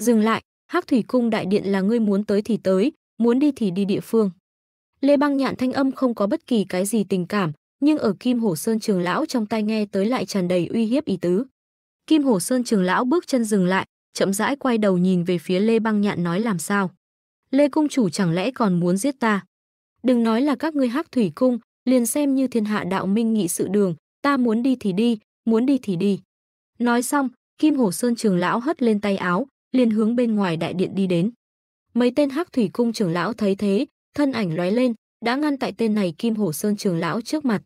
dừng lại hắc thủy cung đại điện là ngươi muốn tới thì tới muốn đi thì đi địa phương lê băng nhạn thanh âm không có bất kỳ cái gì tình cảm nhưng ở kim hổ sơn trường lão trong tai nghe tới lại tràn đầy uy hiếp ý tứ kim hổ sơn trường lão bước chân dừng lại chậm rãi quay đầu nhìn về phía lê băng nhạn nói làm sao lê cung chủ chẳng lẽ còn muốn giết ta đừng nói là các ngươi hắc thủy cung liền xem như thiên hạ đạo minh nghị sự đường ta muốn đi thì đi muốn đi thì đi nói xong kim hổ sơn trường lão hất lên tay áo liền hướng bên ngoài đại điện đi đến. Mấy tên Hắc Thủy cung trưởng lão thấy thế, thân ảnh lóe lên, đã ngăn tại tên này Kim Hổ Sơn trưởng lão trước mặt.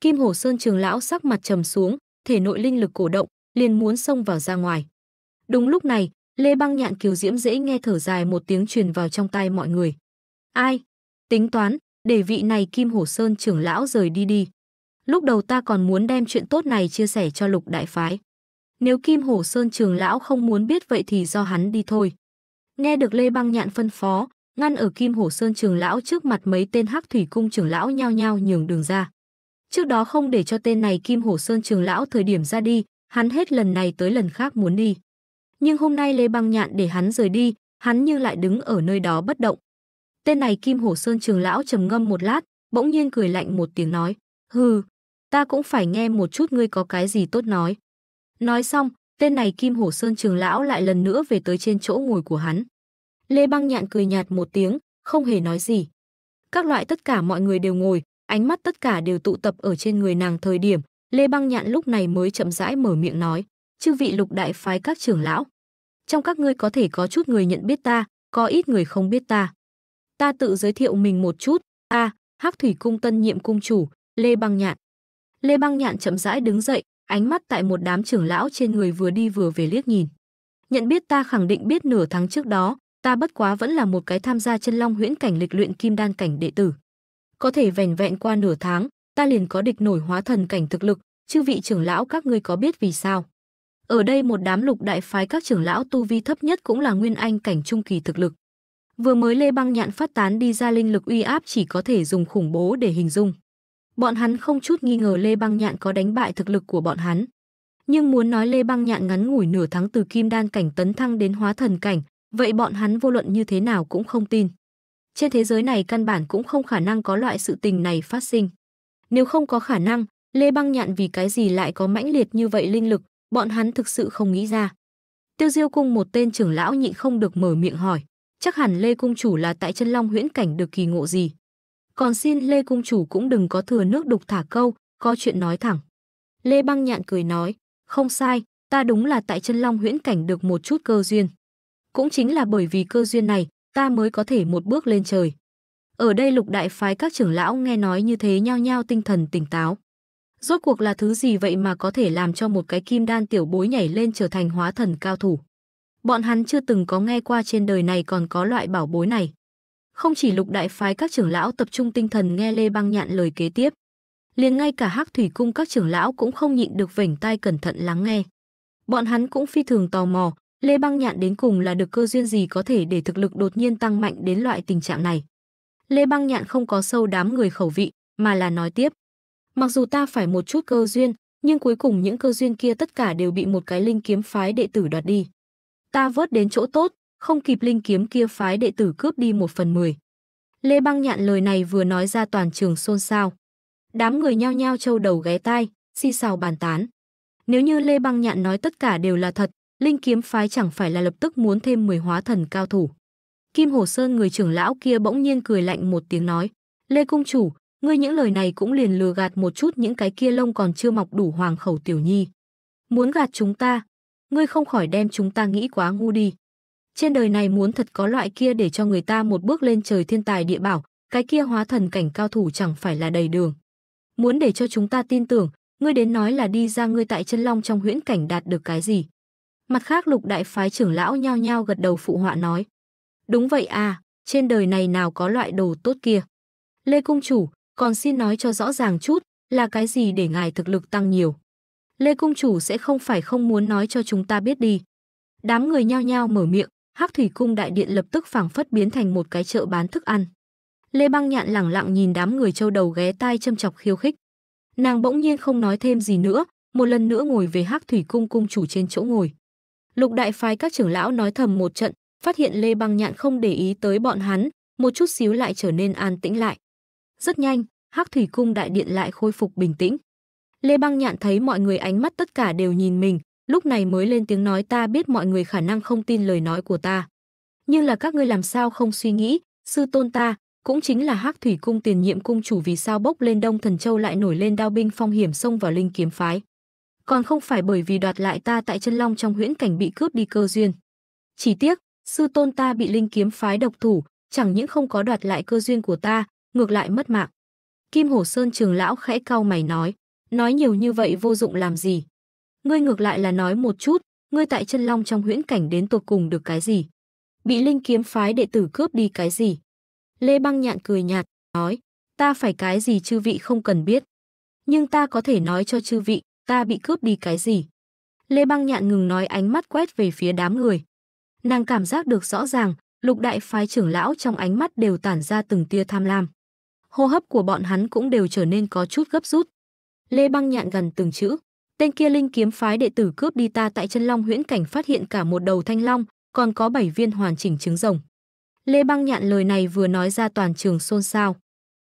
Kim Hổ Sơn trưởng lão sắc mặt trầm xuống, thể nội linh lực cổ động, liền muốn xông vào ra ngoài. Đúng lúc này, Lê Băng Nhạn kiều diễm dễ nghe thở dài một tiếng truyền vào trong tai mọi người. Ai? Tính toán, để vị này Kim Hổ Sơn trưởng lão rời đi đi. Lúc đầu ta còn muốn đem chuyện tốt này chia sẻ cho lục đại phái. Nếu Kim Hổ Sơn trường lão không muốn biết vậy thì do hắn đi thôi. Nghe được Lê Băng Nhạn phân phó, ngăn ở Kim Hổ Sơn trường lão trước mặt mấy tên hắc thủy cung trường lão nhao nhao nhường đường ra. Trước đó không để cho tên này Kim Hổ Sơn trường lão thời điểm ra đi, hắn hết lần này tới lần khác muốn đi. Nhưng hôm nay Lê Băng Nhạn để hắn rời đi, hắn như lại đứng ở nơi đó bất động. Tên này Kim Hổ Sơn trường lão trầm ngâm một lát, bỗng nhiên cười lạnh một tiếng nói, hừ, ta cũng phải nghe một chút ngươi có cái gì tốt nói. Nói xong, tên này Kim Hổ Sơn Trường Lão lại lần nữa về tới trên chỗ ngồi của hắn. Lê Băng Nhạn cười nhạt một tiếng, không hề nói gì. Các loại tất cả mọi người đều ngồi, ánh mắt tất cả đều tụ tập ở trên người nàng thời điểm, Lê Băng Nhạn lúc này mới chậm rãi mở miệng nói, "Chư vị lục đại phái các trưởng lão, trong các ngươi có thể có chút người nhận biết ta, có ít người không biết ta. Ta tự giới thiệu mình một chút, ta, Hắc Thủy cung tân nhiệm cung chủ, Lê Băng Nhạn." Lê Băng Nhạn chậm rãi đứng dậy, ánh mắt tại một đám trưởng lão trên người vừa đi vừa về liếc nhìn. Nhận biết ta khẳng định biết nửa tháng trước đó, ta bất quá vẫn là một cái tham gia chân long huyễn cảnh lịch luyện kim đan cảnh đệ tử. Có thể vẻn vẹn qua nửa tháng, ta liền có địch nổi hóa thần cảnh thực lực, chư vị trưởng lão các ngươi có biết vì sao? Ở đây một đám lục đại phái các trưởng lão tu vi thấp nhất cũng là nguyên anh cảnh trung kỳ thực lực. Vừa mới Lê Băng Nhạn phát tán đi ra linh lực uy áp chỉ có thể dùng khủng bố để hình dung. Bọn hắn không chút nghi ngờ Lê Băng Nhạn có đánh bại thực lực của bọn hắn. Nhưng muốn nói Lê Băng Nhạn ngắn ngủi nửa tháng từ kim đan cảnh tấn thăng đến hóa thần cảnh, vậy bọn hắn vô luận như thế nào cũng không tin. Trên thế giới này căn bản cũng không khả năng có loại sự tình này phát sinh. Nếu không có khả năng, Lê Băng Nhạn vì cái gì lại có mãnh liệt như vậy linh lực, bọn hắn thực sự không nghĩ ra. Tiêu Diêu cung một tên trưởng lão nhịn không được mở miệng hỏi, chắc hẳn Lê cung chủ là tại chân long huyễn cảnh được kỳ ngộ gì. Còn xin Lê Cung Chủ cũng đừng có thừa nước đục thả câu, có chuyện nói thẳng. Lê Băng Nhạn cười nói, không sai, ta đúng là tại chân long huyễn cảnh được một chút cơ duyên. Cũng chính là bởi vì cơ duyên này, ta mới có thể một bước lên trời. Ở đây lục đại phái các trưởng lão nghe nói như thế nhao nhao tinh thần tỉnh táo. Rốt cuộc là thứ gì vậy mà có thể làm cho một cái kim đan tiểu bối nhảy lên trở thành hóa thần cao thủ. Bọn hắn chưa từng có nghe qua trên đời này còn có loại bảo bối này. Không chỉ lục đại phái các trưởng lão tập trung tinh thần nghe Lê Băng Nhạn lời kế tiếp, liền ngay cả Hắc Thủy cung các trưởng lão cũng không nhịn được vểnh tai cẩn thận lắng nghe. Bọn hắn cũng phi thường tò mò, Lê Băng Nhạn đến cùng là được cơ duyên gì có thể để thực lực đột nhiên tăng mạnh đến loại tình trạng này. Lê Băng Nhạn không có sâu đám người khẩu vị, mà là nói tiếp. Mặc dù ta phải một chút cơ duyên, nhưng cuối cùng những cơ duyên kia tất cả đều bị một cái linh kiếm phái đệ tử đoạt đi. Ta vớt đến chỗ tốt, không kịp linh kiếm kia phái đệ tử cướp đi một phần mười. Lê Băng Nhạn lời này vừa nói ra toàn trường xôn xao. Đám người nhao nhao trâu đầu ghé tai, si xào bàn tán. Nếu như Lê Băng Nhạn nói tất cả đều là thật, linh kiếm phái chẳng phải là lập tức muốn thêm 10 hóa thần cao thủ. Kim Hồ Sơn người trưởng lão kia bỗng nhiên cười lạnh một tiếng nói, "Lê cung chủ, ngươi những lời này cũng liền lừa gạt một chút những cái kia lông còn chưa mọc đủ hoàng khẩu tiểu nhi. Muốn gạt chúng ta, ngươi không khỏi đem chúng ta nghĩ quá ngu đi." Trên đời này muốn thật có loại kia để cho người ta một bước lên trời thiên tài địa bảo, cái kia hóa thần cảnh cao thủ chẳng phải là đầy đường. Muốn để cho chúng ta tin tưởng, ngươi đến nói là đi ra ngươi tại chân long trong huyễn cảnh đạt được cái gì. Mặt khác lục đại phái trưởng lão nhao nhao gật đầu phụ họa nói. Đúng vậy à, trên đời này nào có loại đồ tốt kia. Lê Cung Chủ, còn xin nói cho rõ ràng chút, là cái gì để ngài thực lực tăng nhiều. Lê Cung Chủ sẽ không phải không muốn nói cho chúng ta biết đi. Đám người nhao nhao mở miệng, Hắc Thủy Cung đại điện lập tức phảng phất biến thành một cái chợ bán thức ăn. Lê Băng Nhạn lẳng lặng nhìn đám người châu đầu ghé tai châm chọc khiêu khích. Nàng bỗng nhiên không nói thêm gì nữa, một lần nữa ngồi về Hắc Thủy Cung cung chủ trên chỗ ngồi. Lục đại phái các trưởng lão nói thầm một trận, phát hiện Lê Băng Nhạn không để ý tới bọn hắn, một chút xíu lại trở nên an tĩnh lại. Rất nhanh, Hắc Thủy Cung đại điện lại khôi phục bình tĩnh. Lê Băng Nhạn thấy mọi người ánh mắt tất cả đều nhìn mình, lúc này mới lên tiếng nói ta biết mọi người khả năng không tin lời nói của ta. Nhưng là các ngươi làm sao không suy nghĩ, sư tôn ta, cũng chính là hắc thủy cung tiền nhiệm cung chủ vì sao bốc lên đông thần châu lại nổi lên đao binh phong hiểm xông vào linh kiếm phái còn không phải bởi vì đoạt lại ta tại chân long trong huyễn cảnh bị cướp đi cơ duyên chỉ tiếc sư tôn ta bị linh kiếm phái độc thủ chẳng những không có đoạt lại cơ duyên của ta ngược lại mất mạng kim hổ sơn trường lão khẽ cau mày nói nói nhiều như vậy vô dụng làm gì ngươi ngược lại là nói một chút, ngươi tại chân long trong huyễn cảnh đến tột cùng được cái gì? Bị linh kiếm phái đệ tử cướp đi cái gì? Lê Băng Nhạn cười nhạt, nói, ta phải cái gì chư vị không cần biết. Nhưng ta có thể nói cho chư vị, ta bị cướp đi cái gì? Lê Băng Nhạn ngừng nói ánh mắt quét về phía đám người. Nàng cảm giác được rõ ràng, lục đại phái trưởng lão trong ánh mắt đều tản ra từng tia tham lam. Hô hấp của bọn hắn cũng đều trở nên có chút gấp rút. Lê Băng Nhạn gần từng chữ. Tên kia linh kiếm phái đệ tử cướp đi ta tại chân long huyễn cảnh phát hiện cả một đầu thanh long, còn có 7 viên hoàn chỉnh trứng rồng. Lê Băng Nhạn lời này vừa nói ra toàn trường xôn xao.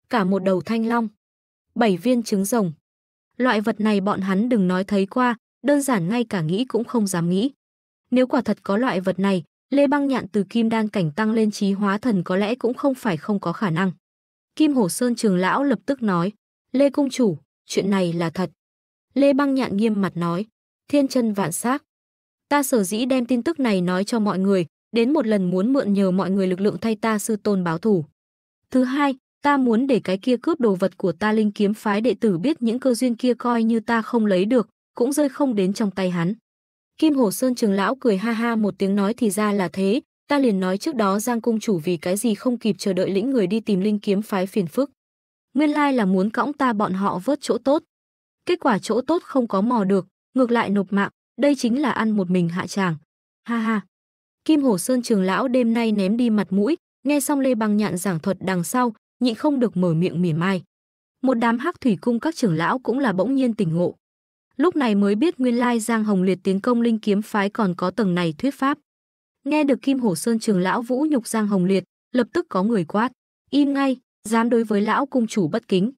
Cả một đầu thanh long, 7 viên trứng rồng. Loại vật này bọn hắn đừng nói thấy qua, đơn giản ngay cả nghĩ cũng không dám nghĩ. Nếu quả thật có loại vật này, Lê Băng Nhạn từ kim đan cảnh tăng lên trí hóa thần có lẽ cũng không phải không có khả năng. Kim Hổ Sơn trường lão lập tức nói, Lê Cung Chủ, chuyện này là thật. Lê Băng Nhạn nghiêm mặt nói, thiên chân vạn xác. Ta sở dĩ đem tin tức này nói cho mọi người, đến một lần muốn mượn nhờ mọi người lực lượng thay ta sư tôn báo thủ. Thứ hai, ta muốn để cái kia cướp đồ vật của ta linh kiếm phái đệ tử biết những cơ duyên kia coi như ta không lấy được, cũng rơi không đến trong tay hắn. Kim Hồ Sơn trường lão cười ha ha một tiếng nói thì ra là thế, ta liền nói trước đó Giang Cung Chủ vì cái gì không kịp chờ đợi lĩnh người đi tìm linh kiếm phái phiền phức. Nguyên lai là muốn cõng ta bọn họ vớt chỗ tốt, Kết quả chỗ tốt không có mò được, ngược lại nộp mạng, đây chính là ăn một mình hạ tràng. Ha ha. Kim Hổ Sơn trường lão đêm nay ném đi mặt mũi, nghe xong Lê Băng Nhạn giảng thuật đằng sau, nhịn không được mở miệng mỉa mai. Một đám hắc thủy cung các trưởng lão cũng là bỗng nhiên tỉnh ngộ. Lúc này mới biết nguyên lai Giang Hồng Liệt tiến công linh kiếm phái còn có tầng này thuyết pháp. Nghe được Kim Hổ Sơn trường lão vũ nhục Giang Hồng Liệt, lập tức có người quát, im ngay, dám đối với lão cung chủ bất kính.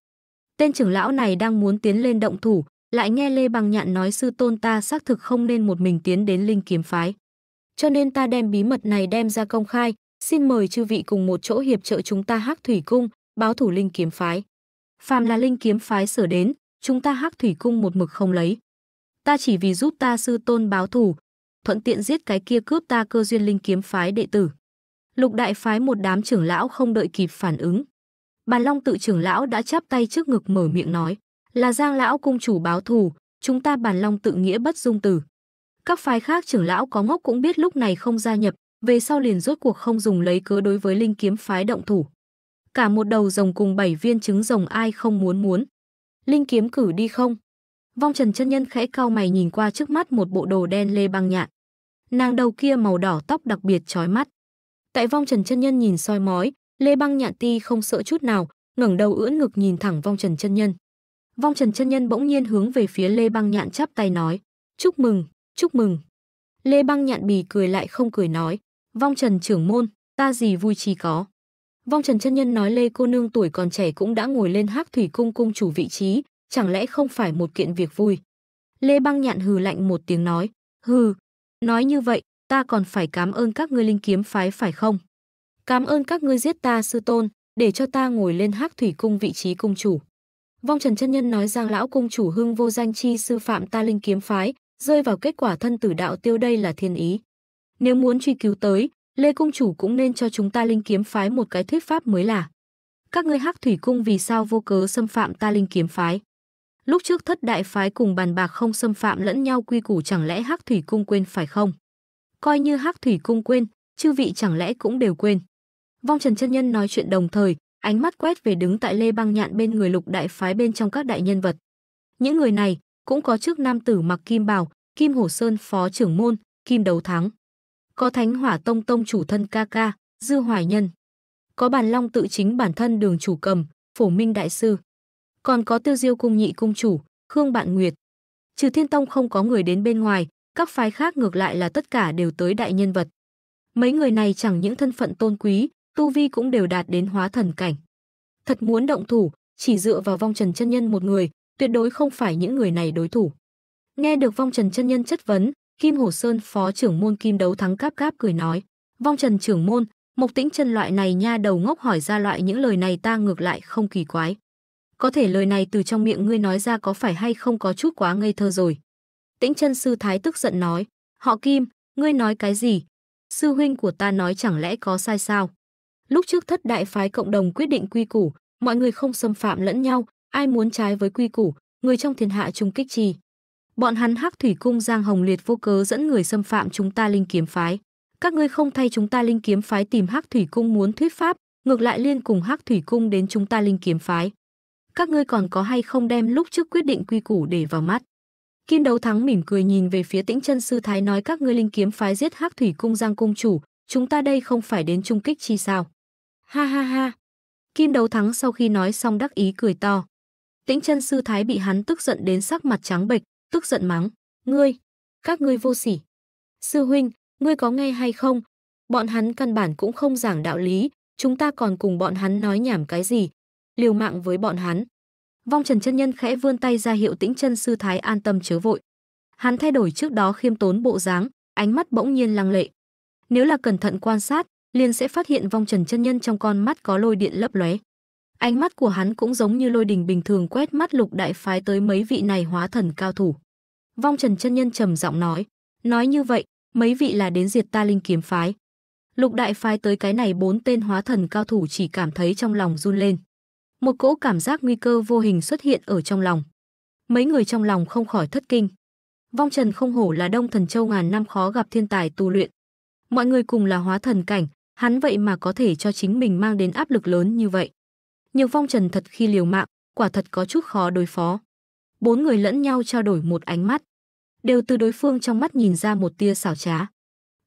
Tên trưởng lão này đang muốn tiến lên động thủ, lại nghe Lê Bằng Nhạn nói sư tôn ta xác thực không nên một mình tiến đến linh kiếm phái. Cho nên ta đem bí mật này đem ra công khai, xin mời chư vị cùng một chỗ hiệp trợ chúng ta hắc thủy cung, báo thủ linh kiếm phái. Phàm là linh kiếm phái sở đến, chúng ta hắc thủy cung một mực không lấy. Ta chỉ vì giúp ta sư tôn báo thủ, thuận tiện giết cái kia cướp ta cơ duyên linh kiếm phái đệ tử. Lục đại phái một đám trưởng lão không đợi kịp phản ứng, Bàn Long tự trưởng lão đã chắp tay trước ngực mở miệng nói, là Giang lão cung chủ báo thù, chúng ta Bàn Long tự nghĩa bất dung từ. Các phái khác trưởng lão có ngốc cũng biết lúc này không gia nhập, về sau liền rốt cuộc không dùng lấy cớ đối với linh kiếm phái động thủ. Cả một đầu rồng cùng bảy viên trứng rồng ai không muốn muốn. Linh kiếm cử đi không? Vong Trần chân nhân khẽ cau mày nhìn qua trước mắt một bộ đồ đen lê băng nhạn. Nàng đầu kia màu đỏ tóc đặc biệt chói mắt. Tại Vong Trần chân nhân nhìn soi mói, Lê Băng Nhạn Ti không sợ chút nào, ngẩng đầu ưỡn ngực nhìn thẳng Vong Trần chân nhân. Vong Trần chân nhân bỗng nhiên hướng về phía Lê Băng Nhạn chắp tay nói: "Chúc mừng, chúc mừng." Lê Băng Nhạn bì cười lại không cười nói: "Vong Trần trưởng môn, ta gì vui chỉ có." Vong Trần chân nhân nói Lê cô nương tuổi còn trẻ cũng đã ngồi lên Hắc Thủy cung cung chủ vị trí, chẳng lẽ không phải một kiện việc vui. Lê Băng Nhạn hừ lạnh một tiếng nói: "Hừ, nói như vậy, ta còn phải cảm ơn các ngươi linh kiếm phái phải không?" Cảm ơn các ngươi giết ta sư tôn, để cho ta ngồi lên hắc thủy cung vị trí cung chủ. Vong Trần chân nhân nói rằng lão cung chủ hưng vô danh chi sư phạm ta linh kiếm phái, rơi vào kết quả thân tử đạo tiêu đây là thiên ý. Nếu muốn truy cứu tới, Lê cung chủ cũng nên cho chúng ta linh kiếm phái một cái thuyết pháp mới là. Các ngươi hắc thủy cung vì sao vô cớ xâm phạm ta linh kiếm phái? Lúc trước thất đại phái cùng bàn bạc không xâm phạm lẫn nhau quy củ chẳng lẽ hắc thủy cung quên phải không? Coi như hắc thủy cung quên, chư vị chẳng lẽ cũng đều quên. Vong Trần chân nhân nói chuyện đồng thời, ánh mắt quét về đứng tại Lê Băng Nhạn bên người Lục Đại phái bên trong các đại nhân vật. Những người này cũng có trước nam tử mặc kim bào, Kim Hổ Sơn phó trưởng môn, Kim Đấu Thắng. Có Thánh Hỏa Tông tông chủ thân ca ca, Dư Hoài Nhân. Có Bàn Long tự chính bản thân Đường chủ cầm, Phổ Minh đại sư. Còn có Tiêu Diêu cung nhị cung chủ, Khương Bạn Nguyệt. Trừ Thiên Tông không có người đến bên ngoài, các phái khác ngược lại là tất cả đều tới đại nhân vật. Mấy người này chẳng những thân phận tôn quý, tu vi cũng đều đạt đến hóa thần cảnh. Thật muốn động thủ, chỉ dựa vào vong trần chân nhân một người, tuyệt đối không phải những người này đối thủ. Nghe được vong trần chân nhân chất vấn, Kim Hồ Sơn phó trưởng môn Kim Đấu Thắng cáp cáp cười nói, vong trần trưởng môn, mộc tĩnh chân loại này nha đầu ngốc hỏi ra loại những lời này ta ngược lại không kỳ quái. Có thể lời này từ trong miệng ngươi nói ra có phải hay không có chút quá ngây thơ rồi. Tĩnh chân sư thái tức giận nói, họ Kim, ngươi nói cái gì? Sư huynh của ta nói chẳng lẽ có sai sao? Lúc trước thất đại phái cộng đồng quyết định quy củ, mọi người không xâm phạm lẫn nhau, ai muốn trái với quy củ, người trong thiên hạ chung kích trì. Bọn hắn Hắc Thủy cung Giang Hồng Liệt vô cớ dẫn người xâm phạm chúng ta Linh kiếm phái. Các ngươi không thay chúng ta Linh kiếm phái tìm Hắc Thủy cung muốn thuyết pháp, ngược lại liên cùng Hắc Thủy cung đến chúng ta Linh kiếm phái. Các ngươi còn có hay không đem lúc trước quyết định quy củ để vào mắt? Kim Đấu Thắng mỉm cười nhìn về phía Tĩnh Chân sư thái nói các ngươi Linh kiếm phái giết Hắc Thủy cung Giang cung chủ, chúng ta đây không phải đến trung kích chi sao? Ha ha ha. Kim đấu thắng sau khi nói xong đắc ý cười to. Tĩnh chân sư thái bị hắn tức giận đến sắc mặt trắng bệch, tức giận mắng. Ngươi, các ngươi vô sỉ. Sư huynh, ngươi có nghe hay không? Bọn hắn căn bản cũng không giảng đạo lý, chúng ta còn cùng bọn hắn nói nhảm cái gì, liều mạng với bọn hắn. Vong Trần chân nhân khẽ vươn tay ra hiệu Tĩnh Chân sư thái an tâm chớ vội. Hắn thay đổi trước đó khiêm tốn bộ dáng, ánh mắt bỗng nhiên lăng lệ. Nếu là cẩn thận quan sát, liền sẽ phát hiện vong trần chân nhân trong con mắt có lôi điện lấp lóe. Ánh mắt của hắn cũng giống như lôi đình bình thường quét mắt lục đại phái tới mấy vị này hóa thần cao thủ. Vong trần chân nhân trầm giọng nói, nói như vậy, mấy vị là đến diệt ta linh kiếm phái. Lục đại phái tới cái này bốn tên hóa thần cao thủ chỉ cảm thấy trong lòng run lên. Một cỗ cảm giác nguy cơ vô hình xuất hiện ở trong lòng. Mấy người trong lòng không khỏi thất kinh. Vong Trần không hổ là Đông Thần Châu ngàn năm khó gặp thiên tài tu luyện. Mọi người cùng là hóa thần cảnh, hắn vậy mà có thể cho chính mình mang đến áp lực lớn như vậy. Nhược Phong Trần thật khi liều mạng, quả thật có chút khó đối phó. Bốn người lẫn nhau trao đổi một ánh mắt, đều từ đối phương trong mắt nhìn ra một tia xảo trá.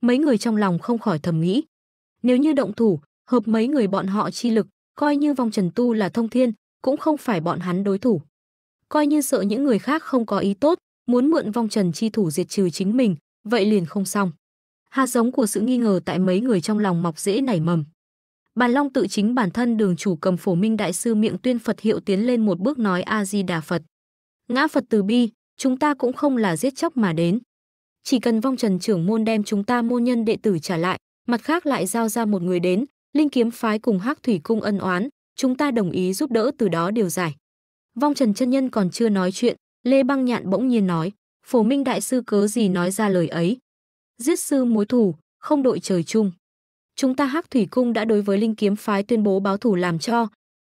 Mấy người trong lòng không khỏi thầm nghĩ, nếu như động thủ, hợp mấy người bọn họ chi lực, coi như vong Trần Tu là thông thiên, cũng không phải bọn hắn đối thủ. Coi như sợ những người khác không có ý tốt, muốn mượn vong Trần chi thủ diệt trừ chính mình, vậy liền không xong hạt giống của sự nghi ngờ tại mấy người trong lòng mọc dễ nảy mầm. Bàn Long tự chính bản thân đường chủ cầm phổ minh đại sư miệng tuyên Phật hiệu tiến lên một bước nói A-di-đà Phật. Ngã Phật từ bi, chúng ta cũng không là giết chóc mà đến. Chỉ cần vong trần trưởng môn đem chúng ta môn nhân đệ tử trả lại, mặt khác lại giao ra một người đến, linh kiếm phái cùng hắc thủy cung ân oán, chúng ta đồng ý giúp đỡ từ đó điều giải. Vong trần chân nhân còn chưa nói chuyện, Lê Băng Nhạn bỗng nhiên nói, phổ minh đại sư cớ gì nói ra lời ấy giết sư mối thủ, không đội trời chung. Chúng ta Hắc Thủy Cung đã đối với Linh Kiếm phái tuyên bố báo thủ làm cho,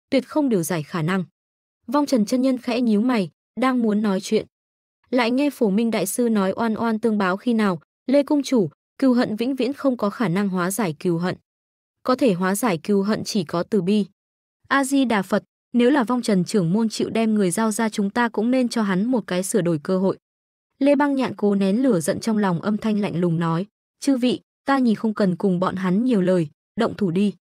tuyệt không điều giải khả năng. Vong Trần chân nhân khẽ nhíu mày, đang muốn nói chuyện. Lại nghe Phổ Minh đại sư nói oan oan tương báo khi nào, Lê cung chủ, cừu hận vĩnh viễn không có khả năng hóa giải cừu hận. Có thể hóa giải cừu hận chỉ có từ bi. A Di Đà Phật, nếu là Vong Trần trưởng môn chịu đem người giao ra chúng ta cũng nên cho hắn một cái sửa đổi cơ hội. Lê Băng Nhạn cố nén lửa giận trong lòng âm thanh lạnh lùng nói, "Chư vị, ta nhìn không cần cùng bọn hắn nhiều lời, động thủ đi.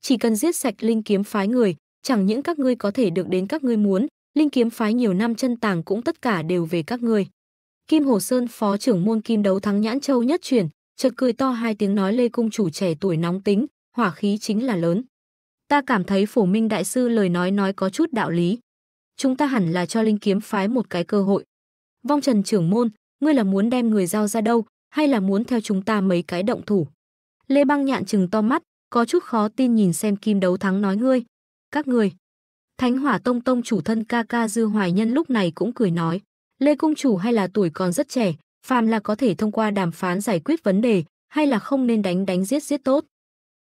Chỉ cần giết sạch linh kiếm phái người, chẳng những các ngươi có thể được đến các ngươi muốn, linh kiếm phái nhiều năm chân tàng cũng tất cả đều về các ngươi." Kim Hồ Sơn phó trưởng môn Kim Đấu thắng Nhãn Châu nhất truyền, chợt cười to hai tiếng nói Lê cung chủ trẻ tuổi nóng tính, hỏa khí chính là lớn. Ta cảm thấy Phổ Minh đại sư lời nói nói có chút đạo lý. Chúng ta hẳn là cho linh kiếm phái một cái cơ hội. Vong Trần trưởng môn, ngươi là muốn đem người giao ra đâu, hay là muốn theo chúng ta mấy cái động thủ? Lê Băng Nhạn chừng to mắt, có chút khó tin nhìn xem Kim Đấu Thắng nói ngươi. Các người. Thánh Hỏa Tông Tông chủ thân ca ca Dư Hoài Nhân lúc này cũng cười nói. Lê Cung Chủ hay là tuổi còn rất trẻ, phàm là có thể thông qua đàm phán giải quyết vấn đề, hay là không nên đánh đánh giết giết tốt.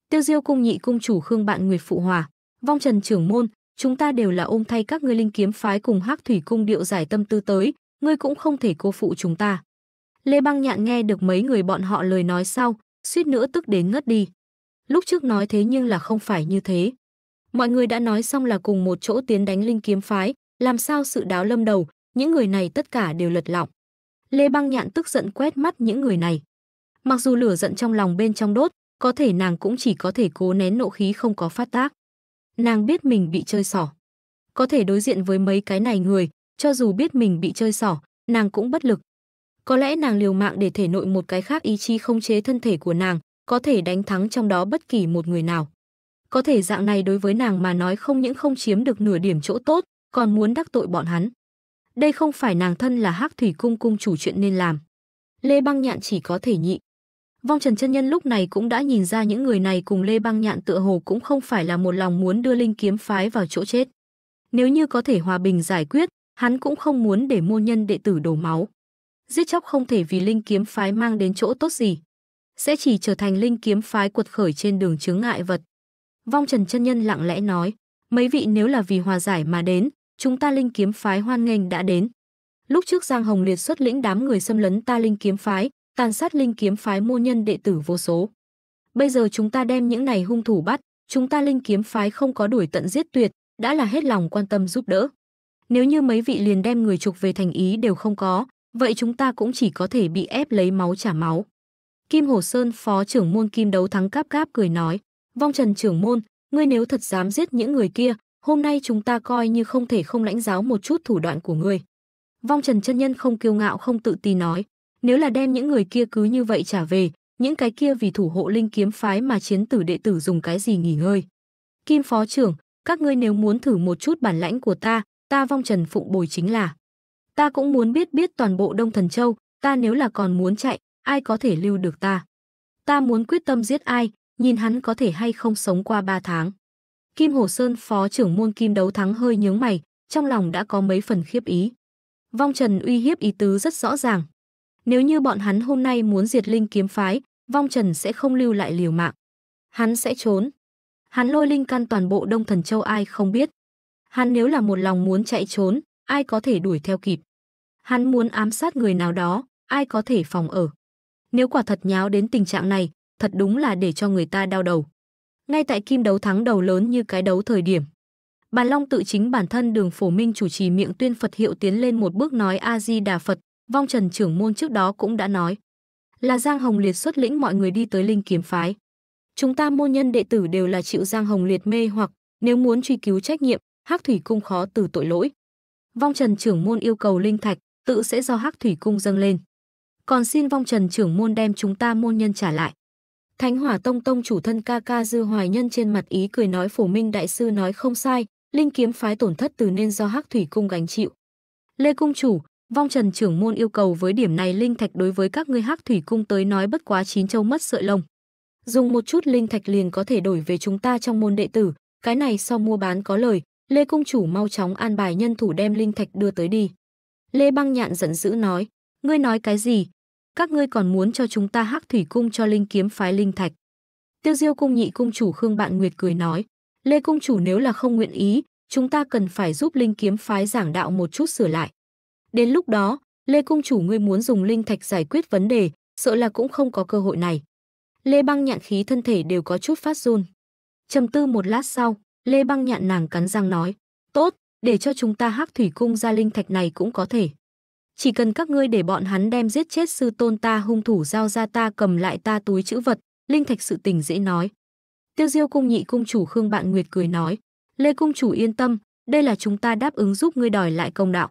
Tiêu Diêu Cung Nhị Cung Chủ Khương Bạn Nguyệt Phụ Hòa, Vong Trần Trưởng Môn, chúng ta đều là ôm thay các ngươi linh kiếm phái cùng hắc thủy cung điệu giải tâm tư tới, ngươi cũng không thể cô phụ chúng ta. Lê Băng Nhạn nghe được mấy người bọn họ lời nói sau, suýt nữa tức đến ngất đi. Lúc trước nói thế nhưng là không phải như thế. Mọi người đã nói xong là cùng một chỗ tiến đánh linh kiếm phái, làm sao sự đáo lâm đầu, những người này tất cả đều lật lọng. Lê Băng Nhạn tức giận quét mắt những người này. Mặc dù lửa giận trong lòng bên trong đốt, có thể nàng cũng chỉ có thể cố nén nộ khí không có phát tác. Nàng biết mình bị chơi xỏ. Có thể đối diện với mấy cái này người, cho dù biết mình bị chơi xỏ, nàng cũng bất lực. Có lẽ nàng liều mạng để thể nội một cái khác ý chí không chế thân thể của nàng, có thể đánh thắng trong đó bất kỳ một người nào. Có thể dạng này đối với nàng mà nói không những không chiếm được nửa điểm chỗ tốt, còn muốn đắc tội bọn hắn. Đây không phải nàng thân là Hắc Thủy cung cung chủ chuyện nên làm. Lê Băng Nhạn chỉ có thể nhị. Vong Trần chân nhân lúc này cũng đã nhìn ra những người này cùng Lê Băng Nhạn tựa hồ cũng không phải là một lòng muốn đưa Linh kiếm phái vào chỗ chết. Nếu như có thể hòa bình giải quyết, hắn cũng không muốn để môn nhân đệ tử đổ máu. Giết chóc không thể vì linh kiếm phái mang đến chỗ tốt gì, sẽ chỉ trở thành linh kiếm phái cuột khởi trên đường chướng ngại vật. Vong Trần chân nhân lặng lẽ nói, mấy vị nếu là vì hòa giải mà đến, chúng ta linh kiếm phái hoan nghênh đã đến. Lúc trước Giang Hồng Liệt xuất lĩnh đám người xâm lấn ta linh kiếm phái, tàn sát linh kiếm phái môn nhân đệ tử vô số. Bây giờ chúng ta đem những này hung thủ bắt, chúng ta linh kiếm phái không có đuổi tận giết tuyệt, đã là hết lòng quan tâm giúp đỡ. Nếu như mấy vị liền đem người trục về thành ý đều không có, vậy chúng ta cũng chỉ có thể bị ép lấy máu trả máu. Kim Hồ Sơn phó trưởng môn Kim Đấu Thắng cáp cáp cười nói, vong trần trưởng môn, ngươi nếu thật dám giết những người kia, hôm nay chúng ta coi như không thể không lãnh giáo một chút thủ đoạn của ngươi. Vong trần chân nhân không kiêu ngạo không tự ti nói, nếu là đem những người kia cứ như vậy trả về, những cái kia vì thủ hộ linh kiếm phái mà chiến tử đệ tử dùng cái gì nghỉ ngơi. Kim phó trưởng, các ngươi nếu muốn thử một chút bản lãnh của ta, ta vong trần phụng bồi chính là. Ta cũng muốn biết biết toàn bộ Đông Thần Châu, ta nếu là còn muốn chạy, ai có thể lưu được ta. Ta muốn quyết tâm giết ai, nhìn hắn có thể hay không sống qua ba tháng. Kim Hồ Sơn phó trưởng môn Kim Đấu Thắng hơi nhướng mày, trong lòng đã có mấy phần khiếp ý. Vong Trần uy hiếp ý tứ rất rõ ràng. Nếu như bọn hắn hôm nay muốn diệt linh kiếm phái, Vong Trần sẽ không lưu lại liều mạng. Hắn sẽ trốn. Hắn lôi linh căn toàn bộ Đông Thần Châu ai không biết, Hắn nếu là một lòng muốn chạy trốn, ai có thể đuổi theo kịp. Hắn muốn ám sát người nào đó, ai có thể phòng ở. Nếu quả thật nháo đến tình trạng này, thật đúng là để cho người ta đau đầu. Ngay tại kim đấu thắng đầu lớn như cái đấu thời điểm. Bàn Long tự chính bản thân đường phổ minh chủ trì miệng tuyên Phật hiệu tiến lên một bước nói A-di-đà Phật, vong trần trưởng môn trước đó cũng đã nói. Là Giang Hồng Liệt xuất lĩnh mọi người đi tới linh kiếm phái. Chúng ta môn nhân đệ tử đều là chịu Giang Hồng Liệt mê hoặc, nếu muốn truy cứu trách nhiệm, Hắc thủy cung khó từ tội lỗi. Vong Trần trưởng môn yêu cầu linh thạch, tự sẽ do Hắc thủy cung dâng lên. Còn xin Vong Trần trưởng môn đem chúng ta môn nhân trả lại. Thánh Hỏa Tông tông chủ thân ca ca Dư Hoài Nhân trên mặt ý cười nói Phổ Minh đại sư nói không sai, linh kiếm phái tổn thất từ nên do Hắc thủy cung gánh chịu. Lê cung chủ, Vong Trần trưởng môn yêu cầu với điểm này linh thạch đối với các ngươi Hắc thủy cung tới nói bất quá chín châu mất sợi lông. Dùng một chút linh thạch liền có thể đổi về chúng ta trong môn đệ tử, cái này sau mua bán có lời, Lê Cung Chủ mau chóng an bài nhân thủ đem linh thạch đưa tới đi. Lê Băng Nhạn giận dữ nói, ngươi nói cái gì? Các ngươi còn muốn cho chúng ta hắc thủy cung cho linh kiếm phái linh thạch. Tiêu Diêu cung nhị cung chủ Khương Bạn Nguyệt cười nói, Lê Cung Chủ nếu là không nguyện ý, chúng ta cần phải giúp linh kiếm phái giảng đạo một chút sửa lại. Đến lúc đó, Lê Cung Chủ ngươi muốn dùng linh thạch giải quyết vấn đề, sợ là cũng không có cơ hội này. Lê Băng Nhạn khí thân thể đều có chút phát run. Trầm tư một lát sau, Lê Băng Nhạn nàng cắn răng nói, "Tốt, để cho chúng ta hắc thủy cung ra linh thạch này cũng có thể. Chỉ cần các ngươi để bọn hắn đem giết chết sư tôn ta hung thủ giao ra ta cầm lại ta túi chữ vật, linh thạch sự tình dễ nói." Tiêu Diêu cung nhị cung chủ Khương Bạn Nguyệt cười nói, "Lê cung chủ yên tâm, đây là chúng ta đáp ứng giúp ngươi đòi lại công đạo."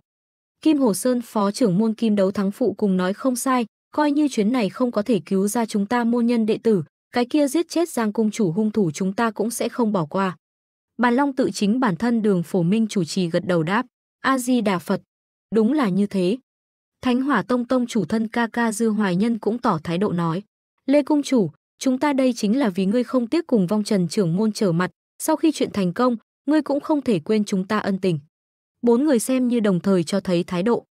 Kim Hồ Sơn phó trưởng môn Kim đấu thắng phụ cùng nói không sai, coi như chuyến này không có thể cứu ra chúng ta môn nhân đệ tử, cái kia giết chết Giang cung chủ hung thủ chúng ta cũng sẽ không bỏ qua. Bàn Long tự chính bản thân đường phổ minh chủ trì gật đầu đáp, A-di-đà Phật, đúng là như thế. Thánh hỏa tông tông chủ thân ca ca dư hoài nhân cũng tỏ thái độ nói, Lê Cung Chủ, chúng ta đây chính là vì ngươi không tiếc cùng vong trần trưởng môn trở mặt, sau khi chuyện thành công, ngươi cũng không thể quên chúng ta ân tình. Bốn người xem như đồng thời cho thấy thái độ.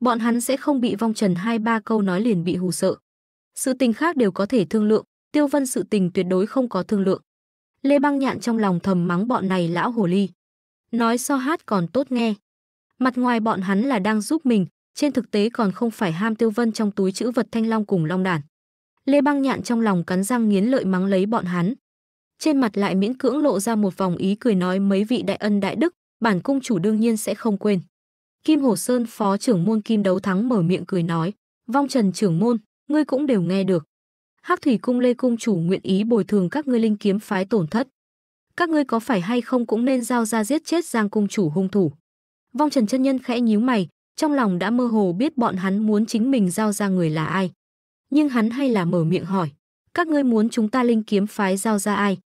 Bọn hắn sẽ không bị vong trần hai ba câu nói liền bị hù sợ. Sự tình khác đều có thể thương lượng, tiêu vân sự tình tuyệt đối không có thương lượng. Lê Băng Nhạn trong lòng thầm mắng bọn này lão hồ ly. Nói so hát còn tốt nghe. Mặt ngoài bọn hắn là đang giúp mình, trên thực tế còn không phải ham tiêu vân trong túi chữ vật thanh long cùng long đản. Lê Băng Nhạn trong lòng cắn răng nghiến lợi mắng lấy bọn hắn. Trên mặt lại miễn cưỡng lộ ra một vòng ý cười nói mấy vị đại ân đại đức, bản cung chủ đương nhiên sẽ không quên. Kim Hồ Sơn phó trưởng môn Kim Đấu Thắng mở miệng cười nói, vong trần trưởng môn, ngươi cũng đều nghe được. Hắc Thủy Cung Lê Cung chủ nguyện ý bồi thường các ngươi linh kiếm phái tổn thất. Các ngươi có phải hay không cũng nên giao ra giết chết Giang Cung chủ hung thủ. Vong Trần chân nhân khẽ nhíu mày, trong lòng đã mơ hồ biết bọn hắn muốn chính mình giao ra người là ai. Nhưng hắn hay là mở miệng hỏi, các ngươi muốn chúng ta linh kiếm phái giao ra ai?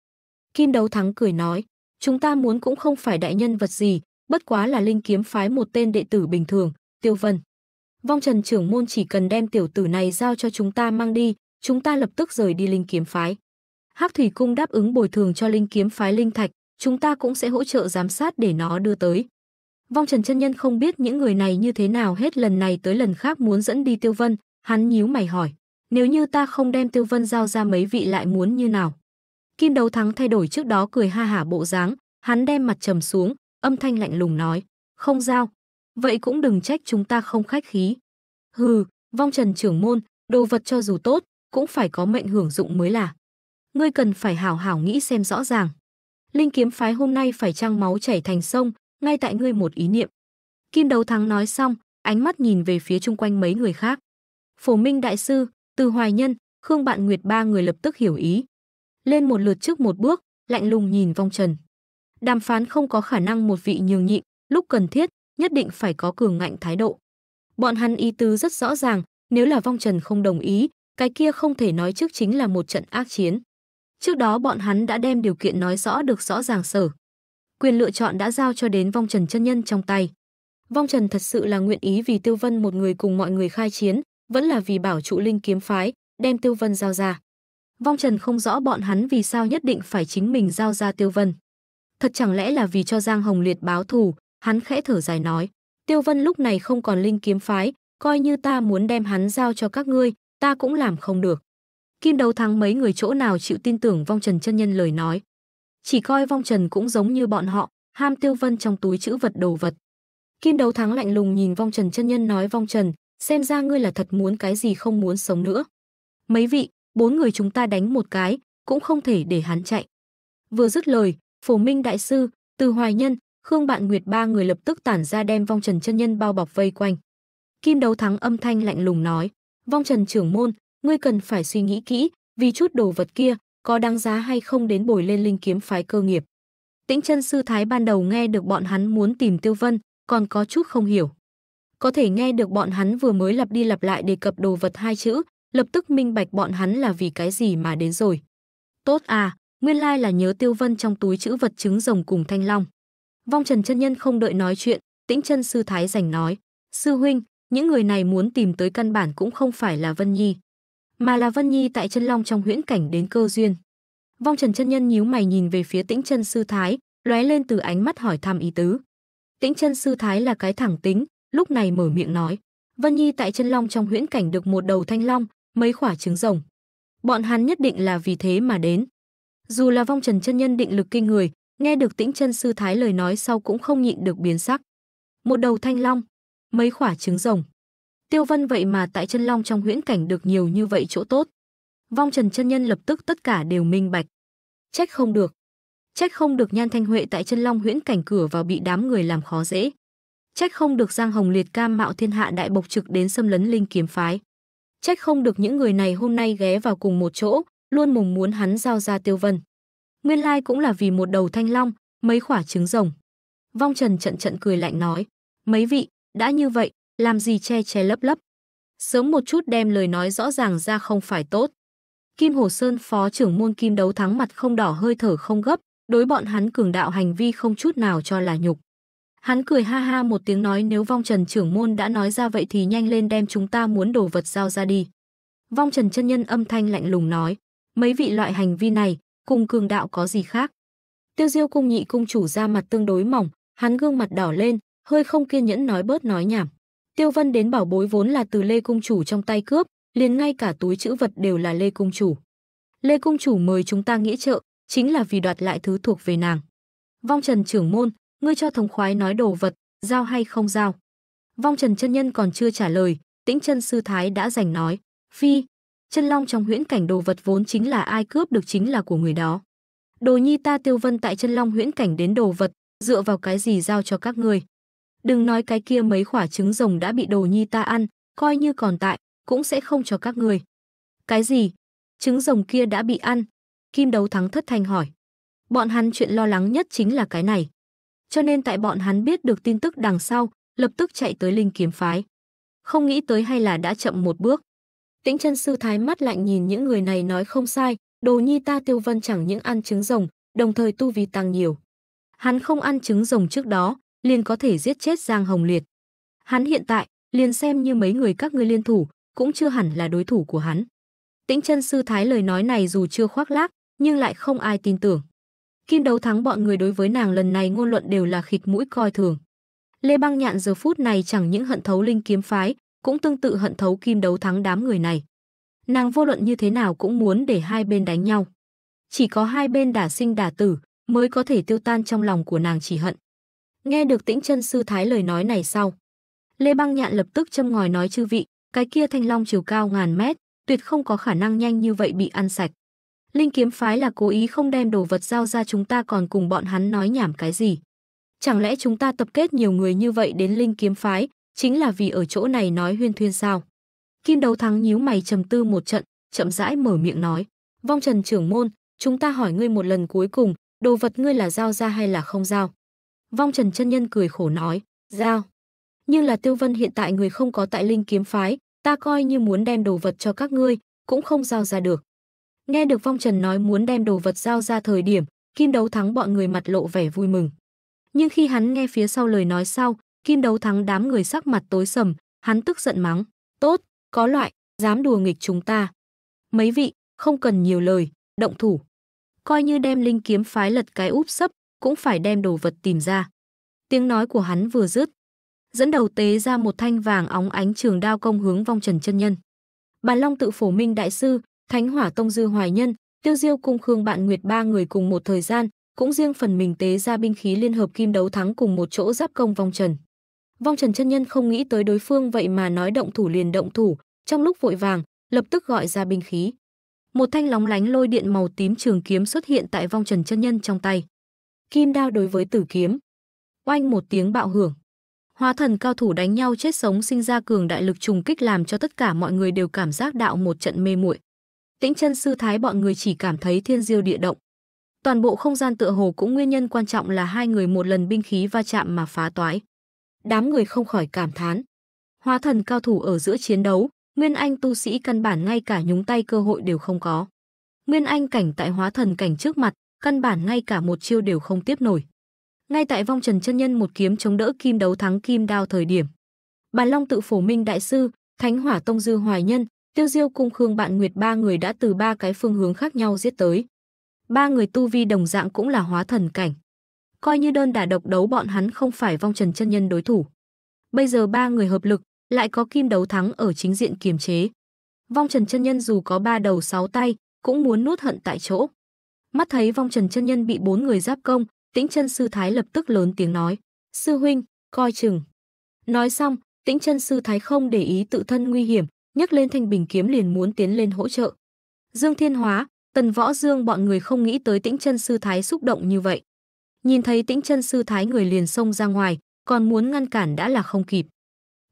Kim Đấu Thắng cười nói, chúng ta muốn cũng không phải đại nhân vật gì, bất quá là linh kiếm phái một tên đệ tử bình thường, Tiêu Vân. Vong Trần trưởng môn chỉ cần đem tiểu tử này giao cho chúng ta mang đi, chúng ta lập tức rời đi Linh Kiếm Phái. Hắc Thủy Cung đáp ứng bồi thường cho Linh Kiếm Phái Linh Thạch, chúng ta cũng sẽ hỗ trợ giám sát để nó đưa tới. Vong Trần chân nhân không biết những người này như thế nào hết lần này tới lần khác muốn dẫn đi Tiêu Vân, hắn nhíu mày hỏi, nếu như ta không đem Tiêu Vân giao ra mấy vị lại muốn như nào? Kim đầu Thắng thay đổi trước đó cười ha hả bộ dáng, hắn đem mặt trầm xuống, âm thanh lạnh lùng nói, không giao, vậy cũng đừng trách chúng ta không khách khí. Hừ, Vong Trần trưởng môn, đồ vật cho dù tốt, cũng phải có mệnh hưởng dụng mới là. Ngươi cần phải hảo hảo nghĩ xem rõ ràng. Linh kiếm phái hôm nay phải trăng máu chảy thành sông, ngay tại ngươi một ý niệm. Kim Đấu Thắng nói xong, ánh mắt nhìn về phía chung quanh mấy người khác. Phổ Minh đại sư, Từ Hoài Nhân, Khương Bạn Nguyệt ba người lập tức hiểu ý. Lên một lượt trước một bước, lạnh lùng nhìn vong trần. Đàm phán không có khả năng một vị nhường nhịn, lúc cần thiết, nhất định phải có cường ngạnh thái độ. Bọn hắn ý tứ rất rõ ràng, nếu là vong trần không đồng ý, cái kia không thể nói trước chính là một trận ác chiến. Trước đó bọn hắn đã đem điều kiện nói rõ được rõ ràng sở. Quyền lựa chọn đã giao cho đến vong trần chân nhân trong tay. Vong trần thật sự là nguyện ý vì Tiêu Vân một người cùng mọi người khai chiến, vẫn là vì bảo trụ linh kiếm phái, đem Tiêu Vân giao ra. Vong trần không rõ bọn hắn vì sao nhất định phải chính mình giao ra Tiêu Vân. Thật chẳng lẽ là vì cho Giang Hồng Liệt báo thù, hắn khẽ thở dài nói. Tiêu Vân lúc này không còn linh kiếm phái, coi như ta muốn đem hắn giao cho các ngươi, ta cũng làm không được. Kim đấu thắng mấy người chỗ nào chịu tin tưởng vong trần chân nhân lời nói. Chỉ coi vong trần cũng giống như bọn họ, ham tiêu vân trong túi chữ vật đồ vật. Kim đấu thắng lạnh lùng nhìn vong trần chân nhân nói vong trần, xem ra ngươi là thật muốn cái gì không muốn sống nữa. Mấy vị, bốn người chúng ta đánh một cái, cũng không thể để hắn chạy. Vừa dứt lời, Phổ Minh Đại Sư, Từ Hoài Nhân, Khương Bạn Nguyệt ba người lập tức tản ra đem vong trần chân nhân bao bọc vây quanh. Kim đấu thắng âm thanh lạnh lùng nói. Vong Trần trưởng môn, ngươi cần phải suy nghĩ kỹ, vì chút đồ vật kia có đáng giá hay không đến bồi lên linh kiếm phái cơ nghiệp. Tĩnh chân sư thái ban đầu nghe được bọn hắn muốn tìm Tiêu Vân, còn có chút không hiểu. Có thể nghe được bọn hắn vừa mới lặp đi lặp lại đề cập đồ vật hai chữ, lập tức minh bạch bọn hắn là vì cái gì mà đến rồi. Tốt à, nguyên lai like là nhớ Tiêu Vân trong túi chữ vật trứng rồng cùng thanh long. Vong Trần chân nhân không đợi nói chuyện, Tĩnh chân sư thái rảnh nói, "Sư huynh, những người này muốn tìm tới căn bản cũng không phải là Vân Nhi, mà là Vân Nhi tại chân long trong huyễn cảnh đến cơ duyên. Vong Trần chân nhân nhíu mày nhìn về phía Tĩnh Chân sư thái, lóe lên từ ánh mắt hỏi thăm ý tứ. Tĩnh Chân sư thái là cái thẳng tính, lúc này mở miệng nói: "Vân Nhi tại chân long trong huyễn cảnh được một đầu thanh long, mấy quả trứng rồng. Bọn hắn nhất định là vì thế mà đến." Dù là Vong Trần chân nhân định lực kinh người, nghe được Tĩnh Chân sư thái lời nói sau cũng không nhịn được biến sắc. Một đầu thanh long, mấy khỏa trứng rồng. Tiêu Vân vậy mà tại chân long trong huyễn cảnh được nhiều như vậy chỗ tốt. Vong Trần chân nhân lập tức tất cả đều minh bạch. Trách không được. Trách không được Nhan Thanh Huệ tại chân long huyễn cảnh cửa vào bị đám người làm khó dễ. Trách không được Giang Hồng Liệt cam mạo thiên hạ đại bộc trực đến xâm lấn linh kiếm phái. Trách không được những người này hôm nay ghé vào cùng một chỗ, luôn mùng muốn hắn giao ra Tiêu Vân. Nguyên lai cũng là vì một đầu thanh long, mấy khỏa trứng rồng. Vong Trần trận trận cười lạnh nói, mấy vị, đã như vậy, làm gì che che lấp lấp? Sớm một chút đem lời nói rõ ràng ra không phải tốt. Kim Hồ Sơn phó trưởng môn Kim đấu thắng mặt không đỏ hơi thở không gấp, đối bọn hắn cường đạo hành vi không chút nào cho là nhục. Hắn cười ha ha một tiếng nói nếu vong trần trưởng môn đã nói ra vậy thì nhanh lên đem chúng ta muốn đồ vật giao ra đi. Vong trần chân nhân âm thanh lạnh lùng nói, mấy vị loại hành vi này, cùng cường đạo có gì khác. Tiêu diêu cung nhị cung chủ ra mặt tương đối mỏng, hắn gương mặt đỏ lên, hơi không kiên nhẫn nói bớt nói nhảm. Tiêu Vân đến bảo bối vốn là từ Lê Cung Chủ trong tay cướp, liền ngay cả túi chữ vật đều là Lê Cung Chủ. Lê Cung Chủ mời chúng ta nghĩa trợ, chính là vì đoạt lại thứ thuộc về nàng. Vong Trần trưởng môn, ngươi cho thống khoái nói đồ vật, giao hay không giao? Vong Trần chân nhân còn chưa trả lời, Tĩnh chân sư thái đã giành nói, "Phi, chân long trong huyễn cảnh đồ vật vốn chính là ai cướp được chính là của người đó. Đồ nhi ta Tiêu Vân tại chân long huyễn cảnh đến đồ vật, dựa vào cái gì giao cho các ngươi?" Đừng nói cái kia mấy quả trứng rồng đã bị đồ nhi ta ăn, coi như còn tại, cũng sẽ không cho các người. Cái gì? Trứng rồng kia đã bị ăn. Kim đấu thắng thất thanh hỏi. Bọn hắn chuyện lo lắng nhất chính là cái này. Cho nên tại bọn hắn biết được tin tức đằng sau, lập tức chạy tới linh kiếm phái. Không nghĩ tới hay là đã chậm một bước. Tĩnh chân sư thái mắt lạnh nhìn những người này nói không sai, đồ nhi ta tiêu vân chẳng những ăn trứng rồng, đồng thời tu vi tăng nhiều. Hắn không ăn trứng rồng trước đó, liền có thể giết chết Giang Hồng Liệt. Hắn hiện tại, liền xem như mấy người các ngươi liên thủ, cũng chưa hẳn là đối thủ của hắn. Tĩnh chân sư thái lời nói này dù chưa khoác lác, nhưng lại không ai tin tưởng. Kim đấu thắng bọn người đối với nàng lần này ngôn luận đều là khịt mũi coi thường. Lê Băng Nhạn giờ phút này chẳng những hận thấu linh kiếm phái, cũng tương tự hận thấu kim đấu thắng đám người này. Nàng vô luận như thế nào cũng muốn để hai bên đánh nhau. Chỉ có hai bên đả sinh đả tử mới có thể tiêu tan trong lòng của nàng chỉ hận. Nghe được Tĩnh Chân sư thái lời nói này sau, Lê Băng Nhạn lập tức châm ngòi nói chư vị, cái kia thanh long chiều cao ngàn mét, tuyệt không có khả năng nhanh như vậy bị ăn sạch. Linh kiếm phái là cố ý không đem đồ vật giao ra chúng ta còn cùng bọn hắn nói nhảm cái gì. Chẳng lẽ chúng ta tập kết nhiều người như vậy đến linh kiếm phái, chính là vì ở chỗ này nói huyên thuyên sao? Kim đầu thắng nhíu mày trầm tư một trận, chậm rãi mở miệng nói. Vong trần trưởng môn, chúng ta hỏi ngươi một lần cuối cùng, đồ vật ngươi là giao ra hay là không giao? Vong Trần chân nhân cười khổ nói, "Giao, nhưng là Tiêu Vân hiện tại người không có tại Linh kiếm phái, ta coi như muốn đem đồ vật cho các ngươi, cũng không giao ra được." Nghe được Vong Trần nói muốn đem đồ vật giao ra thời điểm, Kim Đấu Thắng bọn người mặt lộ vẻ vui mừng. Nhưng khi hắn nghe phía sau lời nói sau, Kim Đấu Thắng đám người sắc mặt tối sầm, hắn tức giận mắng, "Tốt, có loại, dám đùa nghịch chúng ta." Mấy vị, không cần nhiều lời, động thủ. Coi như đem Linh kiếm phái lật cái úp sấp, cũng phải đem đồ vật tìm ra. Tiếng nói của hắn vừa dứt, dẫn đầu tế ra một thanh vàng óng ánh trường đao công hướng vong trần chân nhân. Bàn Long tự phổ minh đại sư, Thánh Hỏa Tông Dư Hoài Nhân, Tiêu Diêu cung Khương Bạn Nguyệt ba người cùng một thời gian, cũng riêng phần mình tế ra binh khí liên hợp kim đấu thắng cùng một chỗ giáp công vong trần. Vong Trần chân nhân không nghĩ tới đối phương vậy mà nói động thủ liền động thủ, trong lúc vội vàng, lập tức gọi ra binh khí. Một thanh lóng lánh lôi điện màu tím trường kiếm xuất hiện tại Vong Trần chân nhân trong tay kim đao đối với tử kiếm. Oanh một tiếng bạo hưởng. Hóa thần cao thủ đánh nhau chết sống sinh ra cường đại lực trùng kích làm cho tất cả mọi người đều cảm giác đạo một trận mê muội. Tĩnh chân sư thái bọn người chỉ cảm thấy thiên diêu địa động. Toàn bộ không gian tựa hồ cũng nguyên nhân quan trọng là hai người một lần binh khí va chạm mà phá toái. Đám người không khỏi cảm thán. Hóa thần cao thủ ở giữa chiến đấu, Nguyên Anh tu sĩ căn bản ngay cả nhúng tay cơ hội đều không có. Nguyên Anh cảnh tại hóa thần cảnh trước mặt, căn bản ngay cả một chiêu đều không tiếp nổi. Ngay tại vong trần chân nhân một kiếm chống đỡ kim đấu thắng kim đao thời điểm. Bàn Long tự phổ minh đại sư, Thánh Hỏa Tông Dư Hoài Nhân, Tiêu Diêu cung Khương Bạn Nguyệt ba người đã từ ba cái phương hướng khác nhau giết tới. Ba người tu vi đồng dạng cũng là hóa thần cảnh. Coi như đơn đả độc đấu bọn hắn không phải vong trần chân nhân đối thủ. Bây giờ ba người hợp lực, lại có kim đấu thắng ở chính diện kiềm chế. Vong trần chân nhân dù có ba đầu sáu tay, cũng muốn nuốt hận tại chỗ. Mắt thấy vong trần chân nhân bị bốn người giáp công, tĩnh chân sư thái lập tức lớn tiếng nói. Sư huynh, coi chừng. Nói xong, tĩnh chân sư thái không để ý tự thân nguy hiểm, nhấc lên thanh bình kiếm liền muốn tiến lên hỗ trợ. Dương Thiên Hóa, Tần Võ Dương bọn người không nghĩ tới tĩnh chân sư thái xúc động như vậy. Nhìn thấy tĩnh chân sư thái người liền xông ra ngoài, còn muốn ngăn cản đã là không kịp.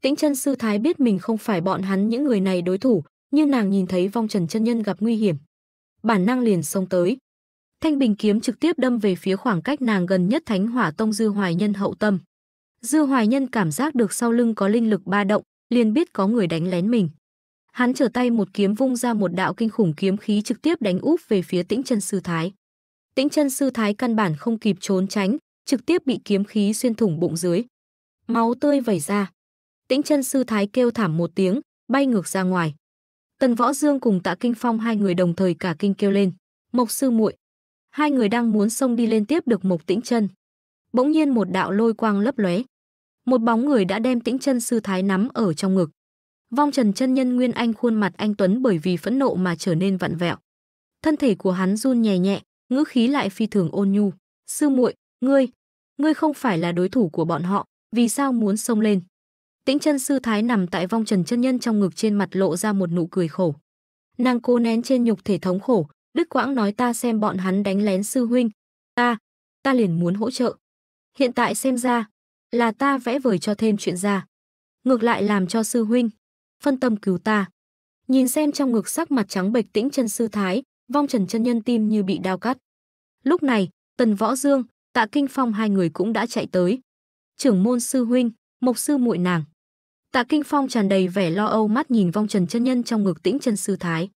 Tĩnh chân sư thái biết mình không phải bọn hắn những người này đối thủ, như nàng nhìn thấy vong trần chân nhân gặp nguy hiểm. Bản năng liền xông tới, Thanh bình kiếm trực tiếp đâm về phía khoảng cách nàng gần nhất Thánh Hỏa Tông Dư Hoài Nhân hậu tâm. Dư Hoài Nhân cảm giác được sau lưng có linh lực ba động, liền biết có người đánh lén mình. Hắn trở tay một kiếm vung ra một đạo kinh khủng kiếm khí trực tiếp đánh úp về phía Tĩnh Chân Sư Thái. Tĩnh Chân Sư Thái căn bản không kịp trốn tránh, trực tiếp bị kiếm khí xuyên thủng bụng dưới. Máu tươi vẩy ra. Tĩnh Chân Sư Thái kêu thảm một tiếng, bay ngược ra ngoài. Tần Võ Dương cùng Tạ Kinh Phong hai người đồng thời cả kinh kêu lên, "Mộc sư muội, Hai người đang muốn xông đi lên tiếp được Mục Tĩnh Chân. Bỗng nhiên một đạo lôi quang lấp lóe. Một bóng người đã đem Tĩnh Chân sư thái nắm ở trong ngực. Vong Trần chân nhân nguyên anh khuôn mặt anh tuấn bởi vì phẫn nộ mà trở nên vặn vẹo. Thân thể của hắn run nhẹ nhẹ, ngữ khí lại phi thường ôn nhu, "Sư muội, ngươi, ngươi không phải là đối thủ của bọn họ, vì sao muốn xông lên?" Tĩnh chân sư thái nằm tại vong trần chân nhân trong ngực trên mặt lộ ra một nụ cười khổ. Nàng cố nén trên nhục thể thống khổ, Đức Quãng nói ta xem bọn hắn đánh lén sư huynh, ta, ta liền muốn hỗ trợ. Hiện tại xem ra, là ta vẽ vời cho thêm chuyện ra. Ngược lại làm cho sư huynh, phân tâm cứu ta. Nhìn xem trong ngực sắc mặt trắng bệch tĩnh chân sư thái, vong trần chân nhân tim như bị đao cắt. Lúc này, Tần Võ Dương, Tạ Kinh Phong hai người cũng đã chạy tới. Trưởng môn sư huynh, mộc sư muội nàng. Tạ Kinh Phong tràn đầy vẻ lo âu mắt nhìn vong trần chân nhân trong ngực tĩnh chân sư thái.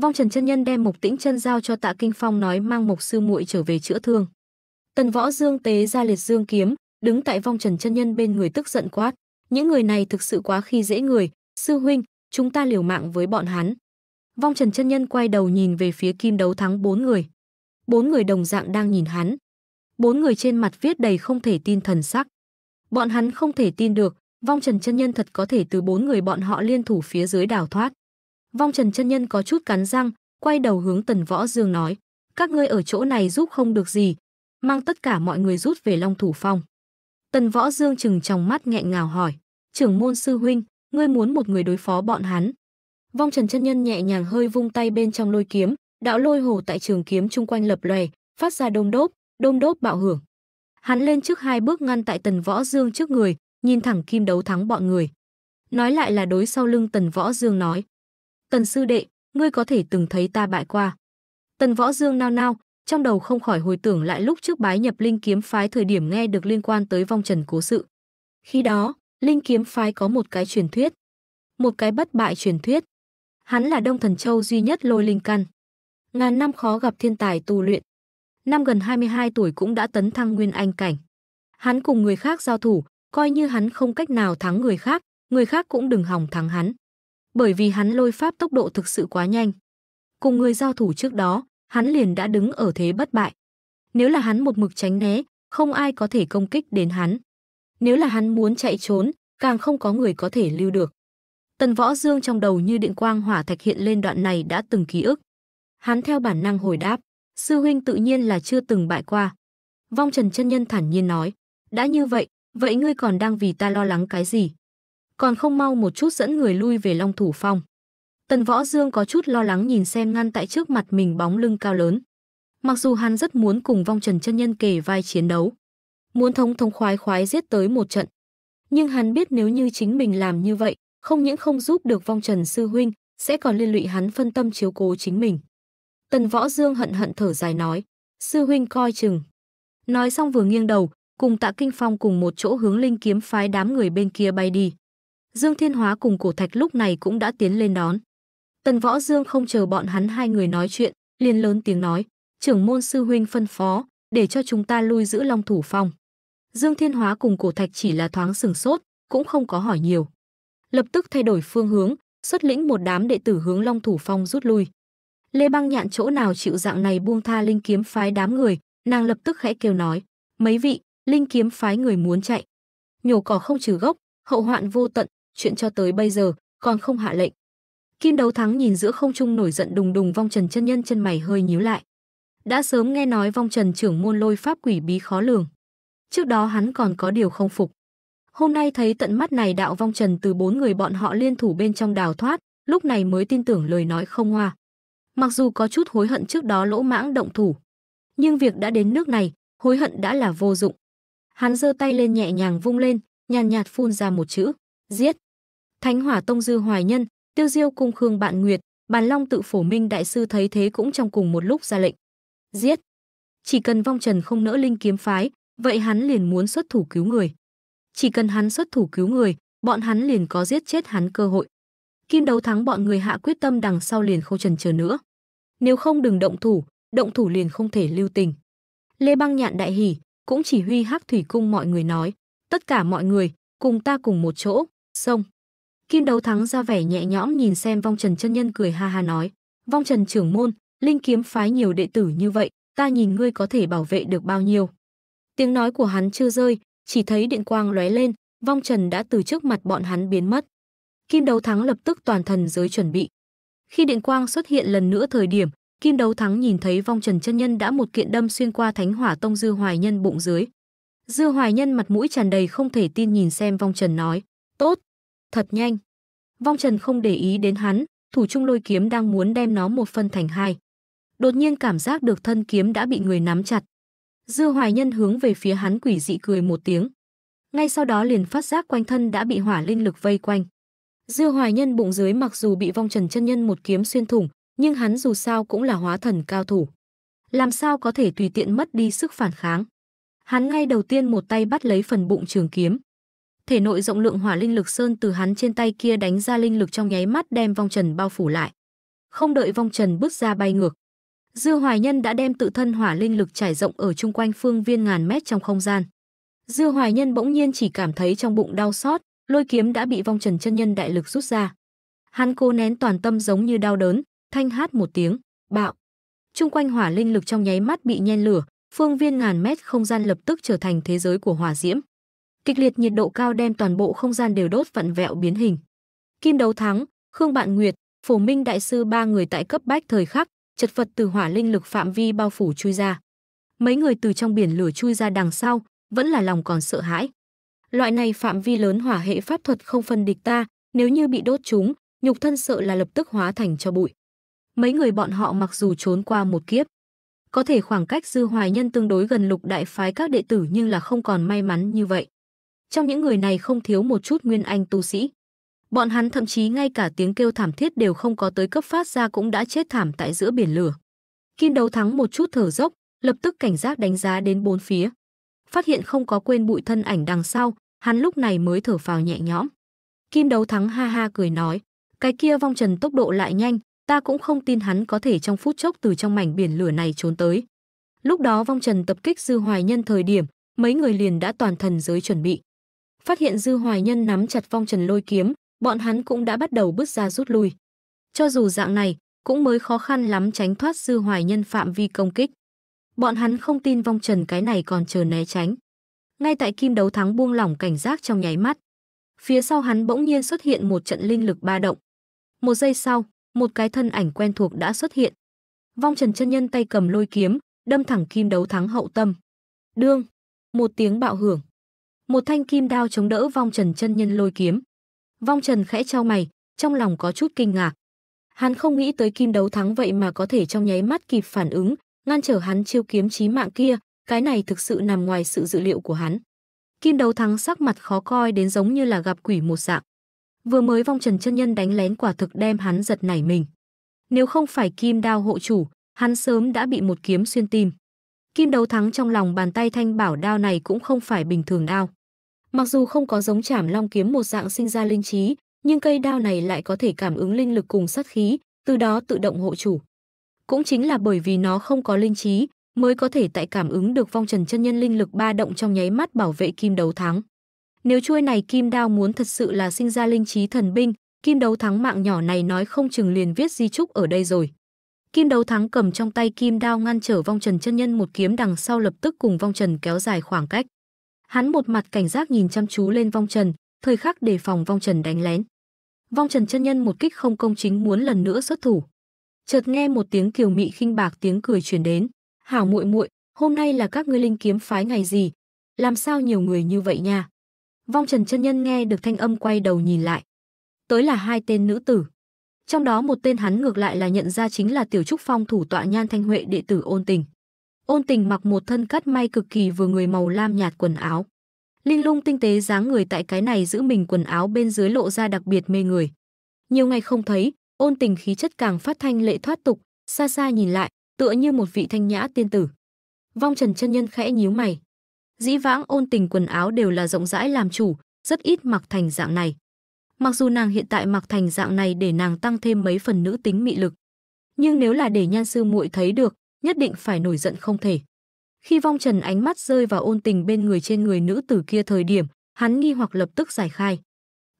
Vong Trần chân nhân đem Mộc Tĩnh chân giao cho Tạ Kinh Phong nói mang Mộc sư muội trở về chữa thương. Tần Võ Dương tế ra liệt dương kiếm, đứng tại Vong Trần chân nhân bên người tức giận quát, những người này thực sự quá khi dễ người, sư huynh, chúng ta liều mạng với bọn hắn. Vong Trần chân nhân quay đầu nhìn về phía kim đấu thắng bốn người. Bốn người đồng dạng đang nhìn hắn. Bốn người trên mặt viết đầy không thể tin thần sắc. Bọn hắn không thể tin được, Vong Trần chân nhân thật có thể từ bốn người bọn họ liên thủ phía dưới đào thoát. Vong Trần chân nhân có chút cắn răng, quay đầu hướng Tần Võ Dương nói: "Các ngươi ở chỗ này giúp không được gì, mang tất cả mọi người rút về Long Thủ Phong." Tần Võ Dương chừng trong mắt nghẹn ngào hỏi: "Trưởng môn sư huynh, ngươi muốn một người đối phó bọn hắn?" Vong Trần chân nhân nhẹ nhàng hơi vung tay bên trong lôi kiếm, đạo lôi hồ tại trường kiếm chung quanh lập lòe, phát ra đông đốp, đông đốp bạo hưởng. Hắn lên trước hai bước ngăn tại Tần Võ Dương trước người, nhìn thẳng kim đấu thắng bọn người. Nói lại là đối sau lưng Tần Võ Dương nói, Tần sư đệ, ngươi có thể từng thấy ta bại qua. Tần võ dương nao nao, trong đầu không khỏi hồi tưởng lại lúc trước bái nhập linh kiếm phái thời điểm nghe được liên quan tới vong trần cố sự. Khi đó, linh kiếm phái có một cái truyền thuyết, một cái bất bại truyền thuyết. Hắn là Đông Thần Châu duy nhất lôi linh căn. Ngàn năm khó gặp thiên tài tu luyện. Năm gần 22 tuổi cũng đã tấn thăng nguyên anh cảnh. Hắn cùng người khác giao thủ, coi như hắn không cách nào thắng người khác, người khác cũng đừng hòng thắng hắn bởi vì hắn lôi pháp tốc độ thực sự quá nhanh. Cùng người giao thủ trước đó, hắn liền đã đứng ở thế bất bại. Nếu là hắn một mực tránh né, không ai có thể công kích đến hắn. Nếu là hắn muốn chạy trốn, càng không có người có thể lưu được. Tần Võ Dương trong đầu như điện quang hỏa thạch hiện lên đoạn này đã từng ký ức. Hắn theo bản năng hồi đáp, sư huynh tự nhiên là chưa từng bại qua. Vong Trần chân nhân thản nhiên nói, đã như vậy, vậy ngươi còn đang vì ta lo lắng cái gì? còn không mau một chút dẫn người lui về Long Thủ Phong. Tần Võ Dương có chút lo lắng nhìn xem ngăn tại trước mặt mình bóng lưng cao lớn. Mặc dù hắn rất muốn cùng vong trần chân nhân kề vai chiến đấu, muốn thống thống khoái khoái giết tới một trận. Nhưng hắn biết nếu như chính mình làm như vậy, không những không giúp được vong trần sư huynh, sẽ còn liên lụy hắn phân tâm chiếu cố chính mình. Tần Võ Dương hận hận thở dài nói, sư huynh coi chừng. Nói xong vừa nghiêng đầu, cùng tạ kinh phong cùng một chỗ hướng linh kiếm phái đám người bên kia bay đi. Dương Thiên Hóa cùng Cổ Thạch lúc này cũng đã tiến lên đón. Tần Võ Dương không chờ bọn hắn hai người nói chuyện, liền lớn tiếng nói, trưởng môn sư huynh phân phó, để cho chúng ta lui giữ Long Thủ Phong. Dương Thiên Hóa cùng Cổ Thạch chỉ là thoáng sừng sốt, cũng không có hỏi nhiều. Lập tức thay đổi phương hướng, xuất lĩnh một đám đệ tử hướng Long Thủ Phong rút lui. Lê Băng Nhạn chỗ nào chịu dạng này buông tha linh kiếm phái đám người, nàng lập tức khẽ kêu nói, mấy vị, linh kiếm phái người muốn chạy. Nhổ cỏ không trừ gốc, hậu hoạn vô tận, chuyện cho tới bây giờ còn không hạ lệnh. Kim Đấu Thắng nhìn giữa không trung nổi giận đùng đùng vong Trần chân nhân chân mày hơi nhíu lại. Đã sớm nghe nói vong Trần trưởng môn lôi pháp quỷ bí khó lường. Trước đó hắn còn có điều không phục. Hôm nay thấy tận mắt này đạo vong Trần từ bốn người bọn họ liên thủ bên trong đào thoát, lúc này mới tin tưởng lời nói không hoa. Mặc dù có chút hối hận trước đó lỗ mãng động thủ, nhưng việc đã đến nước này, hối hận đã là vô dụng. Hắn giơ tay lên nhẹ nhàng vung lên, nhàn nhạt phun ra một chữ, giết. Thánh Hỏa Tông Dư Hoài Nhân, Tiêu Diêu cung Khương Bạn Nguyệt, Bàn Long tự Phổ Minh đại sư thấy thế cũng trong cùng một lúc ra lệnh. Giết! Chỉ cần Vong Trần không nỡ linh kiếm phái, vậy hắn liền muốn xuất thủ cứu người. Chỉ cần hắn xuất thủ cứu người, bọn hắn liền có giết chết hắn cơ hội. Kim đấu thắng bọn người hạ quyết tâm đằng sau liền không trần chờ nữa. Nếu không đừng động thủ, động thủ liền không thể lưu tình. Lê Băng Nhạn đại hỉ, cũng chỉ huy Hắc Thủy cung mọi người nói, tất cả mọi người, cùng ta cùng một chỗ, xong Kim đấu thắng ra vẻ nhẹ nhõm nhìn xem Vong Trần chân nhân cười ha ha nói, "Vong Trần trưởng môn, linh kiếm phái nhiều đệ tử như vậy, ta nhìn ngươi có thể bảo vệ được bao nhiêu?" Tiếng nói của hắn chưa rơi, chỉ thấy điện quang lóe lên, Vong Trần đã từ trước mặt bọn hắn biến mất. Kim đấu thắng lập tức toàn thần giới chuẩn bị. Khi điện quang xuất hiện lần nữa thời điểm, Kim đấu thắng nhìn thấy Vong Trần chân nhân đã một kiện đâm xuyên qua Thánh Hỏa Tông Dư Hoài Nhân bụng dưới. Dư Hoài Nhân mặt mũi tràn đầy không thể tin nhìn xem Vong Trần nói, "Tốt, thật nhanh. Vong Trần không để ý đến hắn, thủ trung lôi kiếm đang muốn đem nó một phân thành hai. Đột nhiên cảm giác được thân kiếm đã bị người nắm chặt. Dư Hoài Nhân hướng về phía hắn quỷ dị cười một tiếng. Ngay sau đó liền phát giác quanh thân đã bị hỏa linh lực vây quanh. Dư Hoài Nhân bụng dưới mặc dù bị Vong Trần chân nhân một kiếm xuyên thủng, nhưng hắn dù sao cũng là hóa thần cao thủ. Làm sao có thể tùy tiện mất đi sức phản kháng. Hắn ngay đầu tiên một tay bắt lấy phần bụng trường kiếm, thể nội rộng lượng hỏa linh lực sơn từ hắn trên tay kia đánh ra linh lực trong nháy mắt đem vong trần bao phủ lại. Không đợi vong trần bước ra bay ngược, Dư Hoài Nhân đã đem tự thân hỏa linh lực trải rộng ở chung quanh phương viên ngàn mét trong không gian. Dư Hoài Nhân bỗng nhiên chỉ cảm thấy trong bụng đau xót, lôi kiếm đã bị vong trần chân nhân đại lực rút ra. Hắn cố nén toàn tâm giống như đau đớn, thanh hát một tiếng, bạo. Chung quanh hỏa linh lực trong nháy mắt bị nhen lửa, phương viên ngàn mét không gian lập tức trở thành thế giới của hỏa diễm. Kịch liệt nhiệt độ cao đem toàn bộ không gian đều đốt vặn vẹo biến hình. Kim đấu thắng, Khương Bạn Nguyệt, Phổ Minh đại sư ba người tại cấp bách thời khắc, chật vật từ hỏa linh lực phạm vi bao phủ chui ra. Mấy người từ trong biển lửa chui ra đằng sau, vẫn là lòng còn sợ hãi. Loại này phạm vi lớn hỏa hệ pháp thuật không phân địch ta, nếu như bị đốt chúng, nhục thân sợ là lập tức hóa thành cho bụi. Mấy người bọn họ mặc dù trốn qua một kiếp, có thể khoảng cách dư hoài nhân tương đối gần lục đại phái các đệ tử nhưng là không còn may mắn như vậy. Trong những người này không thiếu một chút nguyên anh tu sĩ. Bọn hắn thậm chí ngay cả tiếng kêu thảm thiết đều không có tới cấp phát ra cũng đã chết thảm tại giữa biển lửa. Kim đấu thắng một chút thở dốc, lập tức cảnh giác đánh giá đến bốn phía. Phát hiện không có quên bụi thân ảnh đằng sau, hắn lúc này mới thở phào nhẹ nhõm. Kim đấu thắng ha ha cười nói, cái kia vong trần tốc độ lại nhanh, ta cũng không tin hắn có thể trong phút chốc từ trong mảnh biển lửa này trốn tới. Lúc đó vong trần tập kích dư hoài nhân thời điểm, mấy người liền đã toàn thần giới chuẩn bị phát hiện Dư Hoài Nhân nắm chặt phong trần lôi kiếm, bọn hắn cũng đã bắt đầu bước ra rút lui. Cho dù dạng này, cũng mới khó khăn lắm tránh thoát Dư Hoài Nhân phạm vi công kích. Bọn hắn không tin vong trần cái này còn chờ né tránh. Ngay tại kim đấu thắng buông lỏng cảnh giác trong nháy mắt, phía sau hắn bỗng nhiên xuất hiện một trận linh lực ba động. Một giây sau, một cái thân ảnh quen thuộc đã xuất hiện. Vong Trần chân nhân tay cầm lôi kiếm, đâm thẳng kim đấu thắng hậu tâm. Đương, một tiếng bạo hưởng một thanh kim đao chống đỡ vong trần chân nhân lôi kiếm. Vong trần khẽ trao mày, trong lòng có chút kinh ngạc. Hắn không nghĩ tới kim đấu thắng vậy mà có thể trong nháy mắt kịp phản ứng, ngăn trở hắn chiêu kiếm chí mạng kia, cái này thực sự nằm ngoài sự dự liệu của hắn. Kim đấu thắng sắc mặt khó coi đến giống như là gặp quỷ một dạng. Vừa mới vong trần chân nhân đánh lén quả thực đem hắn giật nảy mình. Nếu không phải kim đao hộ chủ, hắn sớm đã bị một kiếm xuyên tim. Kim đấu thắng trong lòng bàn tay thanh bảo đao này cũng không phải bình thường đao. Mặc dù không có giống chảm long kiếm một dạng sinh ra linh trí, nhưng cây đao này lại có thể cảm ứng linh lực cùng sát khí, từ đó tự động hộ chủ. Cũng chính là bởi vì nó không có linh trí, mới có thể tại cảm ứng được vong trần chân nhân linh lực ba động trong nháy mắt bảo vệ kim đấu thắng. Nếu chuôi này kim đao muốn thật sự là sinh ra linh trí thần binh, kim đấu thắng mạng nhỏ này nói không chừng liền viết di trúc ở đây rồi. Kim đấu thắng cầm trong tay kim đao ngăn trở vong trần chân nhân một kiếm đằng sau lập tức cùng vong trần kéo dài khoảng cách. Hắn một mặt cảnh giác nhìn chăm chú lên Vong Trần, thời khắc đề phòng Vong Trần đánh lén. Vong Trần chân nhân một kích không công chính muốn lần nữa xuất thủ. Chợt nghe một tiếng kiều mị khinh bạc tiếng cười truyền đến, "Hảo muội muội, hôm nay là các ngươi linh kiếm phái ngày gì? Làm sao nhiều người như vậy nha?" Vong Trần chân nhân nghe được thanh âm quay đầu nhìn lại. Tới là hai tên nữ tử. Trong đó một tên hắn ngược lại là nhận ra chính là Tiểu Trúc Phong thủ tọa Nhan Thanh Huệ đệ tử Ôn Tình. Ôn tình mặc một thân cắt may cực kỳ vừa người màu lam nhạt quần áo. Linh lung tinh tế dáng người tại cái này giữ mình quần áo bên dưới lộ ra đặc biệt mê người. Nhiều ngày không thấy, ôn tình khí chất càng phát thanh lệ thoát tục, xa xa nhìn lại, tựa như một vị thanh nhã tiên tử. Vong trần chân nhân khẽ nhíu mày. Dĩ vãng ôn tình quần áo đều là rộng rãi làm chủ, rất ít mặc thành dạng này. Mặc dù nàng hiện tại mặc thành dạng này để nàng tăng thêm mấy phần nữ tính mị lực. Nhưng nếu là để nhan sư muội thấy được, nhất định phải nổi giận không thể. Khi vong trần ánh mắt rơi vào ôn tình bên người trên người nữ tử kia thời điểm, hắn nghi hoặc lập tức giải khai.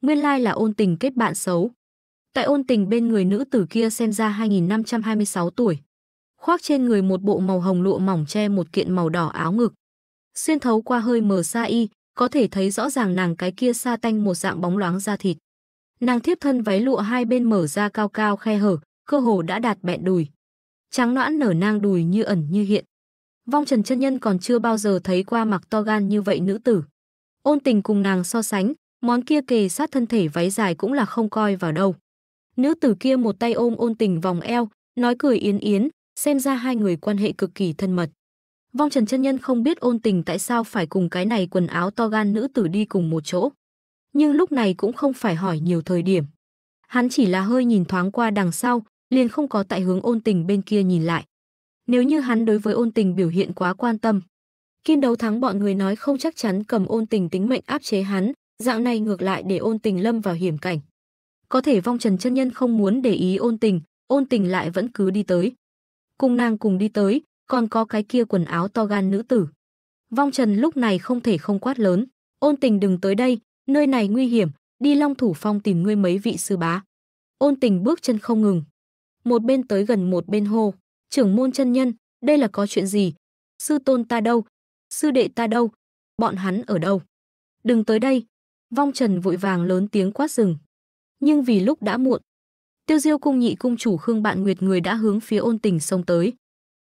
Nguyên lai là ôn tình kết bạn xấu. Tại ôn tình bên người nữ tử kia xem ra 2526 tuổi. Khoác trên người một bộ màu hồng lụa mỏng che một kiện màu đỏ áo ngực. Xuyên thấu qua hơi mờ xa y, có thể thấy rõ ràng nàng cái kia xa tanh một dạng bóng loáng da thịt. Nàng thiếp thân váy lụa hai bên mở ra cao cao khe hở, cơ hồ đã đạt bẹn đùi trắng noãn nở nang đùi như ẩn như hiện. Vong Trần chân nhân còn chưa bao giờ thấy qua mặc to gan như vậy nữ tử. Ôn tình cùng nàng so sánh, món kia kề sát thân thể váy dài cũng là không coi vào đâu. Nữ tử kia một tay ôm ôn tình vòng eo, nói cười yến yến, xem ra hai người quan hệ cực kỳ thân mật. Vong Trần chân nhân không biết ôn tình tại sao phải cùng cái này quần áo to gan nữ tử đi cùng một chỗ. Nhưng lúc này cũng không phải hỏi nhiều thời điểm. Hắn chỉ là hơi nhìn thoáng qua đằng sau, liền không có tại hướng ôn tình bên kia nhìn lại. Nếu như hắn đối với ôn tình biểu hiện quá quan tâm, kim đấu thắng bọn người nói không chắc chắn cầm ôn tình tính mệnh áp chế hắn, dạng này ngược lại để ôn tình lâm vào hiểm cảnh. Có thể vong trần chân nhân không muốn để ý ôn tình, ôn tình lại vẫn cứ đi tới. Cùng nàng cùng đi tới, còn có cái kia quần áo to gan nữ tử. Vong trần lúc này không thể không quát lớn, ôn tình đừng tới đây, nơi này nguy hiểm, đi long thủ phong tìm ngươi mấy vị sư bá. Ôn tình bước chân không ngừng, một bên tới gần một bên hồ Trưởng môn chân nhân, đây là có chuyện gì? Sư tôn ta đâu? Sư đệ ta đâu? Bọn hắn ở đâu? Đừng tới đây! Vong Trần vội vàng lớn tiếng quát rừng. Nhưng vì lúc đã muộn, Tiêu Diêu cung nhị cung chủ Khương Bạn Nguyệt người đã hướng phía ôn tình sông tới.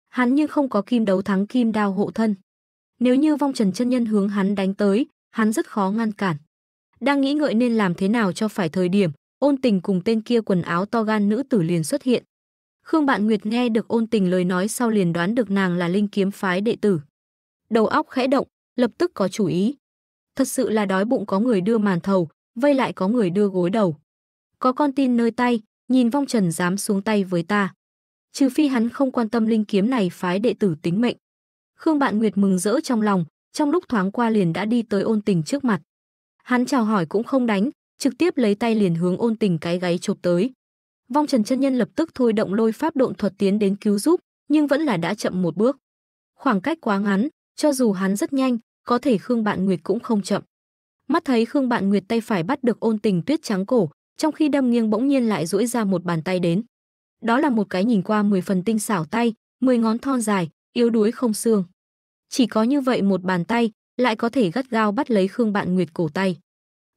Hắn nhưng không có kim đấu thắng kim đao hộ thân. Nếu như vong trần chân nhân hướng hắn đánh tới, hắn rất khó ngăn cản. Đang nghĩ ngợi nên làm thế nào cho phải thời điểm, ôn tình cùng tên kia quần áo to gan nữ tử liền xuất hiện. Khương Bạn Nguyệt nghe được ôn tình lời nói sau liền đoán được nàng là linh kiếm phái đệ tử. Đầu óc khẽ động, lập tức có chủ ý. Thật sự là đói bụng có người đưa màn thầu, vây lại có người đưa gối đầu. Có con tin nơi tay, nhìn vong trần dám xuống tay với ta. Trừ phi hắn không quan tâm linh kiếm này phái đệ tử tính mệnh. Khương Bạn Nguyệt mừng rỡ trong lòng, trong lúc thoáng qua liền đã đi tới ôn tình trước mặt. Hắn chào hỏi cũng không đánh, trực tiếp lấy tay liền hướng ôn tình cái gáy chụp tới. Vong Trần chân nhân lập tức thôi động lôi pháp độn thuật tiến đến cứu giúp, nhưng vẫn là đã chậm một bước. Khoảng cách quá ngắn, cho dù hắn rất nhanh, có thể Khương Bạn Nguyệt cũng không chậm. Mắt thấy Khương Bạn Nguyệt tay phải bắt được ôn tình tuyết trắng cổ, trong khi đâm nghiêng bỗng nhiên lại duỗi ra một bàn tay đến. Đó là một cái nhìn qua mười phần tinh xảo tay, mười ngón thon dài, yếu đuối không xương. Chỉ có như vậy một bàn tay, lại có thể gắt gao bắt lấy Khương Bạn Nguyệt cổ tay.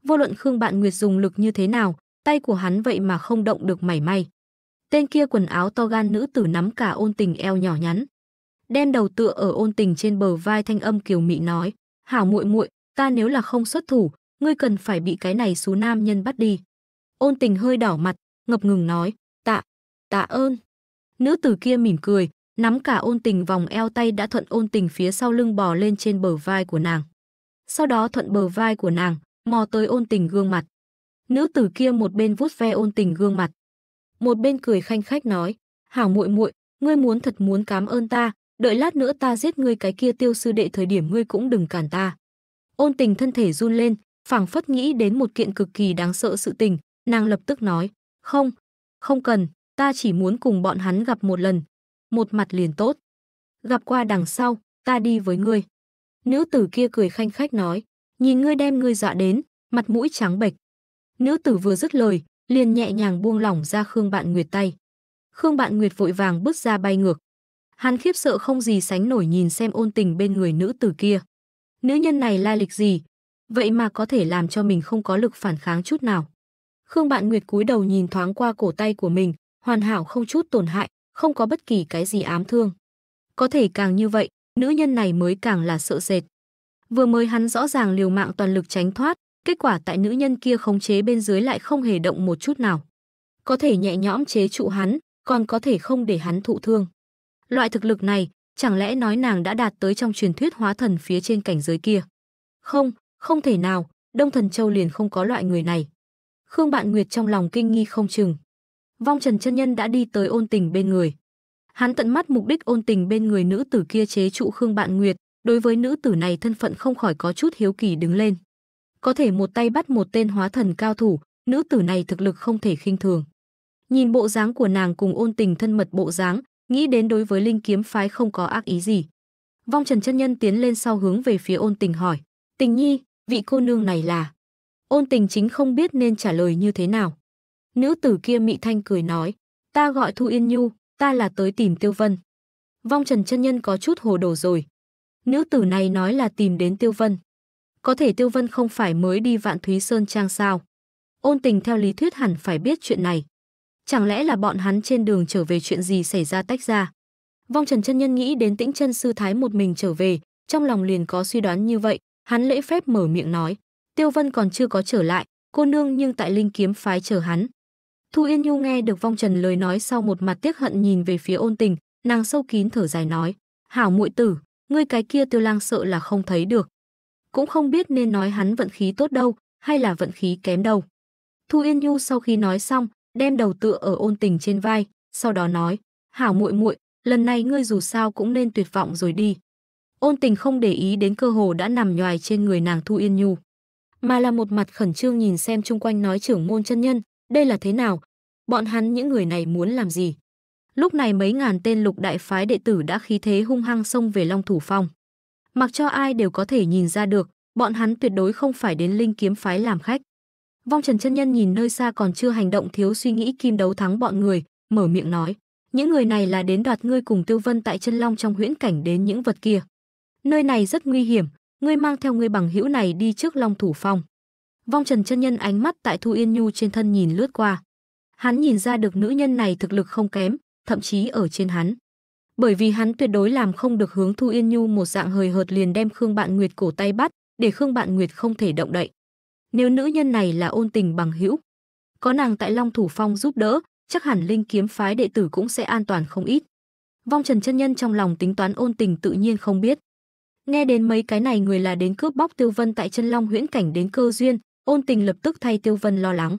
Vô luận Khương Bạn Nguyệt dùng lực như thế nào, tay của hắn vậy mà không động được mảy may. Tên kia quần áo to gan nữ tử nắm cả ôn tình eo nhỏ nhắn. Đem đầu tựa ở ôn tình trên bờ vai thanh âm kiều mị nói, hảo muội muội ta nếu là không xuất thủ, ngươi cần phải bị cái này xú nam nhân bắt đi. Ôn tình hơi đỏ mặt, ngập ngừng nói, tạ, tạ ơn. Nữ tử kia mỉm cười, nắm cả ôn tình vòng eo tay đã thuận ôn tình phía sau lưng bò lên trên bờ vai của nàng. Sau đó thuận bờ vai của nàng, mò tới ôn tình gương mặt. Nữ tử kia một bên vuốt ve ôn tình gương mặt, một bên cười khanh khách nói: "Hảo muội muội, ngươi muốn thật muốn cảm ơn ta, đợi lát nữa ta giết ngươi cái kia tiêu sư đệ thời điểm ngươi cũng đừng cản ta." Ôn tình thân thể run lên, phảng phất nghĩ đến một kiện cực kỳ đáng sợ sự tình, nàng lập tức nói: "Không, không cần, ta chỉ muốn cùng bọn hắn gặp một lần, một mặt liền tốt. Gặp qua đằng sau, ta đi với ngươi." Nữ tử kia cười khanh khách nói: "Nhìn ngươi đem ngươi dọa dạ đến, mặt mũi trắng bệch." Nữ tử vừa dứt lời, liền nhẹ nhàng buông lỏng ra Khương Bạn Nguyệt tay. Khương Bạn Nguyệt vội vàng bước ra bay ngược. Hắn khiếp sợ không gì sánh nổi nhìn xem ôn tình bên người nữ tử kia. Nữ nhân này lai lịch gì? Vậy mà có thể làm cho mình không có lực phản kháng chút nào. Khương Bạn Nguyệt cúi đầu nhìn thoáng qua cổ tay của mình, hoàn hảo không chút tổn hại, không có bất kỳ cái gì ám thương. Có thể càng như vậy, nữ nhân này mới càng là sợ sệt. Vừa mới hắn rõ ràng liều mạng toàn lực tránh thoát, kết quả tại nữ nhân kia khống chế bên dưới lại không hề động một chút nào. Có thể nhẹ nhõm chế trụ hắn, còn có thể không để hắn thụ thương. Loại thực lực này, chẳng lẽ nói nàng đã đạt tới trong truyền thuyết hóa thần phía trên cảnh giới kia? Không, không thể nào, Đông Thần Châu liền không có loại người này. Khương Bạn Nguyệt trong lòng kinh nghi không chừng. Vong Trần chân nhân đã đi tới ôn tình bên người. Hắn tận mắt mục đích ôn tình bên người nữ tử kia chế trụ Khương Bạn Nguyệt, đối với nữ tử này thân phận không khỏi có chút hiếu kỳ đứng lên có thể một tay bắt một tên hóa thần cao thủ, nữ tử này thực lực không thể khinh thường. Nhìn bộ dáng của nàng cùng ôn tình thân mật bộ dáng, nghĩ đến đối với linh kiếm phái không có ác ý gì. Vong Trần chân nhân tiến lên sau hướng về phía ôn tình hỏi, tình nhi, vị cô nương này là... Ôn tình chính không biết nên trả lời như thế nào. Nữ tử kia mị thanh cười nói, ta gọi Thu Yên Nhu, ta là tới tìm Tiêu Vân. Vong Trần chân nhân có chút hồ đồ rồi. Nữ tử này nói là tìm đến Tiêu Vân. Có thể Tiêu Vân không phải mới đi Vạn Thúy Sơn Trang sao? Ôn tình theo lý thuyết hẳn phải biết chuyện này. Chẳng lẽ là bọn hắn trên đường trở về chuyện gì xảy ra tách ra? Vong Trần chân nhân nghĩ đến Tĩnh Chân sư thái một mình trở về, trong lòng liền có suy đoán như vậy, hắn lễ phép mở miệng nói, "Tiêu Vân còn chưa có trở lại, cô nương nhưng tại Linh kiếm phái chờ hắn." Thu Yên Nhu nghe được Vong Trần lời nói sau một mặt tiếc hận nhìn về phía Ôn Tình, nàng sâu kín thở dài nói, "Hảo muội tử, ngươi cái kia Tiêu Lang sợ là không thấy được." Cũng không biết nên nói hắn vận khí tốt đâu, hay là vận khí kém đâu. Thu Yên Nhu sau khi nói xong, đem đầu tựa ở ôn tình trên vai, sau đó nói, hảo muội muội, lần này ngươi dù sao cũng nên tuyệt vọng rồi đi. Ôn tình không để ý đến cơ hồ đã nằm nhoài trên người nàng Thu Yên Nhu, mà là một mặt khẩn trương nhìn xem chung quanh nói trưởng môn chân nhân, đây là thế nào, bọn hắn những người này muốn làm gì. Lúc này mấy ngàn tên lục đại phái đệ tử đã khí thế hung hăng xông về Long Thủ Phong mặc cho ai đều có thể nhìn ra được, bọn hắn tuyệt đối không phải đến linh kiếm phái làm khách. Vong Trần chân nhân nhìn nơi xa còn chưa hành động thiếu suy nghĩ kim đấu thắng bọn người, mở miệng nói: "Những người này là đến đoạt ngươi cùng Tiêu Vân tại chân long trong huyễn cảnh đến những vật kia. Nơi này rất nguy hiểm, ngươi mang theo ngươi bằng hữu này đi trước Long Thủ Phong." Vong Trần chân nhân ánh mắt tại Thu Yên Nhu trên thân nhìn lướt qua. Hắn nhìn ra được nữ nhân này thực lực không kém, thậm chí ở trên hắn bởi vì hắn tuyệt đối làm không được hướng Thu Yên Nhu một dạng hời hợt liền đem Khương Bạn Nguyệt cổ tay bắt, để Khương Bạn Nguyệt không thể động đậy. Nếu nữ nhân này là ôn tình bằng hữu, có nàng tại Long Thủ Phong giúp đỡ, chắc hẳn linh kiếm phái đệ tử cũng sẽ an toàn không ít. Vong Trần chân nhân trong lòng tính toán ôn tình tự nhiên không biết. Nghe đến mấy cái này người là đến cướp bóc Tiêu Vân tại chân Long Huyễn cảnh đến cơ duyên, ôn tình lập tức thay Tiêu Vân lo lắng.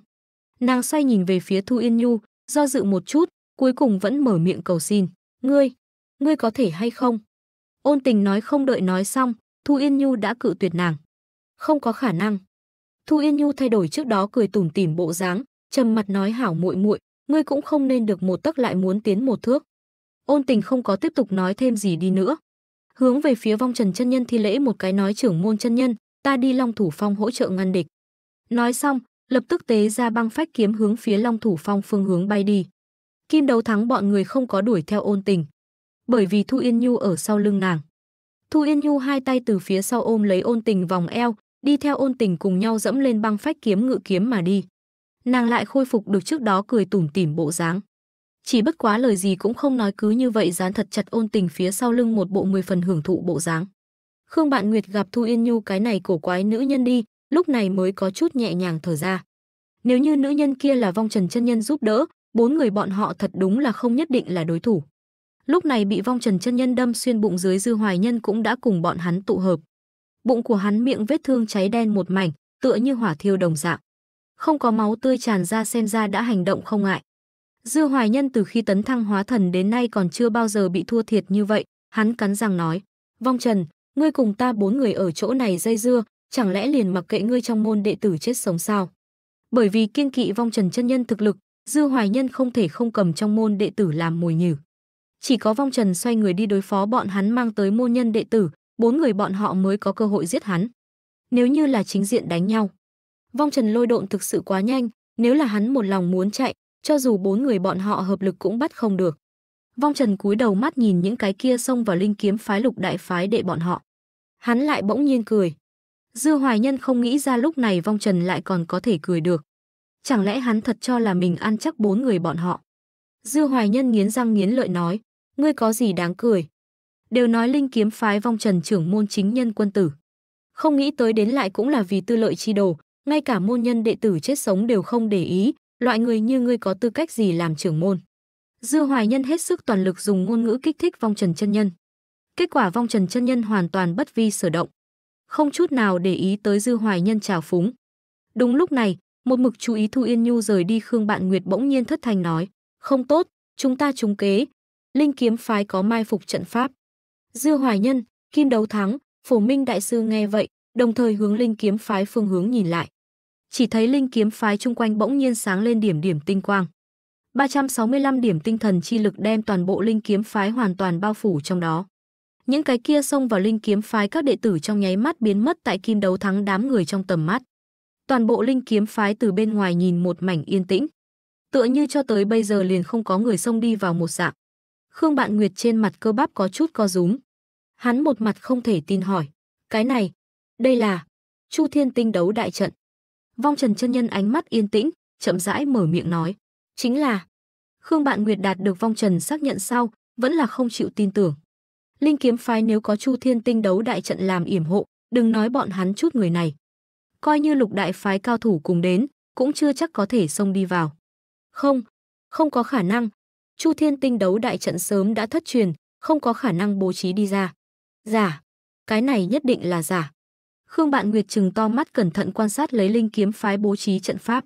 Nàng xoay nhìn về phía Thu Yên Nhu, do dự một chút, cuối cùng vẫn mở miệng cầu xin, "Ngươi, ngươi có thể hay không? Ôn tình nói không đợi nói xong, Thu Yên Nhu đã cự tuyệt nàng. Không có khả năng. Thu Yên Nhu thay đổi trước đó cười tủm tỉm bộ dáng, trầm mặt nói hảo muội muội, ngươi cũng không nên được một tấc lại muốn tiến một thước. Ôn Tình không có tiếp tục nói thêm gì đi nữa, hướng về phía Vong Trần chân nhân thi lễ một cái nói trưởng môn chân nhân, ta đi Long Thủ Phong hỗ trợ ngăn địch. Nói xong, lập tức tế ra băng phách kiếm hướng phía Long Thủ Phong phương hướng bay đi. Kim Đấu Thắng bọn người không có đuổi theo Ôn Tình, bởi vì Thu Yên Nhu ở sau lưng nàng. Thu Yên Nhu hai tay từ phía sau ôm lấy ôn tình vòng eo, đi theo ôn tình cùng nhau dẫm lên băng phách kiếm ngự kiếm mà đi. Nàng lại khôi phục được trước đó cười tủm tỉm bộ dáng. Chỉ bất quá lời gì cũng không nói cứ như vậy dán thật chặt ôn tình phía sau lưng một bộ mười phần hưởng thụ bộ dáng. Khương Bạn Nguyệt gặp Thu Yên Nhu cái này cổ quái nữ nhân đi, lúc này mới có chút nhẹ nhàng thở ra. Nếu như nữ nhân kia là vong trần chân nhân giúp đỡ, bốn người bọn họ thật đúng là không nhất định là đối thủ. Lúc này bị vong trần chân nhân đâm xuyên bụng dưới dư hoài nhân cũng đã cùng bọn hắn tụ hợp. Bụng của hắn miệng vết thương cháy đen một mảnh, tựa như hỏa thiêu đồng dạng. Không có máu tươi tràn ra xem ra đã hành động không ngại. Dư hoài nhân từ khi tấn thăng hóa thần đến nay còn chưa bao giờ bị thua thiệt như vậy, hắn cắn răng nói. Vong trần, ngươi cùng ta bốn người ở chỗ này dây dưa, chẳng lẽ liền mặc kệ ngươi trong môn đệ tử chết sống sao? Bởi vì kiên kỵ vong trần chân nhân thực lực, Dư Hoài Nhân không thể không cầm trong môn đệ tử làm mồi nhử. Chỉ có vong trần xoay người đi đối phó bọn hắn mang tới môn nhân đệ tử, bốn người bọn họ mới có cơ hội giết hắn. Nếu như là chính diện đánh nhau, vong trần lôi độn thực sự quá nhanh, nếu là hắn một lòng muốn chạy, cho dù bốn người bọn họ hợp lực cũng bắt không được. Vong Trần cúi đầu mắt nhìn những cái kia xông vào linh kiếm phái lục đại phái đệ bọn họ. Hắn lại bỗng nhiên cười. Dư Hoài Nhân không nghĩ ra lúc này Vong Trần lại còn có thể cười được. Chẳng lẽ hắn thật cho là mình ăn chắc bốn người bọn họ. Dư Hoài Nhân nghiến răng nghiến lợi nói ngươi có gì đáng cười? Đều nói linh kiếm phái vong trần trưởng môn chính nhân quân tử. Không nghĩ tới đến lại cũng là vì tư lợi chi đồ, ngay cả môn nhân đệ tử chết sống đều không để ý, loại người như ngươi có tư cách gì làm trưởng môn. Dư Hoài Nhân hết sức toàn lực dùng ngôn ngữ kích thích vong trần chân nhân. Kết quả vong trần chân nhân hoàn toàn bất vi sở động. Không chút nào để ý tới Dư Hoài Nhân trào phúng. Đúng lúc này, một mực chú ý Thu Yên Nhu rời đi Khương Bạn Nguyệt bỗng nhiên thất thành nói. Không tốt, chúng ta trúng kế, Linh kiếm phái có mai phục trận pháp. Dư Hoài Nhân, Kim Đấu Thắng, Phổ Minh đại sư nghe vậy, đồng thời hướng Linh kiếm phái phương hướng nhìn lại. Chỉ thấy Linh kiếm phái chung quanh bỗng nhiên sáng lên điểm điểm tinh quang. 365 điểm tinh thần chi lực đem toàn bộ linh kiếm phái hoàn toàn bao phủ trong đó. Những cái kia xông vào linh kiếm phái các đệ tử trong nháy mắt biến mất tại kim đấu thắng đám người trong tầm mắt. Toàn bộ linh kiếm phái từ bên ngoài nhìn một mảnh yên tĩnh. Tựa như cho tới bây giờ liền không có người xông đi vào một dạng. Khương Bạn Nguyệt trên mặt cơ bắp có chút co rúm. Hắn một mặt không thể tin hỏi. Cái này, đây là Chu Thiên Tinh đấu đại trận. Vong Trần chân nhân ánh mắt yên tĩnh, chậm rãi mở miệng nói. Chính là Khương Bạn Nguyệt đạt được Vong Trần xác nhận sau, vẫn là không chịu tin tưởng. Linh kiếm phái nếu có Chu Thiên Tinh đấu đại trận làm yểm hộ, đừng nói bọn hắn chút người này. Coi như lục đại phái cao thủ cùng đến, cũng chưa chắc có thể xông đi vào. Không, không có khả năng, Chu Thiên Tinh đấu đại trận sớm đã thất truyền, không có khả năng bố trí đi ra. Giả, cái này nhất định là giả. Khương Bạn Nguyệt trừng to mắt cẩn thận quan sát lấy linh kiếm phái bố trí trận pháp.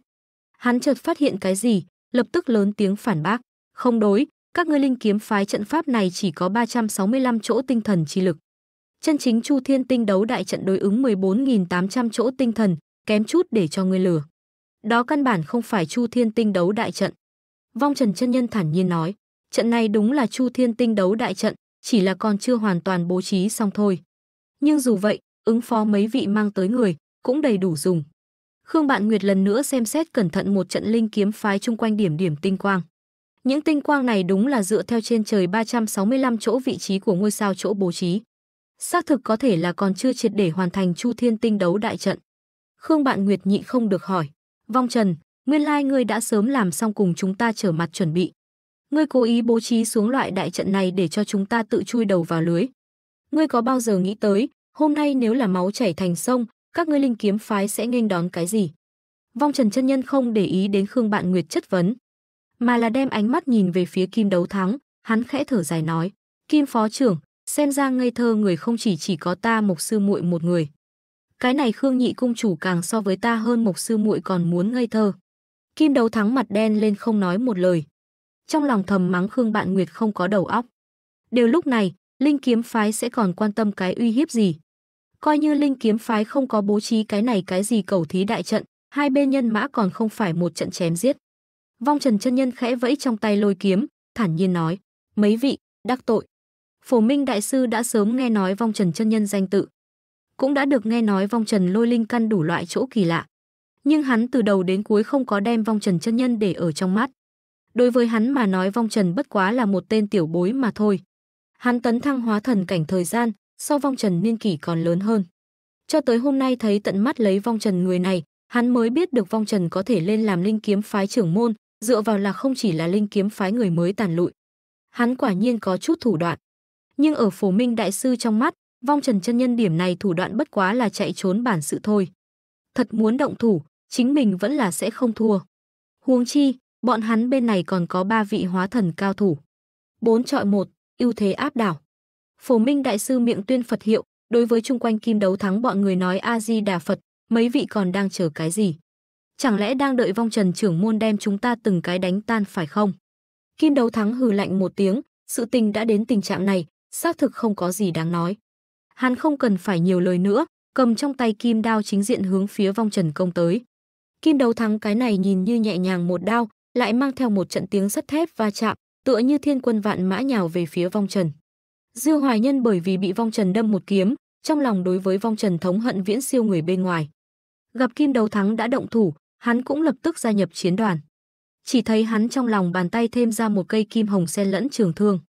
Hắn chợt phát hiện cái gì, lập tức lớn tiếng phản bác, "Không đối, các ngươi linh kiếm phái trận pháp này chỉ có 365 chỗ tinh thần chi lực. Chân chính Chu Thiên Tinh đấu đại trận đối ứng 14800 chỗ tinh thần, kém chút để cho ngươi lừa. Đó căn bản không phải Chu Thiên Tinh đấu đại trận. Vong Trần chân nhân thản nhiên nói, trận này đúng là Chu Thiên Tinh đấu đại trận, chỉ là còn chưa hoàn toàn bố trí xong thôi. Nhưng dù vậy, ứng phó mấy vị mang tới người cũng đầy đủ dùng. Khương Bạn Nguyệt lần nữa xem xét cẩn thận một trận linh kiếm phái chung quanh điểm điểm tinh quang. Những tinh quang này đúng là dựa theo trên trời 365 chỗ vị trí của ngôi sao chỗ bố trí. Xác thực có thể là còn chưa triệt để hoàn thành Chu Thiên Tinh đấu đại trận. Khương Bạn Nguyệt nhị không được hỏi, "Vong Trần, Nguyên lai like ngươi đã sớm làm xong cùng chúng ta trở mặt chuẩn bị. Ngươi cố ý bố trí xuống loại đại trận này để cho chúng ta tự chui đầu vào lưới. Ngươi có bao giờ nghĩ tới, hôm nay nếu là máu chảy thành sông, các ngươi linh kiếm phái sẽ nghênh đón cái gì? Vong Trần chân nhân không để ý đến Khương Bạn Nguyệt chất vấn, mà là đem ánh mắt nhìn về phía Kim Đấu Thắng, hắn khẽ thở dài nói: "Kim phó trưởng, xem ra ngây thơ người không chỉ chỉ có ta Mộc sư muội một người. Cái này Khương Nhị cung chủ càng so với ta hơn Mộc sư muội còn muốn ngây thơ." Kim đấu thắng mặt đen lên không nói một lời. Trong lòng thầm mắng Khương Bạn Nguyệt không có đầu óc. Đều lúc này, Linh kiếm phái sẽ còn quan tâm cái uy hiếp gì. Coi như Linh kiếm phái không có bố trí cái này cái gì cầu thí đại trận, hai bên nhân mã còn không phải một trận chém giết. Vong Trần chân nhân khẽ vẫy trong tay lôi kiếm, thản nhiên nói: "Mấy vị, đắc tội." Phổ Minh đại sư đã sớm nghe nói Vong Trần chân nhân danh tự, cũng đã được nghe nói Vong Trần lôi linh căn đủ loại chỗ kỳ lạ nhưng hắn từ đầu đến cuối không có đem vong trần chân nhân để ở trong mắt. Đối với hắn mà nói vong trần bất quá là một tên tiểu bối mà thôi. Hắn tấn thăng hóa thần cảnh thời gian, so vong trần niên kỷ còn lớn hơn. Cho tới hôm nay thấy tận mắt lấy vong trần người này, hắn mới biết được vong trần có thể lên làm linh kiếm phái trưởng môn, dựa vào là không chỉ là linh kiếm phái người mới tàn lụi. Hắn quả nhiên có chút thủ đoạn. Nhưng ở phổ minh đại sư trong mắt, vong trần chân nhân điểm này thủ đoạn bất quá là chạy trốn bản sự thôi. Thật muốn động thủ, chính mình vẫn là sẽ không thua. Huống chi, bọn hắn bên này còn có ba vị hóa thần cao thủ. bốn trọi một ưu thế áp đảo. Phổ Minh đại sư miệng tuyên Phật hiệu, đối với chung quanh kim đấu thắng bọn người nói A Di Đà Phật, mấy vị còn đang chờ cái gì? Chẳng lẽ đang đợi vong Trần trưởng môn đem chúng ta từng cái đánh tan phải không? Kim đấu thắng hừ lạnh một tiếng, sự tình đã đến tình trạng này, xác thực không có gì đáng nói. Hắn không cần phải nhiều lời nữa, cầm trong tay kim đao chính diện hướng phía vong Trần công tới. Kim đấu thắng cái này nhìn như nhẹ nhàng một đao, lại mang theo một trận tiếng sắt thép va chạm, tựa như thiên quân vạn mã nhào về phía Vong Trần. Dư Hoài Nhân bởi vì bị Vong Trần đâm một kiếm, trong lòng đối với Vong Trần thống hận viễn siêu người bên ngoài. Gặp Kim Đấu Thắng đã động thủ, hắn cũng lập tức gia nhập chiến đoàn. Chỉ thấy hắn trong lòng bàn tay thêm ra một cây kim hồng xen lẫn trường thương.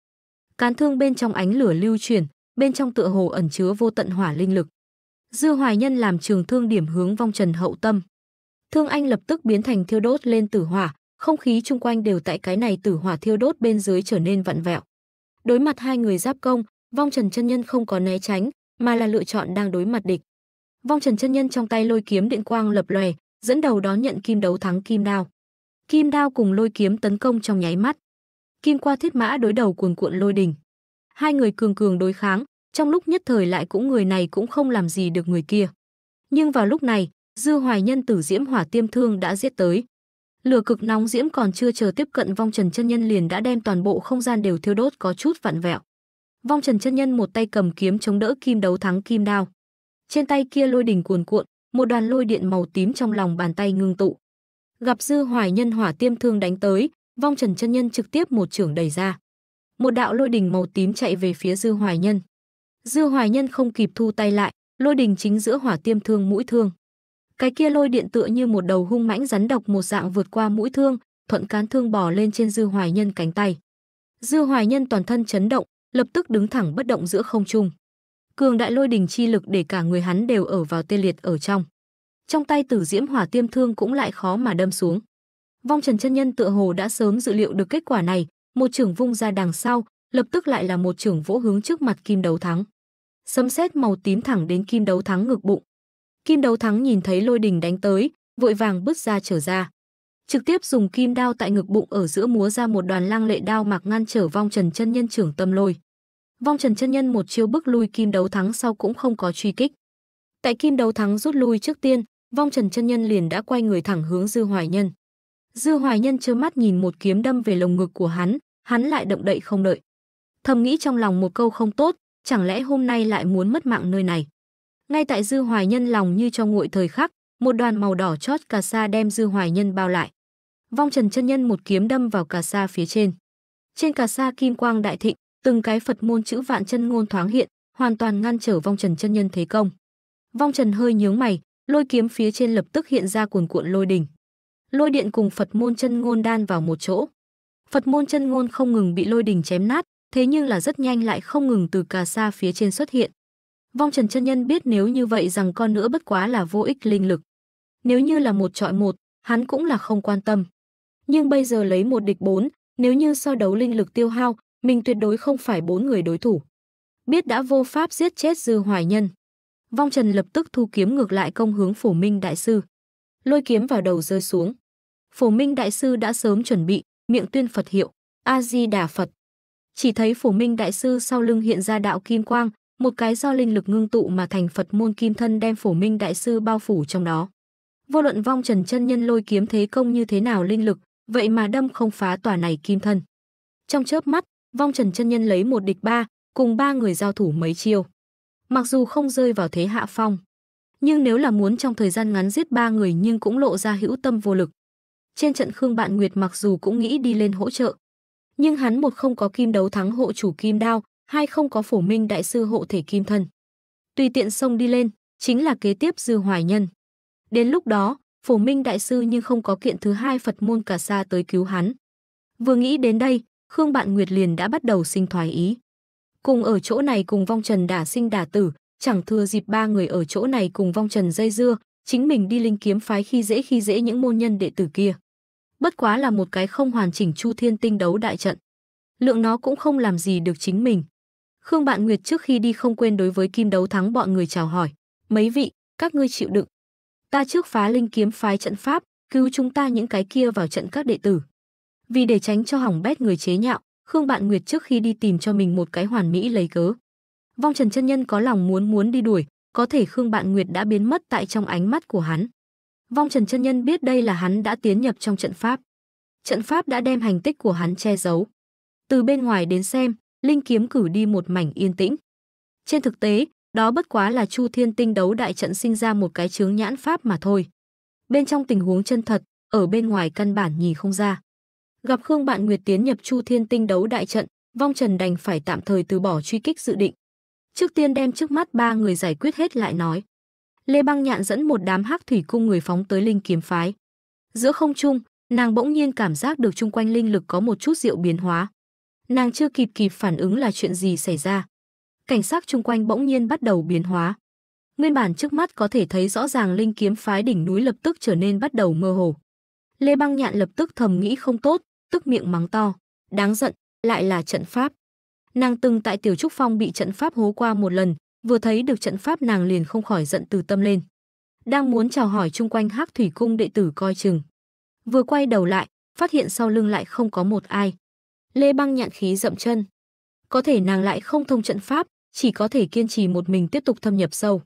Cán thương bên trong ánh lửa lưu chuyển, bên trong tựa hồ ẩn chứa vô tận hỏa linh lực. Dư Hoài Nhân làm trường thương điểm hướng Vong Trần hậu tâm. Thương Anh lập tức biến thành thiêu đốt lên tử hỏa, không khí chung quanh đều tại cái này tử hỏa thiêu đốt bên dưới trở nên vặn vẹo. Đối mặt hai người giáp công, Vong Trần chân nhân không có né tránh, mà là lựa chọn đang đối mặt địch. Vong Trần chân nhân trong tay lôi kiếm điện quang lập lòe, dẫn đầu đón nhận kim đấu thắng kim đao. Kim đao cùng lôi kiếm tấn công trong nháy mắt. Kim qua thiết mã đối đầu cuồn cuộn lôi đỉnh. Hai người cường cường đối kháng, trong lúc nhất thời lại cũng người này cũng không làm gì được người kia. Nhưng vào lúc này, Dư Hoài Nhân tử diễm hỏa tiêm thương đã giết tới. Lửa cực nóng diễm còn chưa chờ tiếp cận vong trần chân nhân liền đã đem toàn bộ không gian đều thiêu đốt có chút vặn vẹo. Vong trần chân nhân một tay cầm kiếm chống đỡ kim đấu thắng kim đao. Trên tay kia lôi đỉnh cuồn cuộn, một đoàn lôi điện màu tím trong lòng bàn tay ngưng tụ. Gặp Dư Hoài Nhân hỏa tiêm thương đánh tới, vong trần chân nhân trực tiếp một trưởng đẩy ra. Một đạo lôi đỉnh màu tím chạy về phía Dư Hoài Nhân. Dư Hoài Nhân không kịp thu tay lại, lôi đỉnh chính giữa hỏa tiêm thương mũi thương. Cái kia lôi điện tựa như một đầu hung mãnh rắn độc một dạng vượt qua mũi thương, thuận cán thương bò lên trên Dư Hoài Nhân cánh tay. Dư Hoài Nhân toàn thân chấn động, lập tức đứng thẳng bất động giữa không trung. Cường đại lôi đình chi lực để cả người hắn đều ở vào tê liệt ở trong. Trong tay Tử Diễm Hỏa Tiêm Thương cũng lại khó mà đâm xuống. Vong Trần chân nhân tựa hồ đã sớm dự liệu được kết quả này, một trưởng vung ra đằng sau, lập tức lại là một trưởng vỗ hướng trước mặt Kim Đấu Thắng. xâm xét màu tím thẳng đến Kim Đấu Thắng ngực bụng. Kim Đấu Thắng nhìn thấy lôi đình đánh tới, vội vàng bước ra trở ra. Trực tiếp dùng kim đao tại ngực bụng ở giữa múa ra một đoàn lang lệ đao mạc ngăn trở vong trần chân nhân trưởng tâm lôi. Vong trần chân nhân một chiêu bước lui kim đấu thắng sau cũng không có truy kích. Tại kim đấu thắng rút lui trước tiên, vong trần chân nhân liền đã quay người thẳng hướng dư hoài nhân. Dư hoài nhân trơ mắt nhìn một kiếm đâm về lồng ngực của hắn, hắn lại động đậy không đợi. Thầm nghĩ trong lòng một câu không tốt, chẳng lẽ hôm nay lại muốn mất mạng nơi này. Ngay tại Dư Hoài Nhân lòng như cho nguội thời khắc, một đoàn màu đỏ chót cà sa đem Dư Hoài Nhân bao lại. Vong Trần chân nhân một kiếm đâm vào cà sa phía trên. Trên cà sa kim quang đại thịnh, từng cái Phật môn chữ vạn chân ngôn thoáng hiện, hoàn toàn ngăn trở Vong Trần chân nhân thế công. Vong Trần hơi nhướng mày, lôi kiếm phía trên lập tức hiện ra cuồn cuộn lôi đình. Lôi điện cùng Phật môn chân ngôn đan vào một chỗ. Phật môn chân ngôn không ngừng bị lôi đình chém nát, thế nhưng là rất nhanh lại không ngừng từ cà sa phía trên xuất hiện. Vong Trần chân nhân biết nếu như vậy rằng con nữa bất quá là vô ích linh lực. Nếu như là một trọi một, hắn cũng là không quan tâm. Nhưng bây giờ lấy một địch bốn, nếu như so đấu linh lực tiêu hao, mình tuyệt đối không phải bốn người đối thủ. Biết đã vô pháp giết chết Dư Hoài Nhân. Vong Trần lập tức thu kiếm ngược lại công hướng Phổ Minh Đại Sư. Lôi kiếm vào đầu rơi xuống. Phổ Minh Đại Sư đã sớm chuẩn bị, miệng tuyên Phật hiệu, A-di-đà Phật. Chỉ thấy Phổ Minh Đại Sư sau lưng hiện ra đạo kim quang, một cái do linh lực ngưng tụ mà thành Phật môn kim thân đem phổ minh đại sư bao phủ trong đó. Vô luận vong trần chân nhân lôi kiếm thế công như thế nào linh lực, vậy mà đâm không phá tòa này kim thân. Trong chớp mắt, vong trần chân nhân lấy một địch ba, cùng ba người giao thủ mấy chiêu. Mặc dù không rơi vào thế hạ phong, nhưng nếu là muốn trong thời gian ngắn giết ba người nhưng cũng lộ ra hữu tâm vô lực. Trên trận Khương Bạn Nguyệt mặc dù cũng nghĩ đi lên hỗ trợ, nhưng hắn một không có kim đấu thắng hộ chủ kim đao, hai không có phổ minh đại sư hộ thể kim thân. Tùy tiện sông đi lên, chính là kế tiếp dư hoài nhân. Đến lúc đó, phổ minh đại sư nhưng không có kiện thứ hai Phật môn cả xa tới cứu hắn. Vừa nghĩ đến đây, Khương Bạn Nguyệt liền đã bắt đầu sinh thoái ý. Cùng ở chỗ này cùng vong trần đả sinh đả tử, chẳng thừa dịp ba người ở chỗ này cùng vong trần dây dưa, chính mình đi linh kiếm phái khi dễ khi dễ những môn nhân đệ tử kia. Bất quá là một cái không hoàn chỉnh chu thiên tinh đấu đại trận. Lượng nó cũng không làm gì được chính mình. Khương Bạn Nguyệt trước khi đi không quên đối với Kim Đấu Thắng bọn người chào hỏi. Mấy vị, các ngươi chịu đựng. Ta trước phá linh kiếm phái trận pháp, cứu chúng ta những cái kia vào trận các đệ tử. Vì để tránh cho hỏng bét người chế nhạo, Khương Bạn Nguyệt trước khi đi tìm cho mình một cái hoàn mỹ lấy cớ. Vong Trần chân nhân có lòng muốn muốn đi đuổi, có thể Khương Bạn Nguyệt đã biến mất tại trong ánh mắt của hắn. Vong Trần chân nhân biết đây là hắn đã tiến nhập trong trận pháp. Trận pháp đã đem hành tích của hắn che giấu. Từ bên ngoài đến xem, Linh kiếm cử đi một mảnh yên tĩnh. Trên thực tế, đó bất quá là Chu Thiên Tinh đấu đại trận sinh ra một cái chướng nhãn pháp mà thôi. Bên trong tình huống chân thật, ở bên ngoài căn bản nhìn không ra. Gặp Khương Bạn Nguyệt tiến nhập Chu Thiên Tinh đấu đại trận, Vong Trần đành phải tạm thời từ bỏ truy kích dự định. Trước tiên đem trước mắt ba người giải quyết hết lại nói. Lê Băng Nhạn dẫn một đám hắc thủy cung người phóng tới Linh kiếm phái. Giữa không trung, nàng bỗng nhiên cảm giác được chung quanh linh lực có một chút diệu biến hóa nàng chưa kịp kịp phản ứng là chuyện gì xảy ra. Cảnh sắc chung quanh bỗng nhiên bắt đầu biến hóa. Nguyên bản trước mắt có thể thấy rõ ràng linh kiếm phái đỉnh núi lập tức trở nên bắt đầu mơ hồ. Lê Băng Nhạn lập tức thầm nghĩ không tốt, tức miệng mắng to, đáng giận, lại là trận pháp. Nàng từng tại Tiểu Trúc Phong bị trận pháp hố qua một lần, vừa thấy được trận pháp nàng liền không khỏi giận từ tâm lên. Đang muốn chào hỏi chung quanh Hắc Thủy Cung đệ tử coi chừng. Vừa quay đầu lại, phát hiện sau lưng lại không có một ai. Lê Băng nhạn khí dậm chân. Có thể nàng lại không thông trận pháp, chỉ có thể kiên trì một mình tiếp tục thâm nhập sâu.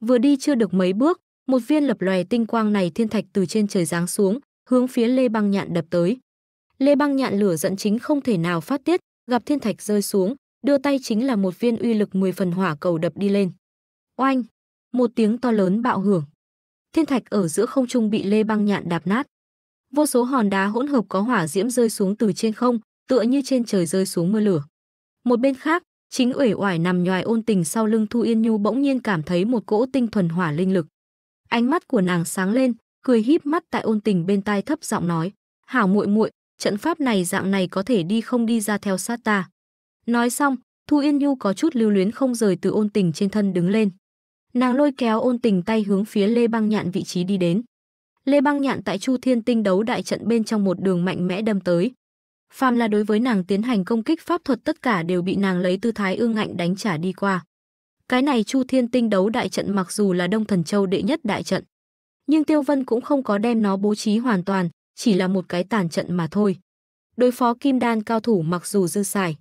Vừa đi chưa được mấy bước, một viên lập lòe tinh quang này thiên thạch từ trên trời giáng xuống, hướng phía Lê Băng Nhạn đập tới. Lê Băng Nhạn lửa giận chính không thể nào phát tiết, gặp thiên thạch rơi xuống, đưa tay chính là một viên uy lực 10 phần hỏa cầu đập đi lên. Oanh! Một tiếng to lớn bạo hưởng. Thiên thạch ở giữa không trung bị Lê Băng Nhạn đạp nát. Vô số hòn đá hỗn hợp có hỏa diễm rơi xuống từ trên không, tựa như trên trời rơi xuống mưa lửa. Một bên khác, chính uể oải nằm nhòi ôn tình sau lưng Thu Yên Nhu bỗng nhiên cảm thấy một cỗ tinh thuần hỏa linh lực. Ánh mắt của nàng sáng lên, cười híp mắt tại ôn tình bên tai thấp giọng nói: "Hảo muội muội, trận pháp này dạng này có thể đi không đi ra theo sát ta." Nói xong, Thu Yên Nhu có chút lưu luyến không rời từ ôn tình trên thân đứng lên. Nàng lôi kéo ôn tình tay hướng phía Lê Băng Nhạn vị trí đi đến. Lê Băng Nhạn tại Chu Thiên Tinh đấu đại trận bên trong một đường mạnh mẽ đâm tới, phàm là đối với nàng tiến hành công kích pháp thuật tất cả đều bị nàng lấy tư thái ương ngạnh đánh trả đi qua. Cái này Chu Thiên Tinh đấu đại trận mặc dù là Đông Thần Châu đệ nhất đại trận, nhưng Tiêu Vân cũng không có đem nó bố trí hoàn toàn, chỉ là một cái tàn trận mà thôi. Đối phó Kim Đan cao thủ mặc dù dư xài,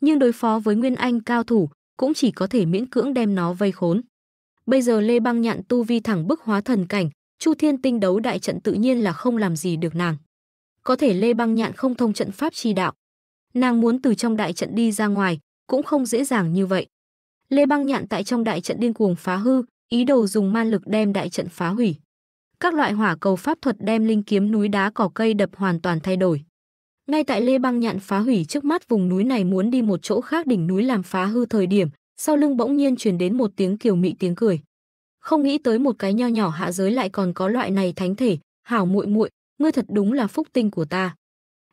nhưng đối phó với Nguyên Anh cao thủ cũng chỉ có thể miễn cưỡng đem nó vây khốn. Bây giờ Lê Băng Nhạn tu vi thẳng bức hóa thần cảnh, Chu Thiên Tinh đấu đại trận tự nhiên là không làm gì được nàng có thể Lê Băng Nhạn không thông trận pháp chi đạo. Nàng muốn từ trong đại trận đi ra ngoài, cũng không dễ dàng như vậy. Lê Băng Nhạn tại trong đại trận điên cuồng phá hư, ý đồ dùng man lực đem đại trận phá hủy. Các loại hỏa cầu pháp thuật đem linh kiếm núi đá cỏ cây đập hoàn toàn thay đổi. Ngay tại Lê Băng Nhạn phá hủy trước mắt vùng núi này muốn đi một chỗ khác đỉnh núi làm phá hư thời điểm, sau lưng bỗng nhiên truyền đến một tiếng kiều mị tiếng cười. Không nghĩ tới một cái nho nhỏ hạ giới lại còn có loại này thánh thể, hảo muội muội, ngươi thật đúng là phúc tinh của ta.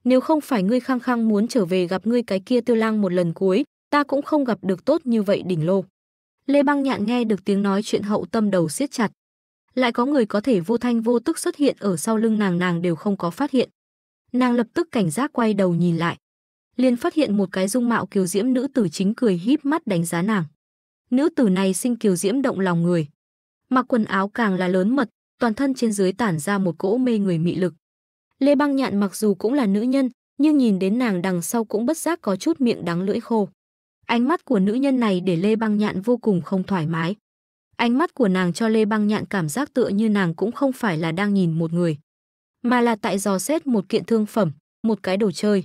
Nếu không phải ngươi khăng khăng muốn trở về gặp ngươi cái kia tiêu lang một lần cuối, ta cũng không gặp được tốt như vậy đỉnh lô. Lê Băng Nhạn nghe được tiếng nói chuyện hậu tâm đầu siết chặt. Lại có người có thể vô thanh vô tức xuất hiện ở sau lưng nàng nàng đều không có phát hiện. Nàng lập tức cảnh giác quay đầu nhìn lại. Liền phát hiện một cái dung mạo kiều diễm nữ tử chính cười híp mắt đánh giá nàng. Nữ tử này sinh kiều diễm động lòng người. Mặc quần áo càng là lớn mật, toàn thân trên dưới tản ra một cỗ mê người mị lực. Lê Băng Nhạn mặc dù cũng là nữ nhân, nhưng nhìn đến nàng đằng sau cũng bất giác có chút miệng đắng lưỡi khô. Ánh mắt của nữ nhân này để Lê Băng Nhạn vô cùng không thoải mái. Ánh mắt của nàng cho Lê Băng Nhạn cảm giác tựa như nàng cũng không phải là đang nhìn một người, mà là tại dò xét một kiện thương phẩm, một cái đồ chơi.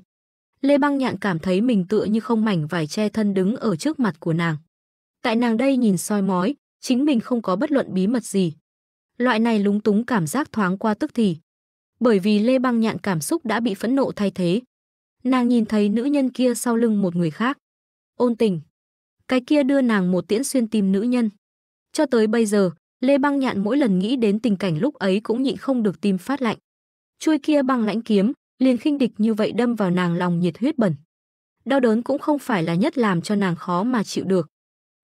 Lê Băng Nhạn cảm thấy mình tựa như không mảnh vải che thân đứng ở trước mặt của nàng. Tại nàng đây nhìn soi mói, chính mình không có bất luận bí mật gì. Loại này lúng túng cảm giác thoáng qua tức thì. Bởi vì Lê Băng Nhạn cảm xúc đã bị phẫn nộ thay thế. Nàng nhìn thấy nữ nhân kia sau lưng một người khác. Ôn tình. Cái kia đưa nàng một tiễn xuyên tim nữ nhân. Cho tới bây giờ, Lê Băng Nhạn mỗi lần nghĩ đến tình cảnh lúc ấy cũng nhịn không được tim phát lạnh. Chuôi kia băng lãnh kiếm, liền khinh địch như vậy đâm vào nàng lòng nhiệt huyết bẩn. Đau đớn cũng không phải là nhất làm cho nàng khó mà chịu được.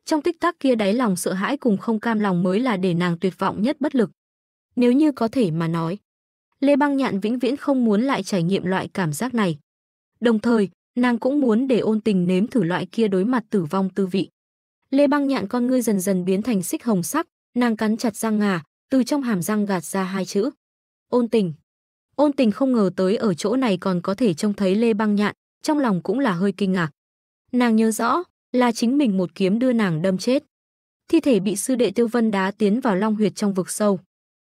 Trong tích tắc kia đáy lòng sợ hãi cùng không cam lòng mới là để nàng tuyệt vọng nhất bất lực. Nếu như có thể mà nói, Lê Băng Nhạn vĩnh viễn không muốn lại trải nghiệm loại cảm giác này. Đồng thời, nàng cũng muốn để ôn tình nếm thử loại kia đối mặt tử vong tư vị. Lê Băng Nhạn con ngươi dần dần biến thành xích hồng sắc, nàng cắn chặt răng ngà, từ trong hàm răng gạt ra hai chữ. Ôn tình. Ôn tình không ngờ tới ở chỗ này còn có thể trông thấy Lê Băng Nhạn, trong lòng cũng là hơi kinh ngạc. Nàng nhớ rõ, là chính mình một kiếm đưa nàng đâm chết. Thi thể bị sư đệ Tiêu Vân đá tiến vào long huyệt trong vực sâu.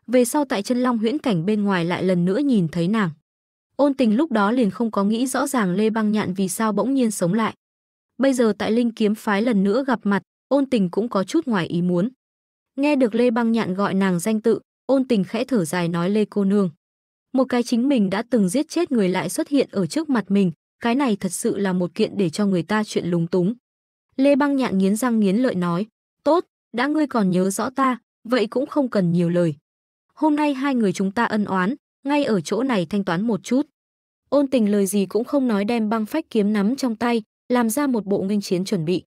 Về sau tại chân long huyễn cảnh bên ngoài lại lần nữa nhìn thấy nàng. Ôn tình lúc đó liền không có nghĩ rõ ràng Lê Băng Nhạn vì sao bỗng nhiên sống lại. Bây giờ tại Linh Kiếm Phái lần nữa gặp mặt, ôn tình cũng có chút ngoài ý muốn. Nghe được Lê Băng Nhạn gọi nàng danh tự, ôn tình khẽ thở dài nói Lê cô nương. Một cái chính mình đã từng giết chết người lại xuất hiện ở trước mặt mình, cái này thật sự là một kiện để cho người ta chuyện lúng túng. Lê Băng Nhạn nghiến răng nghiến lợi nói, "Tốt, đã ngươi còn nhớ rõ ta, vậy cũng không cần nhiều lời. Hôm nay hai người chúng ta ân oán, ngay ở chỗ này thanh toán một chút." Ôn Tình lời gì cũng không nói đem băng phách kiếm nắm trong tay, làm ra một bộ nghênh chiến chuẩn bị.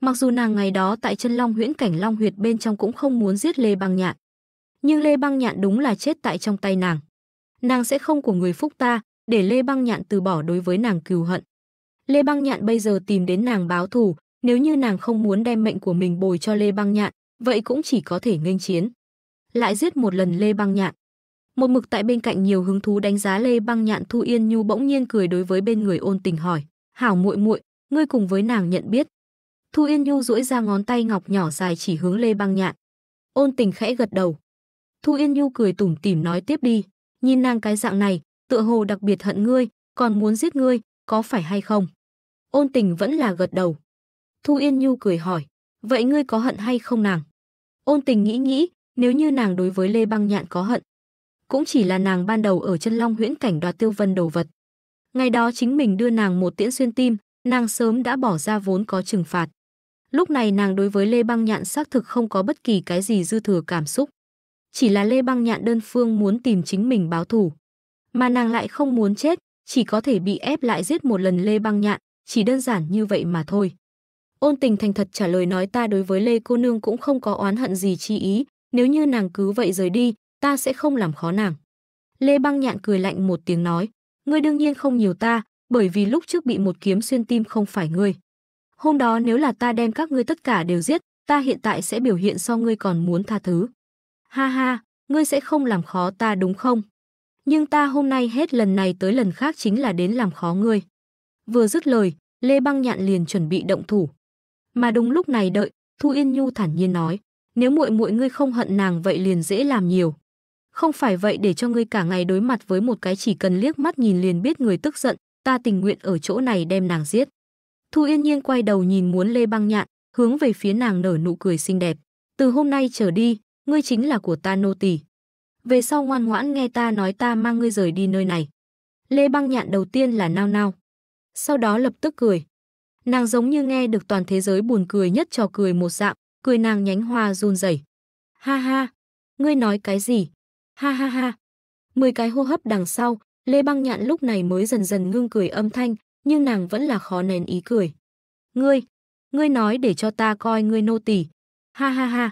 Mặc dù nàng ngày đó tại chân Long Huyễn cảnh Long Huyệt bên trong cũng không muốn giết Lê Băng Nhạn, nhưng Lê Băng Nhạn đúng là chết tại trong tay nàng. Nàng sẽ không của người phúc ta, để Lê Băng Nhạn từ bỏ đối với nàng cừu hận. Lê Băng Nhạn bây giờ tìm đến nàng báo thù, nếu như nàng không muốn đem mệnh của mình bồi cho Lê Băng Nhạn, vậy cũng chỉ có thể nghênh chiến. Lại giết một lần Lê Băng Nhạn. Một mực tại bên cạnh nhiều hứng thú đánh giá Lê Băng Nhạn Thu Yên Nhu bỗng nhiên cười đối với bên người Ôn Tình hỏi: "Hảo muội muội, ngươi cùng với nàng nhận biết?" Thu Yên Nhu duỗi ra ngón tay ngọc nhỏ dài chỉ hướng Lê Băng Nhạn. Ôn Tình khẽ gật đầu. Thu Yên Nhu cười tủm tỉm nói tiếp đi, nhìn nàng cái dạng này, tựa hồ đặc biệt hận ngươi, còn muốn giết ngươi, có phải hay không? Ôn Tình vẫn là gật đầu. Thu Yên Nhu cười hỏi, vậy ngươi có hận hay không nàng? Ôn tình nghĩ nghĩ, nếu như nàng đối với Lê Băng Nhạn có hận, cũng chỉ là nàng ban đầu ở chân long huyễn cảnh đoạt tiêu vân đầu vật. Ngày đó chính mình đưa nàng một tiễn xuyên tim, nàng sớm đã bỏ ra vốn có trừng phạt. Lúc này nàng đối với Lê Băng Nhạn xác thực không có bất kỳ cái gì dư thừa cảm xúc. Chỉ là Lê Băng Nhạn đơn phương muốn tìm chính mình báo thù. Mà nàng lại không muốn chết, chỉ có thể bị ép lại giết một lần Lê Băng Nhạn, chỉ đơn giản như vậy mà thôi. Ôn tình thành thật trả lời nói ta đối với Lê cô nương cũng không có oán hận gì chi ý, nếu như nàng cứ vậy rời đi, ta sẽ không làm khó nàng. Lê băng nhạn cười lạnh một tiếng nói, ngươi đương nhiên không nhiều ta, bởi vì lúc trước bị một kiếm xuyên tim không phải ngươi. Hôm đó nếu là ta đem các ngươi tất cả đều giết, ta hiện tại sẽ biểu hiện so ngươi còn muốn tha thứ. Ha ha, ngươi sẽ không làm khó ta đúng không? Nhưng ta hôm nay hết lần này tới lần khác chính là đến làm khó ngươi. Vừa dứt lời, Lê Băng Nhạn liền chuẩn bị động thủ. Mà đúng lúc này đợi, Thu Yên Nhu thản nhiên nói, nếu muội muội ngươi không hận nàng vậy liền dễ làm nhiều. Không phải vậy để cho ngươi cả ngày đối mặt với một cái chỉ cần liếc mắt nhìn liền biết người tức giận, ta tình nguyện ở chỗ này đem nàng giết. Thu Yên Nhiên quay đầu nhìn muốn Lê Băng Nhạn, hướng về phía nàng nở nụ cười xinh đẹp. Từ hôm nay trở đi, ngươi chính là của ta nô tỳ. Về sau ngoan ngoãn nghe ta nói ta mang ngươi rời đi nơi này. Lê Băng Nhạn đầu tiên là nao nao, sau đó lập tức cười. Nàng giống như nghe được toàn thế giới buồn cười nhất trò cười một dạng, cười nàng nhánh hoa run rẩy. Ha ha, ngươi nói cái gì? Ha ha ha. Mười cái hô hấp đằng sau, Lê Băng Nhạn lúc này mới dần dần ngưng cười âm thanh, nhưng nàng vẫn là khó nén ý cười. Ngươi, ngươi nói để cho ta coi ngươi nô tỳ. Ha ha ha.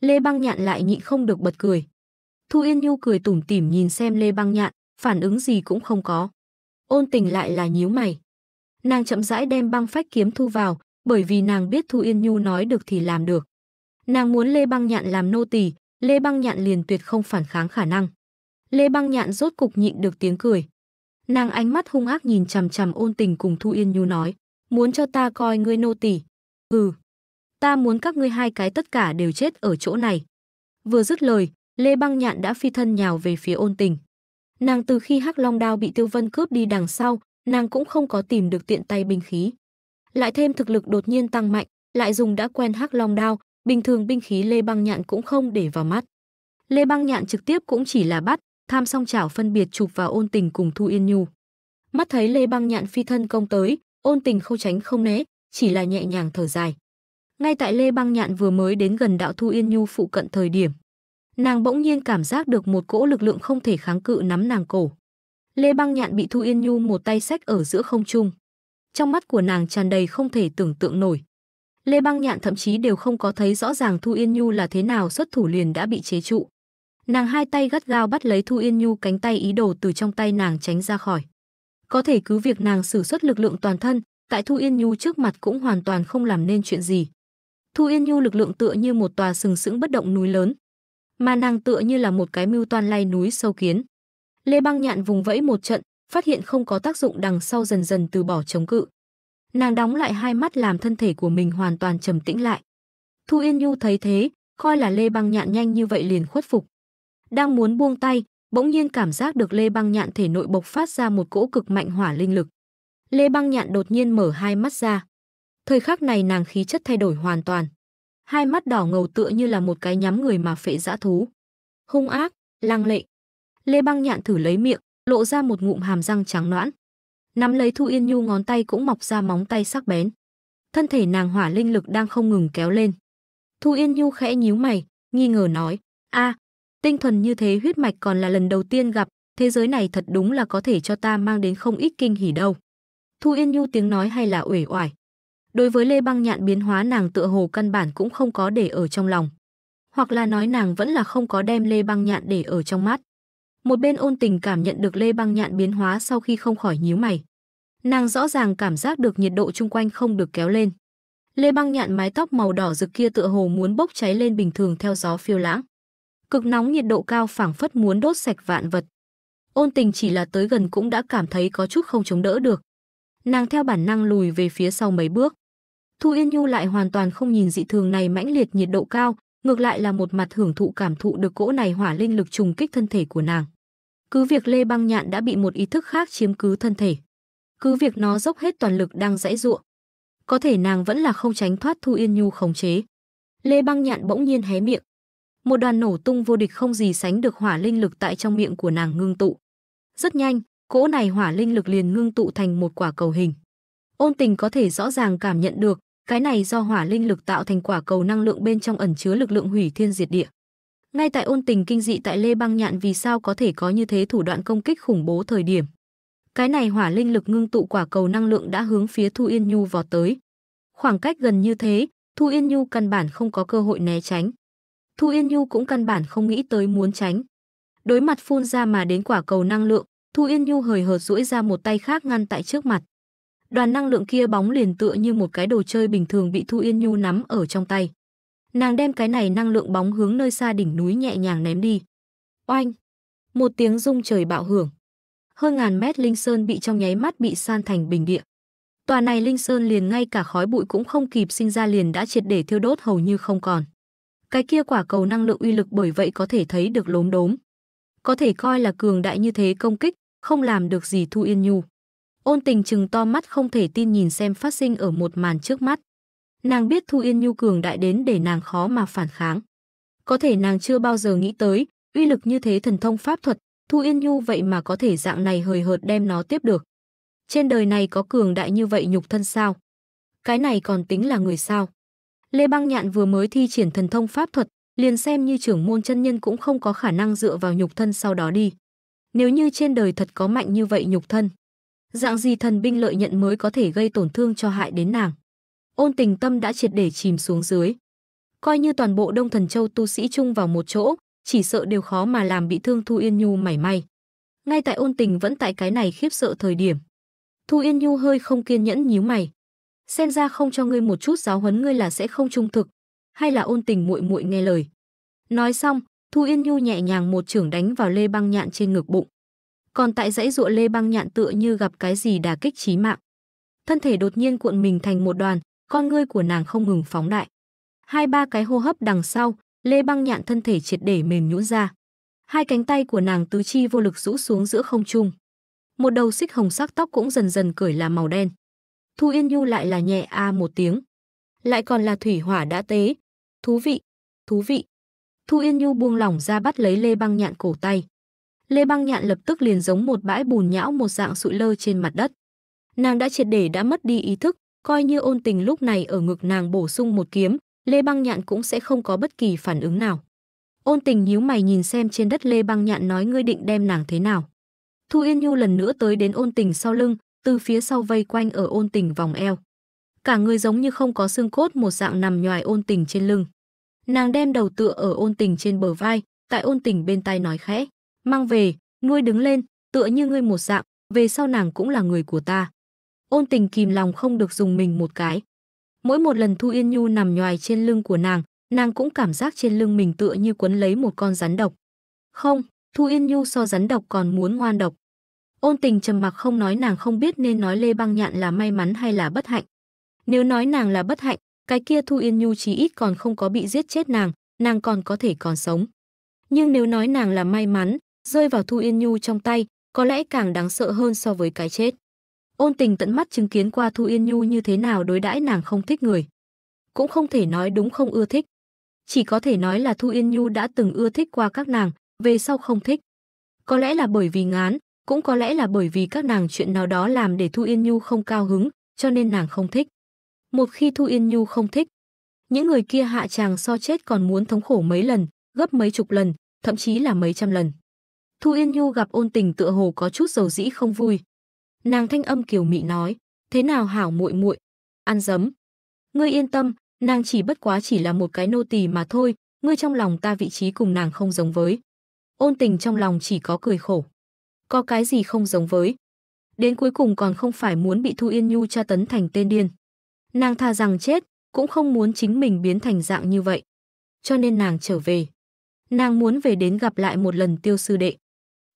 Lê Băng Nhạn lại nhịn không được bật cười. Thu Yên Nhu cười tủm tỉm nhìn xem Lê Băng Nhạn, phản ứng gì cũng không có. Ôn Tình lại là nhíu mày. Nàng chậm rãi đem băng phách kiếm thu vào, bởi vì nàng biết Thu Yên Nhu nói được thì làm được. Nàng muốn Lê Băng Nhạn làm nô tỳ, Lê Băng Nhạn liền tuyệt không phản kháng khả năng. Lê Băng Nhạn rốt cục nhịn được tiếng cười. Nàng ánh mắt hung ác nhìn chằm chằm Ôn Tình cùng Thu Yên Nhu nói, "Muốn cho ta coi ngươi nô tỳ?" "Ừ." "Ta muốn các ngươi hai cái tất cả đều chết ở chỗ này." Vừa dứt lời, Lê Băng Nhạn đã phi thân nhào về phía Ôn Tình. Nàng từ khi Hắc Long đao bị Tiêu Vân cướp đi đằng sau, nàng cũng không có tìm được tiện tay binh khí. Lại thêm thực lực đột nhiên tăng mạnh, lại dùng đã quen hắc long đao, bình thường binh khí Lê Băng Nhạn cũng không để vào mắt. Lê Băng Nhạn trực tiếp cũng chỉ là bắt, tham song chảo phân biệt chụp vào ôn tình cùng Thu Yên Nhu. Mắt thấy Lê Băng Nhạn phi thân công tới, ôn tình không tránh không né, chỉ là nhẹ nhàng thở dài. Ngay tại Lê Băng Nhạn vừa mới đến gần đạo Thu Yên Nhu phụ cận thời điểm, nàng bỗng nhiên cảm giác được một cỗ lực lượng không thể kháng cự nắm nàng cổ. Lê Băng Nhạn bị Thu Yên Nhu một tay sách ở giữa không trung. Trong mắt của nàng tràn đầy không thể tưởng tượng nổi. Lê Băng Nhạn thậm chí đều không có thấy rõ ràng Thu Yên Nhu là thế nào xuất thủ liền đã bị chế trụ. Nàng hai tay gắt gao bắt lấy Thu Yên Nhu cánh tay ý đồ từ trong tay nàng tránh ra khỏi. Có thể cứ việc nàng sử xuất lực lượng toàn thân, tại Thu Yên Nhu trước mặt cũng hoàn toàn không làm nên chuyện gì. Thu Yên Nhu lực lượng tựa như một tòa sừng sững bất động núi lớn, mà nàng tựa như là một cái mưu toan lay núi sâu kiến. Lê Băng Nhạn vùng vẫy một trận, phát hiện không có tác dụng đằng sau dần dần từ bỏ chống cự. Nàng đóng lại hai mắt làm thân thể của mình hoàn toàn trầm tĩnh lại. Thu Yên Nhu thấy thế, coi là Lê Băng Nhạn nhanh như vậy liền khuất phục. Đang muốn buông tay, bỗng nhiên cảm giác được Lê Băng Nhạn thể nội bộc phát ra một cỗ cực mạnh hỏa linh lực. Lê Băng Nhạn đột nhiên mở hai mắt ra. Thời khắc này nàng khí chất thay đổi hoàn toàn. Hai mắt đỏ ngầu tựa như là một cái nhắm người mà phệ dã thú. Hung ác, lăng lệ, Lê Băng Nhạn thử lấy miệng, lộ ra một ngụm hàm răng trắng noãn. Nắm lấy Thu Yên Nhu ngón tay cũng mọc ra móng tay sắc bén. Thân thể nàng hỏa linh lực đang không ngừng kéo lên. Thu Yên Nhu khẽ nhíu mày, nghi ngờ nói: "A, tinh thuần như thế huyết mạch còn là lần đầu tiên gặp, thế giới này thật đúng là có thể cho ta mang đến không ít kinh hỉ đâu." Thu Yên Nhu tiếng nói hay là uể oải. Đối với Lê Băng Nhạn biến hóa nàng tựa hồ căn bản cũng không có để ở trong lòng, hoặc là nói nàng vẫn là không có đem Lê Băng Nhạn để ở trong mắt. Một bên ôn tình cảm nhận được Lê Băng Nhạn biến hóa sau khi không khỏi nhíu mày. Nàng rõ ràng cảm giác được nhiệt độ chung quanh không được kéo lên. Lê Băng Nhạn mái tóc màu đỏ rực kia tựa hồ muốn bốc cháy lên bình thường theo gió phiêu lãng. Cực nóng nhiệt độ cao phảng phất muốn đốt sạch vạn vật. Ôn tình chỉ là tới gần cũng đã cảm thấy có chút không chống đỡ được. Nàng theo bản năng lùi về phía sau mấy bước. Thu Yên Nhu lại hoàn toàn không nhìn dị thường này mãnh liệt nhiệt độ cao, ngược lại là một mặt hưởng thụ cảm thụ được cỗ này hỏa linh lực trùng kích thân thể của nàng. Cứ việc Lê Băng Nhạn đã bị một ý thức khác chiếm cứ thân thể. Cứ việc nó dốc hết toàn lực đang dãy ruộng. Có thể nàng vẫn là không tránh thoát Thu Yên Nhu khống chế. Lê Băng Nhạn bỗng nhiên hé miệng. Một đoàn nổ tung vô địch không gì sánh được hỏa linh lực tại trong miệng của nàng ngưng tụ. Rất nhanh, cỗ này hỏa linh lực liền ngưng tụ thành một quả cầu hình. Ôn tình có thể rõ ràng cảm nhận được, cái này do hỏa linh lực tạo thành quả cầu năng lượng bên trong ẩn chứa lực lượng hủy thiên diệt địa. Ngay tại ôn tình kinh dị tại Lê Băng Nhạn vì sao có thể có như thế thủ đoạn công kích khủng bố thời điểm. Cái này hỏa linh lực ngưng tụ quả cầu năng lượng đã hướng phía Thu Yên Nhu vọt tới. Khoảng cách gần như thế, Thu Yên Nhu căn bản không có cơ hội né tránh. Thu Yên Nhu cũng căn bản không nghĩ tới muốn tránh. Đối mặt phun ra mà đến quả cầu năng lượng, Thu Yên Nhu hời hợt duỗi ra một tay khác ngăn tại trước mặt. Đoàn năng lượng kia bóng liền tựa như một cái đồ chơi bình thường bị Thu Yên Nhu nắm ở trong tay. Nàng đem cái này năng lượng bóng hướng nơi xa đỉnh núi nhẹ nhàng ném đi. Oanh! Một tiếng rung trời bạo hưởng. Hơn ngàn mét linh sơn bị trong nháy mắt bị san thành bình địa. Tòa này linh sơn liền ngay cả khói bụi cũng không kịp sinh ra liền đã triệt để thiêu đốt hầu như không còn. Cái kia quả cầu năng lượng uy lực bởi vậy có thể thấy được lốm đốm. Có thể coi là cường đại như thế công kích, không làm được gì Thu Yên Nhu. Ôn tình chừng to mắt không thể tin nhìn xem phát sinh ở một màn trước mắt. Nàng biết Thu Yên Nhu cường đại đến để nàng khó mà phản kháng. Có thể nàng chưa bao giờ nghĩ tới, uy lực như thế thần thông pháp thuật, Thu Yên Nhu vậy mà có thể dạng này hời hợt đem nó tiếp được. Trên đời này có cường đại như vậy nhục thân sao? Cái này còn tính là người sao? Lê Băng Nhạn vừa mới thi triển thần thông pháp thuật, liền xem như trưởng môn chân nhân cũng không có khả năng dựa vào nhục thân sau đó đi. Nếu như trên đời thật có mạnh như vậy nhục thân, dạng gì thần binh lợi nhận mới có thể gây tổn thương cho hại đến nàng. Ôn tình tâm đã triệt để chìm xuống dưới. Coi như toàn bộ Đông Thần Châu tu sĩ chung vào một chỗ, chỉ sợ đều khó mà làm bị thương Thu Yên Nhu mảy may. Ngay tại ôn tình vẫn tại cái này khiếp sợ thời điểm. Thu Yên Nhu hơi không kiên nhẫn nhíu mày. Xem ra không cho ngươi một chút giáo huấn ngươi là sẽ không trung thực, hay là ôn tình muội muội nghe lời. Nói xong, Thu Yên Nhu nhẹ nhàng một chưởng đánh vào Lê Băng Nhạn trên ngực bụng. Còn tại dãy ruộng Lê Băng Nhạn tựa như gặp cái gì đả kích chí mạng. Thân thể đột nhiên cuộn mình thành một đoàn, con ngươi của nàng không ngừng phóng đại. Hai ba cái hô hấp đằng sau, Lê Băng Nhạn thân thể triệt để mềm nhũn ra. Hai cánh tay của nàng tứ chi vô lực rũ xuống giữa không trung. Một đầu xích hồng sắc tóc cũng dần dần cởi là màu đen. Thu Yên Nhu lại là nhẹ a một tiếng. Lại còn là thủy hỏa đã tế. Thú vị, thú vị. Thu Yên Nhu buông lỏng ra bắt lấy Lê Băng Nhạn cổ tay. Lê Băng Nhạn lập tức liền giống một bãi bùn nhão một dạng sụi lơ trên mặt đất. Nàng đã triệt để đã mất đi ý thức, coi như ôn tình lúc này ở ngực nàng bổ sung một kiếm, Lê Băng Nhạn cũng sẽ không có bất kỳ phản ứng nào. Ôn tình nhíu mày nhìn xem trên đất Lê Băng Nhạn nói ngươi định đem nàng thế nào. Thu Yên Nhu lần nữa tới đến ôn tình sau lưng, từ phía sau vây quanh ở ôn tình vòng eo. Cả người giống như không có xương cốt một dạng nằm nhòi ôn tình trên lưng. Nàng đem đầu tựa ở ôn tình trên bờ vai, tại ôn tình bên tai nói khẽ mang về, nuôi đứng lên, tựa như ngươi một dạng, về sau nàng cũng là người của ta. Ôn tình kìm lòng không được dùng mình một cái. Mỗi một lần Thu Yên Nhu nằm nhoài trên lưng của nàng, nàng cũng cảm giác trên lưng mình tựa như quấn lấy một con rắn độc. Không, Thu Yên Nhu so rắn độc còn muốn ngoan độc. Ôn tình trầm mặc không nói nàng không biết nên nói Lê Băng Nhạn là may mắn hay là bất hạnh. Nếu nói nàng là bất hạnh, cái kia Thu Yên Nhu chí ít còn không có bị giết chết nàng, nàng còn có thể còn sống. Nhưng nếu nói nàng là may mắn, rơi vào Thu Yên Nhu trong tay, có lẽ càng đáng sợ hơn so với cái chết. Ôn tình tận mắt chứng kiến qua Thu Yên Nhu như thế nào đối đãi nàng không thích người. Cũng không thể nói đúng không ưa thích. Chỉ có thể nói là Thu Yên Nhu đã từng ưa thích qua các nàng, về sau không thích. Có lẽ là bởi vì ngán, cũng có lẽ là bởi vì các nàng chuyện nào đó làm để Thu Yên Nhu không cao hứng, cho nên nàng không thích. Một khi Thu Yên Nhu không thích, những người kia hạ chàng so chết còn muốn thống khổ mấy lần, gấp mấy chục lần, thậm chí là mấy trăm lần. Thu Yên Nhu gặp ôn tình tựa hồ có chút dầu dĩ không vui. Nàng thanh âm kiều mị nói, thế nào hảo muội muội ăn dấm. Ngươi yên tâm, nàng chỉ bất quá chỉ là một cái nô tỳ mà thôi, ngươi trong lòng ta vị trí cùng nàng không giống với. Ôn tình trong lòng chỉ có cười khổ. Có cái gì không giống với. Đến cuối cùng còn không phải muốn bị Thu Yên Nhu tra tấn thành tên điên. Nàng tha rằng chết, cũng không muốn chính mình biến thành dạng như vậy. Cho nên nàng trở về. Nàng muốn về đến gặp lại một lần tiêu sư đệ.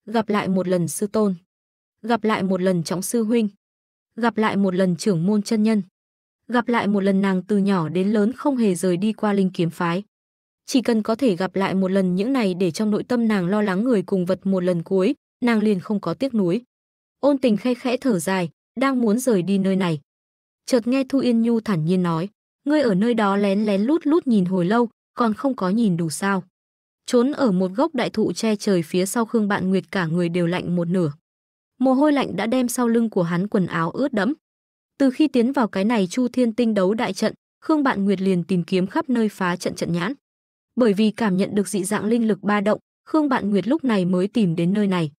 Gặp lại một lần sư tôn. Gặp lại một lần trọng sư huynh. Gặp lại một lần trưởng môn chân nhân. Gặp lại một lần nàng từ nhỏ đến lớn không hề rời đi qua linh kiếm phái. Chỉ cần có thể gặp lại một lần những này để trong nội tâm nàng lo lắng người cùng vật một lần cuối, nàng liền không có tiếc nuối. Ôn tình khe khẽ thở dài, đang muốn rời đi nơi này. Chợt nghe Thu Yên Nhu thản nhiên nói, ngươi ở nơi đó lén lén lút lút nhìn hồi lâu, còn không có nhìn đủ sao. Trốn ở một gốc đại thụ che trời phía sau Khương Bạn Nguyệt cả người đều lạnh một nửa. Mồ hôi lạnh đã đem sau lưng của hắn quần áo ướt đẫm. Từ khi tiến vào cái này Chu Thiên Tinh đấu đại trận, Khương Bạn Nguyệt liền tìm kiếm khắp nơi phá trận trận nhãn. Bởi vì cảm nhận được dị dạng linh lực ba động, Khương Bạn Nguyệt lúc này mới tìm đến nơi này.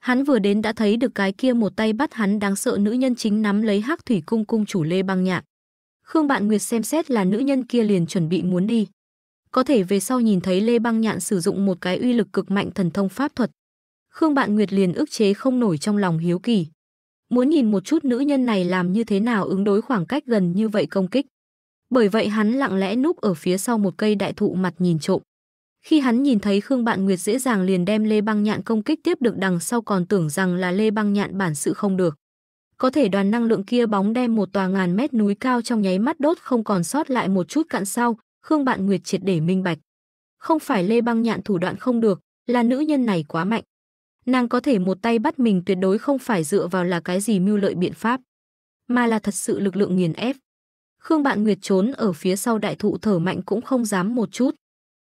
Hắn vừa đến đã thấy được cái kia một tay bắt hắn đáng sợ nữ nhân chính nắm lấy Hắc Thủy Cung cung chủ Lê Băng Nhạn. Khương Bạn Nguyệt xem xét là nữ nhân kia liền chuẩn bị muốn đi có thể về sau nhìn thấy Lê Băng Nhạn sử dụng một cái uy lực cực mạnh thần thông pháp thuật. Khương Bạn Nguyệt liền ức chế không nổi trong lòng hiếu kỳ. Muốn nhìn một chút nữ nhân này làm như thế nào ứng đối khoảng cách gần như vậy công kích. Bởi vậy hắn lặng lẽ núp ở phía sau một cây đại thụ mặt nhìn trộm. Khi hắn nhìn thấy Khương Bạn Nguyệt dễ dàng liền đem Lê Băng Nhạn công kích tiếp được đằng sau còn tưởng rằng là Lê Băng Nhạn bản sự không được. Có thể đoàn năng lượng kia bóng đem một tòa ngàn mét núi cao trong nháy mắt đốt không còn sót lại một chút cạn sau, Khương Bạn Nguyệt triệt để minh bạch. Không phải Lê Băng Nhạn thủ đoạn không được, là nữ nhân này quá mạnh. Nàng có thể một tay bắt mình tuyệt đối không phải dựa vào là cái gì mưu lợi biện pháp, mà là thật sự lực lượng nghiền ép. Khương Bạn Nguyệt trốn ở phía sau đại thụ thở mạnh cũng không dám một chút.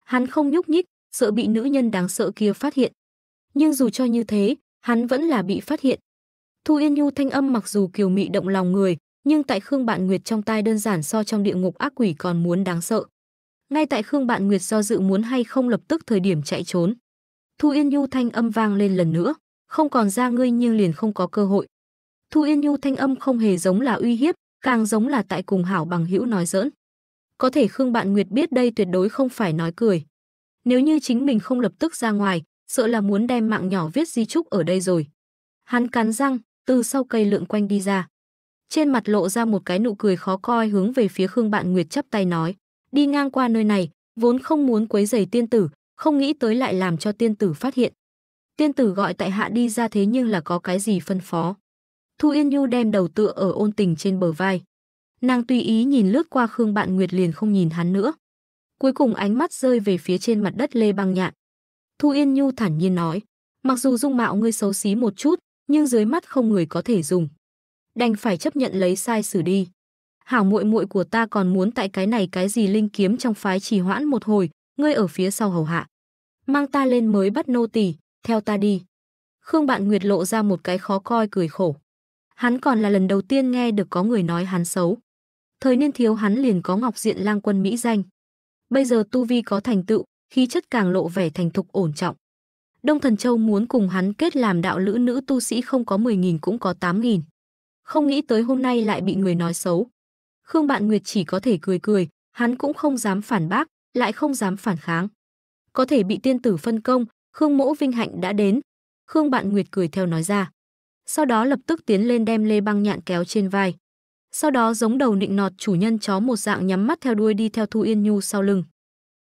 Hắn không nhúc nhích, sợ bị nữ nhân đáng sợ kia phát hiện. Nhưng dù cho như thế, hắn vẫn là bị phát hiện. Thu Yên Nhu thanh âm mặc dù kiều mị động lòng người, nhưng tại Khương Bạn Nguyệt trong tai đơn giản so trong địa ngục ác quỷ còn muốn đáng sợ. Ngay tại Khương Bạn Nguyệt do dự muốn hay không lập tức thời điểm chạy trốn. Thu Yên Nhu thanh âm vang lên lần nữa, không còn ra ngươi nhưng liền không có cơ hội. Thu Yên Nhu thanh âm không hề giống là uy hiếp, càng giống là tại cùng hảo bằng hữu nói giỡn. Có thể Khương Bạn Nguyệt biết đây tuyệt đối không phải nói cười. Nếu như chính mình không lập tức ra ngoài, sợ là muốn đem mạng nhỏ viết di trúc ở đây rồi. Hắn cắn răng, từ sau cây lượn quanh đi ra. Trên mặt lộ ra một cái nụ cười khó coi hướng về phía Khương Bạn Nguyệt chắp tay nói đi ngang qua nơi này, vốn không muốn quấy rầy tiên tử, không nghĩ tới lại làm cho tiên tử phát hiện. Tiên tử gọi tại hạ đi ra thế nhưng là có cái gì phân phó. Thu Yên Nhu đem đầu tựa ở ôn tình trên bờ vai. Nàng tùy ý nhìn lướt qua Khương Bạn Nguyệt liền không nhìn hắn nữa. Cuối cùng ánh mắt rơi về phía trên mặt đất Lê Băng Nhạn. Thu Yên Nhu thản nhiên nói, mặc dù dung mạo ngươi xấu xí một chút, nhưng dưới mắt không người có thể dùng. Đành phải chấp nhận lấy sai xử đi hảo muội muội của ta còn muốn tại cái này cái gì linh kiếm trong phái trì hoãn một hồi, ngươi ở phía sau hầu hạ. Mang ta lên mới bắt nô tỳ, theo ta đi. Khương Bạn Nguyệt lộ ra một cái khó coi cười khổ. Hắn còn là lần đầu tiên nghe được có người nói hắn xấu. Thời niên thiếu hắn liền có Ngọc Diện Lang quân mỹ danh. Bây giờ tu vi có thành tựu, khí chất càng lộ vẻ thành thục ổn trọng. Đông Thần Châu muốn cùng hắn kết làm đạo lữ nữ tu sĩ không có 10.000 cũng có 8.000. Không nghĩ tới hôm nay lại bị người nói xấu. Khương Bạn Nguyệt chỉ có thể cười cười, hắn cũng không dám phản bác, lại không dám phản kháng. Có thể bị tiên tử phân công, Khương Mỗ vinh hạnh đã đến. Khương Bạn Nguyệt cười theo nói ra. Sau đó lập tức tiến lên đem Lê Băng Nhạn kéo trên vai. Sau đó giống đầu nịnh nọt chủ nhân chó một dạng nhắm mắt theo đuôi đi theo Thu Yên Nhu sau lưng.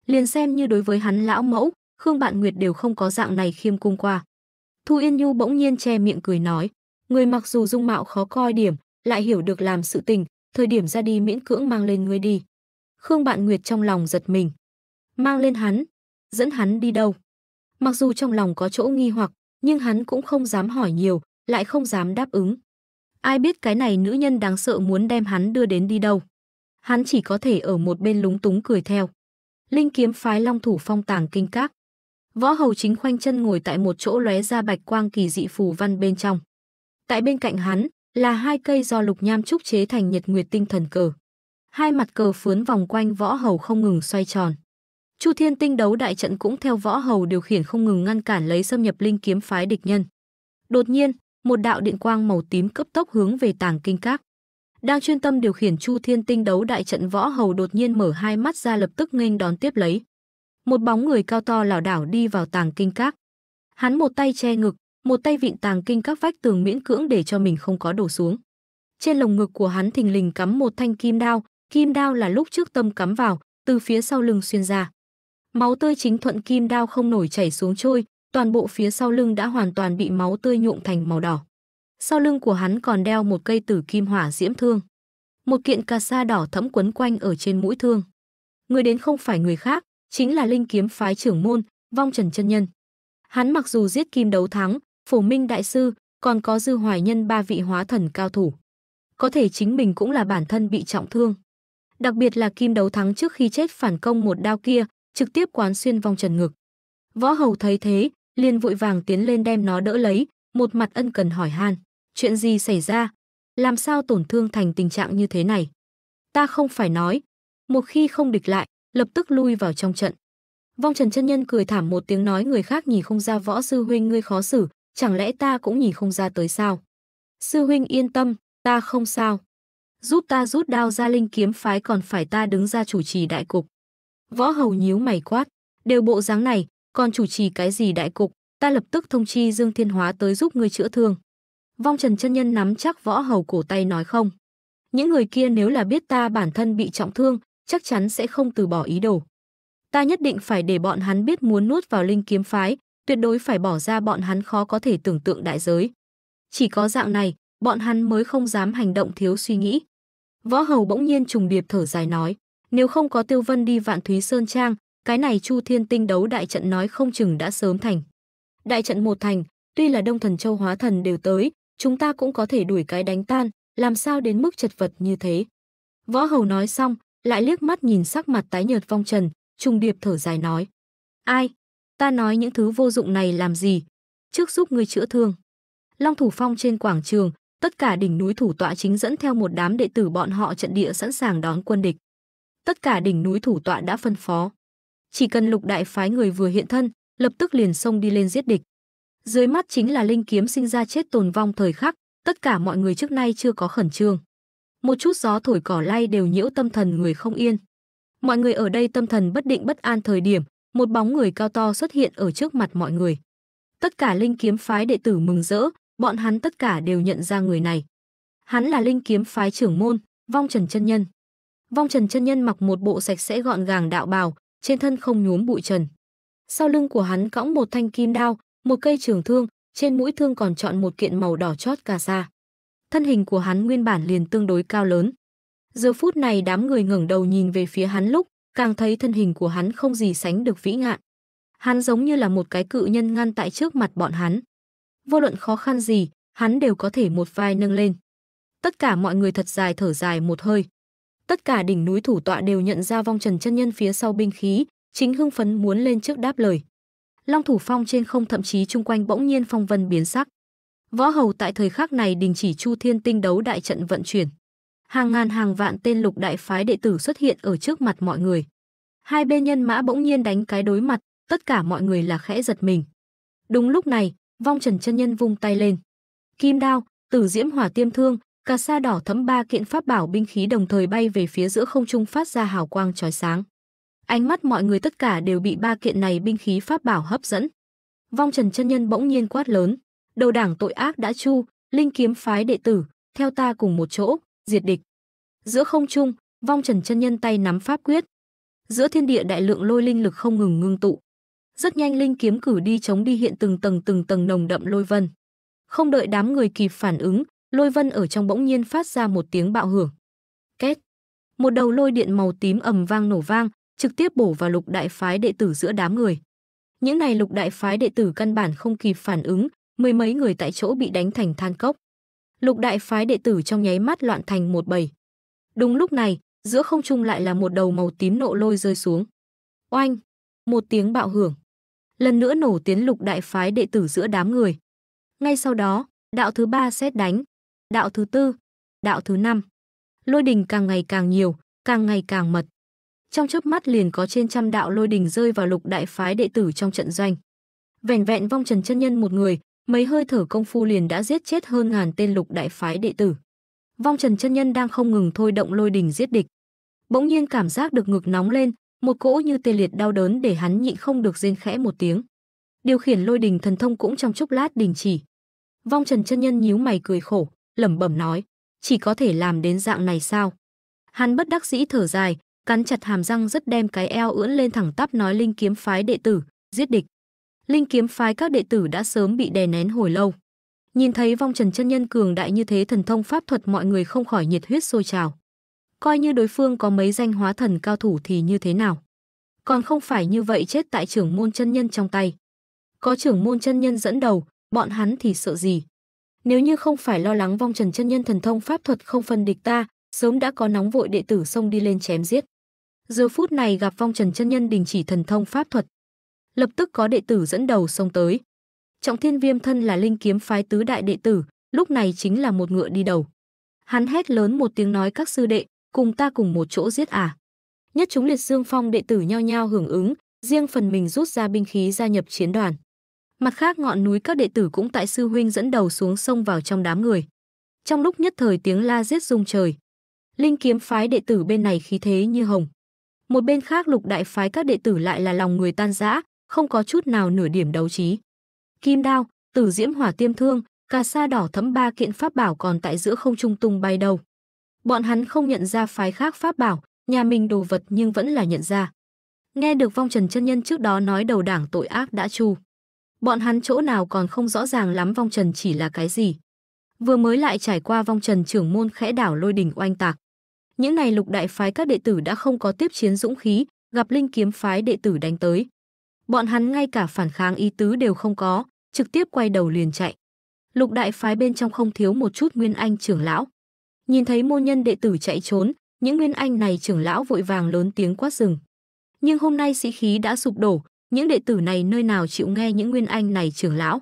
Liền xem như đối với hắn lão mẫu, Khương Bạn Nguyệt đều không có dạng này khiêm cung qua. Thu Yên Nhu bỗng nhiên che miệng cười nói, người mặc dù dung mạo khó coi điểm, lại hiểu được làm sự tình, thời điểm ra đi miễn cưỡng mang lên ngươi đi. Khương Bạn Nguyệt trong lòng giật mình. Mang lên hắn, dẫn hắn đi đâu? Mặc dù trong lòng có chỗ nghi hoặc, nhưng hắn cũng không dám hỏi nhiều, lại không dám đáp ứng. Ai biết cái này nữ nhân đáng sợ muốn đem hắn đưa đến đi đâu. Hắn chỉ có thể ở một bên lúng túng cười theo. Linh kiếm phái long thủ phong tàng kinh các. Võ hầu chính khoanh chân ngồi tại một chỗ lóe ra bạch quang kỳ dị phù văn bên trong. Tại bên cạnh hắn, là hai cây do lục nham trúc chế thành nhật nguyệt tinh thần cờ. Hai mặt cờ phướn vòng quanh võ hầu không ngừng xoay tròn. Chu Thiên Tinh đấu đại trận cũng theo võ hầu điều khiển không ngừng ngăn cản lấy xâm nhập linh kiếm phái địch nhân. Đột nhiên, một đạo điện quang màu tím cấp tốc hướng về tàng kinh các. Đang chuyên tâm điều khiển Chu Thiên Tinh đấu đại trận võ hầu đột nhiên mở hai mắt ra lập tức nghênh đón tiếp lấy. Một bóng người cao to lảo đảo đi vào tàng kinh các. Hắn một tay che ngực, một tay vịn tàng kinh các vách tường miễn cưỡng để cho mình không có đổ xuống. Trên lồng ngực của hắn thình lình cắm một thanh kim đao, kim đao là lúc trước tâm cắm vào, từ phía sau lưng xuyên ra. Máu tươi chính thuận kim đao không nổi chảy xuống trôi, toàn bộ phía sau lưng đã hoàn toàn bị máu tươi nhuộm thành màu đỏ. Sau lưng của hắn còn đeo một cây tử kim hỏa diễm thương. Một kiện cà sa đỏ thẫm quấn quanh ở trên mũi thương. Người đến không phải người khác, chính là linh kiếm phái trưởng môn, vong trần chân nhân. Hắn mặc dù giết kim đấu thắng, Phổ Minh Đại Sư, còn có Dư Hoài Nhân ba vị hóa thần cao thủ. Có thể chính mình cũng là bản thân bị trọng thương. Đặc biệt là kim đấu thắng trước khi chết phản công một đao kia, trực tiếp quán xuyên vong trần ngực. Võ hầu thấy thế, liền vội vàng tiến lên đem nó đỡ lấy, một mặt ân cần hỏi han. Chuyện gì xảy ra? Làm sao tổn thương thành tình trạng như thế này? Ta không phải nói. Một khi không địch lại, lập tức lui vào trong trận. Vong Trần chân nhân cười thảm một tiếng nói người khác nhìn không ra võ sư huynh ngươi khó xử, chẳng lẽ ta cũng nhìn không ra tới sao? Sư huynh yên tâm, ta không sao. Giúp ta rút đao ra linh kiếm phái còn phải ta đứng ra chủ trì đại cục. Võ hầu nhíu mày quát, đều bộ dáng này, còn chủ trì cái gì đại cục, ta lập tức thông chi Dương Thiên Hóa tới giúp ngươi chữa thương. Vong Trần chân nhân nắm chắc võ hầu cổ tay nói không. Những người kia nếu là biết ta bản thân bị trọng thương, chắc chắn sẽ không từ bỏ ý đồ. Ta nhất định phải để bọn hắn biết muốn nuốt vào linh kiếm phái, tuyệt đối phải bỏ ra bọn hắn khó có thể tưởng tượng đại giới. Chỉ có dạng này, bọn hắn mới không dám hành động thiếu suy nghĩ. Võ Hầu bỗng nhiên trùng điệp thở dài nói, nếu không có Tiêu Vân đi Vạn Thúy Sơn Trang, cái này Chu Thiên Tinh đấu đại trận nói không chừng đã sớm thành. Đại trận một thành, tuy là Đông Thần Châu Hóa Thần đều tới, chúng ta cũng có thể đuổi cái đánh tan, làm sao đến mức chật vật như thế. Võ Hầu nói xong, lại liếc mắt nhìn sắc mặt tái nhợt vong trần, trùng điệp thở dài nói. Ai, Ta nói những thứ vô dụng này làm gì? Trước giúp ngươi chữa thương. Long Thủ Phong trên quảng trường, tất cả đỉnh núi thủ tọa chính dẫn theo một đám đệ tử bọn họ trận địa sẵn sàng đón quân địch. Tất cả đỉnh núi thủ tọa đã phân phó. Chỉ cần lục đại phái người vừa hiện thân, lập tức liền xông đi lên giết địch. Dưới mắt chính là linh kiếm sinh ra chết tồn vong thời khắc, tất cả mọi người trước nay chưa có khẩn trương. Một chút gió thổi cỏ lay đều nhiễu tâm thần người không yên. Mọi người ở đây tâm thần bất định bất an thời điểm, một bóng người cao to xuất hiện ở trước mặt mọi người. Tất cả linh kiếm phái đệ tử mừng rỡ, bọn hắn tất cả đều nhận ra người này. Hắn là linh kiếm phái trưởng môn, Vong Trần Chân Nhân. Vong Trần Chân Nhân mặc một bộ sạch sẽ gọn gàng đạo bào, trên thân không nhuốm bụi trần. Sau lưng của hắn cõng một thanh kim đao, một cây trường thương, trên mũi thương còn chọn một kiện màu đỏ chót cà sa. Thân hình của hắn nguyên bản liền tương đối cao lớn. Giờ phút này đám người ngẩng đầu nhìn về phía hắn lúc, càng thấy thân hình của hắn không gì sánh được vĩ ngạn. Hắn giống như là một cái cự nhân ngăn tại trước mặt bọn hắn. Vô luận khó khăn gì, hắn đều có thể một vai nâng lên. Tất cả mọi người thật dài thở dài một hơi. Tất cả đỉnh núi thủ tọa đều nhận ra vong trần chân nhân phía sau binh khí, chính hưng phấn muốn lên trước đáp lời. Long thủ phong trên không thậm chí chung quanh bỗng nhiên phong vân biến sắc. Võ hầu tại thời khắc này đình chỉ chu thiên tinh đấu đại trận vận chuyển hàng ngàn hàng vạn tên lục đại phái đệ tử xuất hiện ở trước mặt mọi người. Hai bên nhân mã bỗng nhiên đánh cái đối mặt, tất cả mọi người là khẽ giật mình. Đúng lúc này, vong trần chân nhân vung tay lên. Kim đao, tử diễm hỏa tiêm thương, cà sa đỏ thấm ba kiện pháp bảo binh khí đồng thời bay về phía giữa không trung phát ra hào quang chói sáng. Ánh mắt mọi người tất cả đều bị ba kiện này binh khí pháp bảo hấp dẫn. Vong Trần chân nhân bỗng nhiên quát lớn, đầu đảng tội ác đã chu, linh kiếm phái đệ tử, theo ta cùng một chỗ, diệt địch. Giữa không trung, Vong Trần chân nhân tay nắm pháp quyết. Giữa thiên địa đại lượng lôi linh lực không ngừng ngưng tụ. Rất nhanh linh kiếm cử đi chống đi hiện từng tầng từng tầng nồng đậm lôi vân. Không đợi đám người kịp phản ứng, lôi vân ở trong bỗng nhiên phát ra một tiếng bạo hưởng. kết Một đầu lôi điện màu tím ầm vang nổ vang, trực tiếp bổ vào lục đại phái đệ tử giữa đám người. Những này lục đại phái đệ tử căn bản không kịp phản ứng, mười mấy người tại chỗ bị đánh thành than cốc lục đại phái đệ tử trong nháy mắt loạn thành một bầy. Đúng lúc này, giữa không trung lại là một đầu màu tím nộ lôi rơi xuống. Oanh! Một tiếng bạo hưởng. Lần nữa nổ tiến lục đại phái đệ tử giữa đám người. Ngay sau đó, đạo thứ ba xét đánh, đạo thứ tư, đạo thứ năm. Lôi đình càng ngày càng nhiều, càng ngày càng mật. Trong chớp mắt liền có trên trăm đạo lôi đình rơi vào lục đại phái đệ tử trong trận doanh. vẹn vẹn vong trần chân nhân một người, Mấy hơi thở công phu liền đã giết chết hơn ngàn tên lục đại phái đệ tử. Vong Trần chân nhân đang không ngừng thôi động lôi đình giết địch. Bỗng nhiên cảm giác được ngực nóng lên, một cỗ như tê liệt đau đớn để hắn nhịn không được rên khẽ một tiếng. Điều khiển lôi đình thần thông cũng trong chốc lát đình chỉ. Vong Trần chân nhân nhíu mày cười khổ, lẩm bẩm nói: "Chỉ có thể làm đến dạng này sao?" Hắn bất đắc dĩ thở dài, cắn chặt hàm răng rất đem cái eo ưỡn lên thẳng tắp nói linh kiếm phái đệ tử, giết địch. Linh kiếm phái các đệ tử đã sớm bị đè nén hồi lâu. Nhìn thấy vong trần chân nhân cường đại như thế thần thông pháp thuật mọi người không khỏi nhiệt huyết sôi trào. Coi như đối phương có mấy danh hóa thần cao thủ thì như thế nào? Còn không phải như vậy chết tại trưởng môn chân nhân trong tay. Có trưởng môn chân nhân dẫn đầu, bọn hắn thì sợ gì? Nếu như không phải lo lắng vong trần chân nhân thần thông pháp thuật không phân địch ta, sớm đã có nóng vội đệ tử xông đi lên chém giết. Giờ phút này gặp vong trần chân nhân đình chỉ thần thông pháp thuật, lập tức có đệ tử dẫn đầu xông tới. Trọng Thiên Viêm thân là linh kiếm phái tứ đại đệ tử, lúc này chính là một ngựa đi đầu. Hắn hét lớn một tiếng nói các sư đệ, cùng ta cùng một chỗ giết à. Nhất chúng liệt dương phong đệ tử nhao nhao hưởng ứng, riêng phần mình rút ra binh khí gia nhập chiến đoàn. Mặt khác ngọn núi các đệ tử cũng tại sư huynh dẫn đầu xuống sông vào trong đám người. Trong lúc nhất thời tiếng la giết rung trời. Linh kiếm phái đệ tử bên này khí thế như hồng. Một bên khác lục đại phái các đệ tử lại là lòng người tan rã, không có chút nào nửa điểm đấu trí. Kim đao, tử diễm hỏa tiêm thương, cà sa đỏ thấm ba kiện pháp bảo còn tại giữa không trung tung bay đầu. Bọn hắn không nhận ra phái khác pháp bảo, nhà mình đồ vật nhưng vẫn là nhận ra. Nghe được vong trần chân nhân trước đó nói đầu đảng tội ác đã chu. Bọn hắn chỗ nào còn không rõ ràng lắm vong trần chỉ là cái gì. Vừa mới lại trải qua vong trần trưởng môn khẽ đảo lôi đỉnh oanh tạc. Những này lục đại phái các đệ tử đã không có tiếp chiến dũng khí, gặp linh kiếm phái đệ tử đánh tới bọn hắn ngay cả phản kháng ý tứ đều không có, trực tiếp quay đầu liền chạy. Lục đại phái bên trong không thiếu một chút nguyên anh trưởng lão. Nhìn thấy môn nhân đệ tử chạy trốn, những nguyên anh này trưởng lão vội vàng lớn tiếng quát rừng. Nhưng hôm nay sĩ khí đã sụp đổ, những đệ tử này nơi nào chịu nghe những nguyên anh này trưởng lão.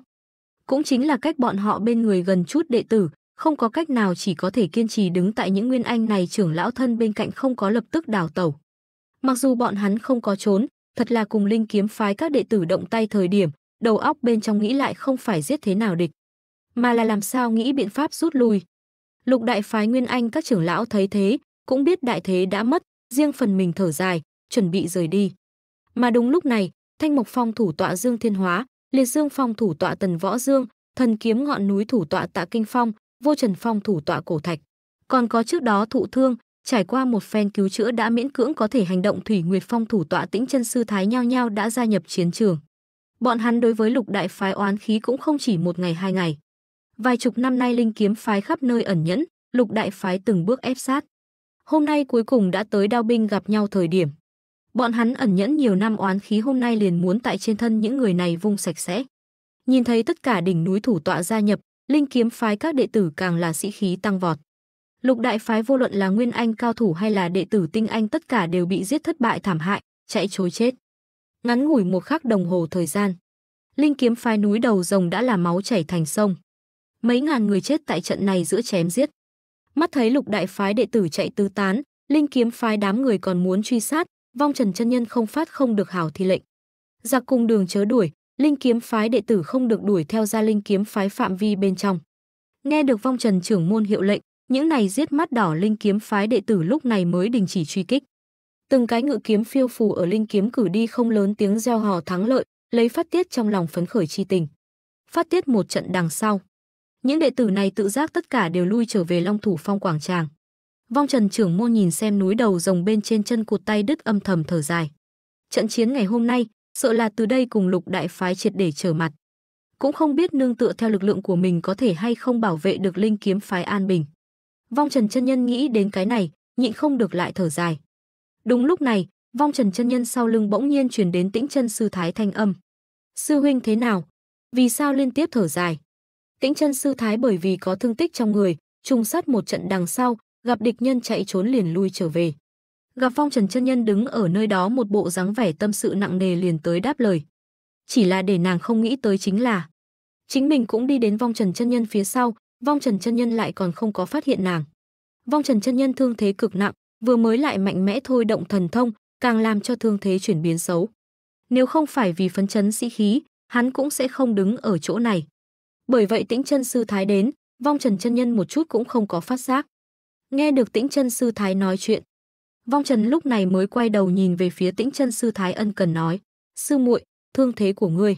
Cũng chính là cách bọn họ bên người gần chút đệ tử, không có cách nào chỉ có thể kiên trì đứng tại những nguyên anh này trưởng lão thân bên cạnh không có lập tức đào tẩu. Mặc dù bọn hắn không có trốn, thật là cùng linh kiếm phái các đệ tử động tay thời điểm, đầu óc bên trong nghĩ lại không phải giết thế nào địch, mà là làm sao nghĩ biện pháp rút lui. Lục đại phái Nguyên Anh các trưởng lão thấy thế, cũng biết đại thế đã mất, riêng phần mình thở dài, chuẩn bị rời đi. Mà đúng lúc này, Thanh Mộc Phong thủ tọa Dương Thiên Hóa, Liệt Dương Phong thủ tọa Tần Võ Dương, Thần Kiếm ngọn núi thủ tọa Tạ Kinh Phong, Vô Trần Phong thủ tọa Cổ Thạch. Còn có trước đó thụ thương, Trải qua một phen cứu chữa đã miễn cưỡng có thể hành động Thủy Nguyệt Phong thủ tọa tĩnh chân sư Thái Nhao Nhao đã gia nhập chiến trường. Bọn hắn đối với lục đại phái oán khí cũng không chỉ một ngày hai ngày. Vài chục năm nay linh kiếm phái khắp nơi ẩn nhẫn, lục đại phái từng bước ép sát. Hôm nay cuối cùng đã tới đao binh gặp nhau thời điểm. Bọn hắn ẩn nhẫn nhiều năm oán khí hôm nay liền muốn tại trên thân những người này vung sạch sẽ. Nhìn thấy tất cả đỉnh núi thủ tọa gia nhập, linh kiếm phái các đệ tử càng là sĩ khí tăng vọt. Lục đại phái vô luận là nguyên anh cao thủ hay là đệ tử tinh anh tất cả đều bị giết thất bại thảm hại, chạy trối chết. Ngắn ngủi một khắc đồng hồ thời gian, linh kiếm phái núi đầu rồng đã là máu chảy thành sông. Mấy ngàn người chết tại trận này giữa chém giết. Mắt thấy lục đại phái đệ tử chạy tứ tán, linh kiếm phái đám người còn muốn truy sát, vong trần chân nhân không phát không được hảo thi lệnh. Giặc cùng đường chớ đuổi, linh kiếm phái đệ tử không được đuổi theo ra linh kiếm phái phạm vi bên trong. Nghe được vong trần trưởng môn hiệu lệnh, những này giết mắt đỏ linh kiếm phái đệ tử lúc này mới đình chỉ truy kích. Từng cái ngự kiếm phiêu phù ở linh kiếm cử đi không lớn tiếng gieo hò thắng lợi, lấy phát tiết trong lòng phấn khởi chi tình. Phát tiết một trận đằng sau. Những đệ tử này tự giác tất cả đều lui trở về Long Thủ Phong quảng tràng. Vong Trần trưởng môn nhìn xem núi đầu rồng bên trên chân cụt tay đứt âm thầm thở dài. Trận chiến ngày hôm nay, sợ là từ đây cùng lục đại phái triệt để trở mặt. Cũng không biết nương tựa theo lực lượng của mình có thể hay không bảo vệ được linh kiếm phái An Bình. Vong Trần chân nhân nghĩ đến cái này, nhịn không được lại thở dài. Đúng lúc này, Vong Trần chân nhân sau lưng bỗng nhiên truyền đến Tĩnh Chân sư thái thanh âm. "Sư huynh thế nào? Vì sao liên tiếp thở dài?" Tĩnh Chân sư thái bởi vì có thương tích trong người, trùng sát một trận đằng sau, gặp địch nhân chạy trốn liền lui trở về. Gặp Vong Trần chân nhân đứng ở nơi đó một bộ dáng vẻ tâm sự nặng nề liền tới đáp lời. Chỉ là để nàng không nghĩ tới chính là chính mình cũng đi đến Vong Trần chân nhân phía sau, Vong Trần chân nhân lại còn không có phát hiện nàng. Vong Trần chân nhân thương thế cực nặng, vừa mới lại mạnh mẽ thôi động thần thông, càng làm cho thương thế chuyển biến xấu. Nếu không phải vì phấn chấn sĩ khí, hắn cũng sẽ không đứng ở chỗ này. Bởi vậy Tĩnh Chân sư thái đến, Vong Trần chân nhân một chút cũng không có phát giác. Nghe được Tĩnh Chân sư thái nói chuyện, Vong Trần lúc này mới quay đầu nhìn về phía Tĩnh Chân sư thái ân cần nói: "Sư muội, thương thế của ngươi."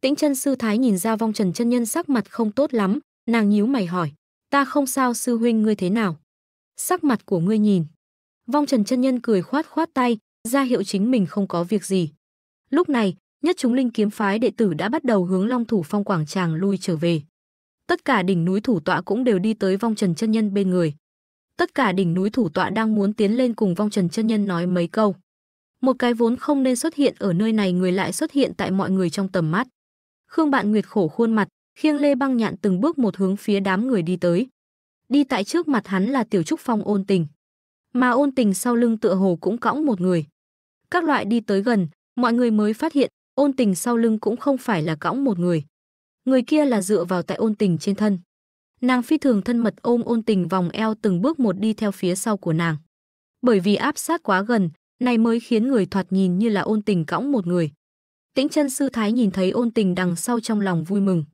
Tĩnh Chân sư thái nhìn ra Vong Trần chân nhân sắc mặt không tốt lắm, Nàng nhíu mày hỏi, ta không sao sư huynh ngươi thế nào? Sắc mặt của ngươi nhìn. Vong Trần chân nhân cười khoát khoát tay, ra hiệu chính mình không có việc gì. Lúc này, nhất chúng linh kiếm phái đệ tử đã bắt đầu hướng Long Thủ Phong quảng tràng lui trở về. Tất cả đỉnh núi thủ tọa cũng đều đi tới Vong Trần chân nhân bên người. Tất cả đỉnh núi thủ tọa đang muốn tiến lên cùng Vong Trần chân nhân nói mấy câu. Một cái vốn không nên xuất hiện ở nơi này người lại xuất hiện tại mọi người trong tầm mắt. Khương Bạn Nguyệt khổ khuôn mặt, khiêng Lê Băng Nhạn từng bước một hướng phía đám người đi tới. Đi tại trước mặt hắn là Tiểu Trúc Phong ôn tình. Mà ôn tình sau lưng tựa hồ cũng cõng một người. Các loại đi tới gần, mọi người mới phát hiện ôn tình sau lưng cũng không phải là cõng một người. Người kia là dựa vào tại ôn tình trên thân. Nàng phi thường thân mật ôm ôn tình vòng eo từng bước một đi theo phía sau của nàng. Bởi vì áp sát quá gần, này mới khiến người thoạt nhìn như là ôn tình cõng một người. Tĩnh chân sư thái nhìn thấy ôn tình đằng sau trong lòng vui mừng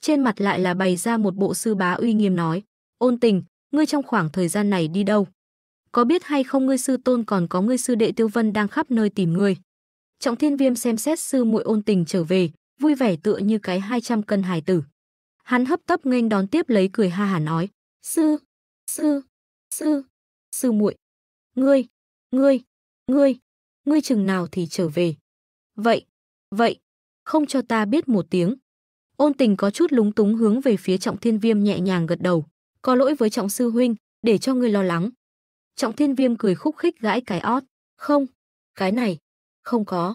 trên mặt lại là bày ra một bộ sư bá uy nghiêm nói, ôn tình, ngươi trong khoảng thời gian này đi đâu? Có biết hay không ngươi sư tôn còn có ngươi sư đệ tiêu vân đang khắp nơi tìm ngươi? Trọng thiên viêm xem xét sư muội ôn tình trở về, vui vẻ tựa như cái 200 cân hải tử. Hắn hấp tấp nghênh đón tiếp lấy cười ha hà nói, sư, sư, sư, sư muội ngươi, ngươi, ngươi, ngươi chừng nào thì trở về. Vậy, vậy, không cho ta biết một tiếng. Ôn tình có chút lúng túng hướng về phía trọng thiên viêm nhẹ nhàng gật đầu. Có lỗi với trọng sư huynh, để cho ngươi lo lắng. Trọng thiên viêm cười khúc khích gãi cái ót. Không, cái này, không có.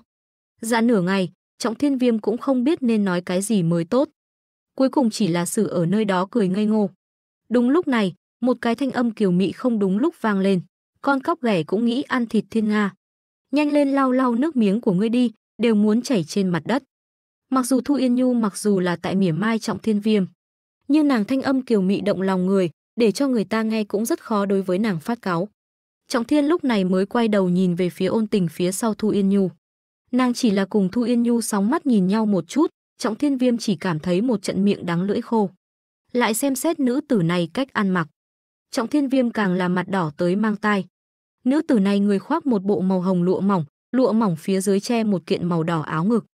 Dạ nửa ngày, trọng thiên viêm cũng không biết nên nói cái gì mới tốt. Cuối cùng chỉ là sự ở nơi đó cười ngây ngô. Đúng lúc này, một cái thanh âm kiều mị không đúng lúc vang lên. Con cóc ghẻ cũng nghĩ ăn thịt thiên nga. Nhanh lên lau lau nước miếng của ngươi đi, đều muốn chảy trên mặt đất. Mặc dù Thu Yên Nhu mặc dù là tại mỉa mai trọng thiên viêm, nhưng nàng thanh âm kiều mị động lòng người, để cho người ta nghe cũng rất khó đối với nàng phát cáo. Trọng thiên lúc này mới quay đầu nhìn về phía ôn tình phía sau Thu Yên Nhu. Nàng chỉ là cùng Thu Yên Nhu sóng mắt nhìn nhau một chút, trọng thiên viêm chỉ cảm thấy một trận miệng đắng lưỡi khô. Lại xem xét nữ tử này cách ăn mặc. Trọng thiên viêm càng là mặt đỏ tới mang tai. Nữ tử này người khoác một bộ màu hồng lụa mỏng, lụa mỏng phía dưới che một kiện màu đỏ áo ngực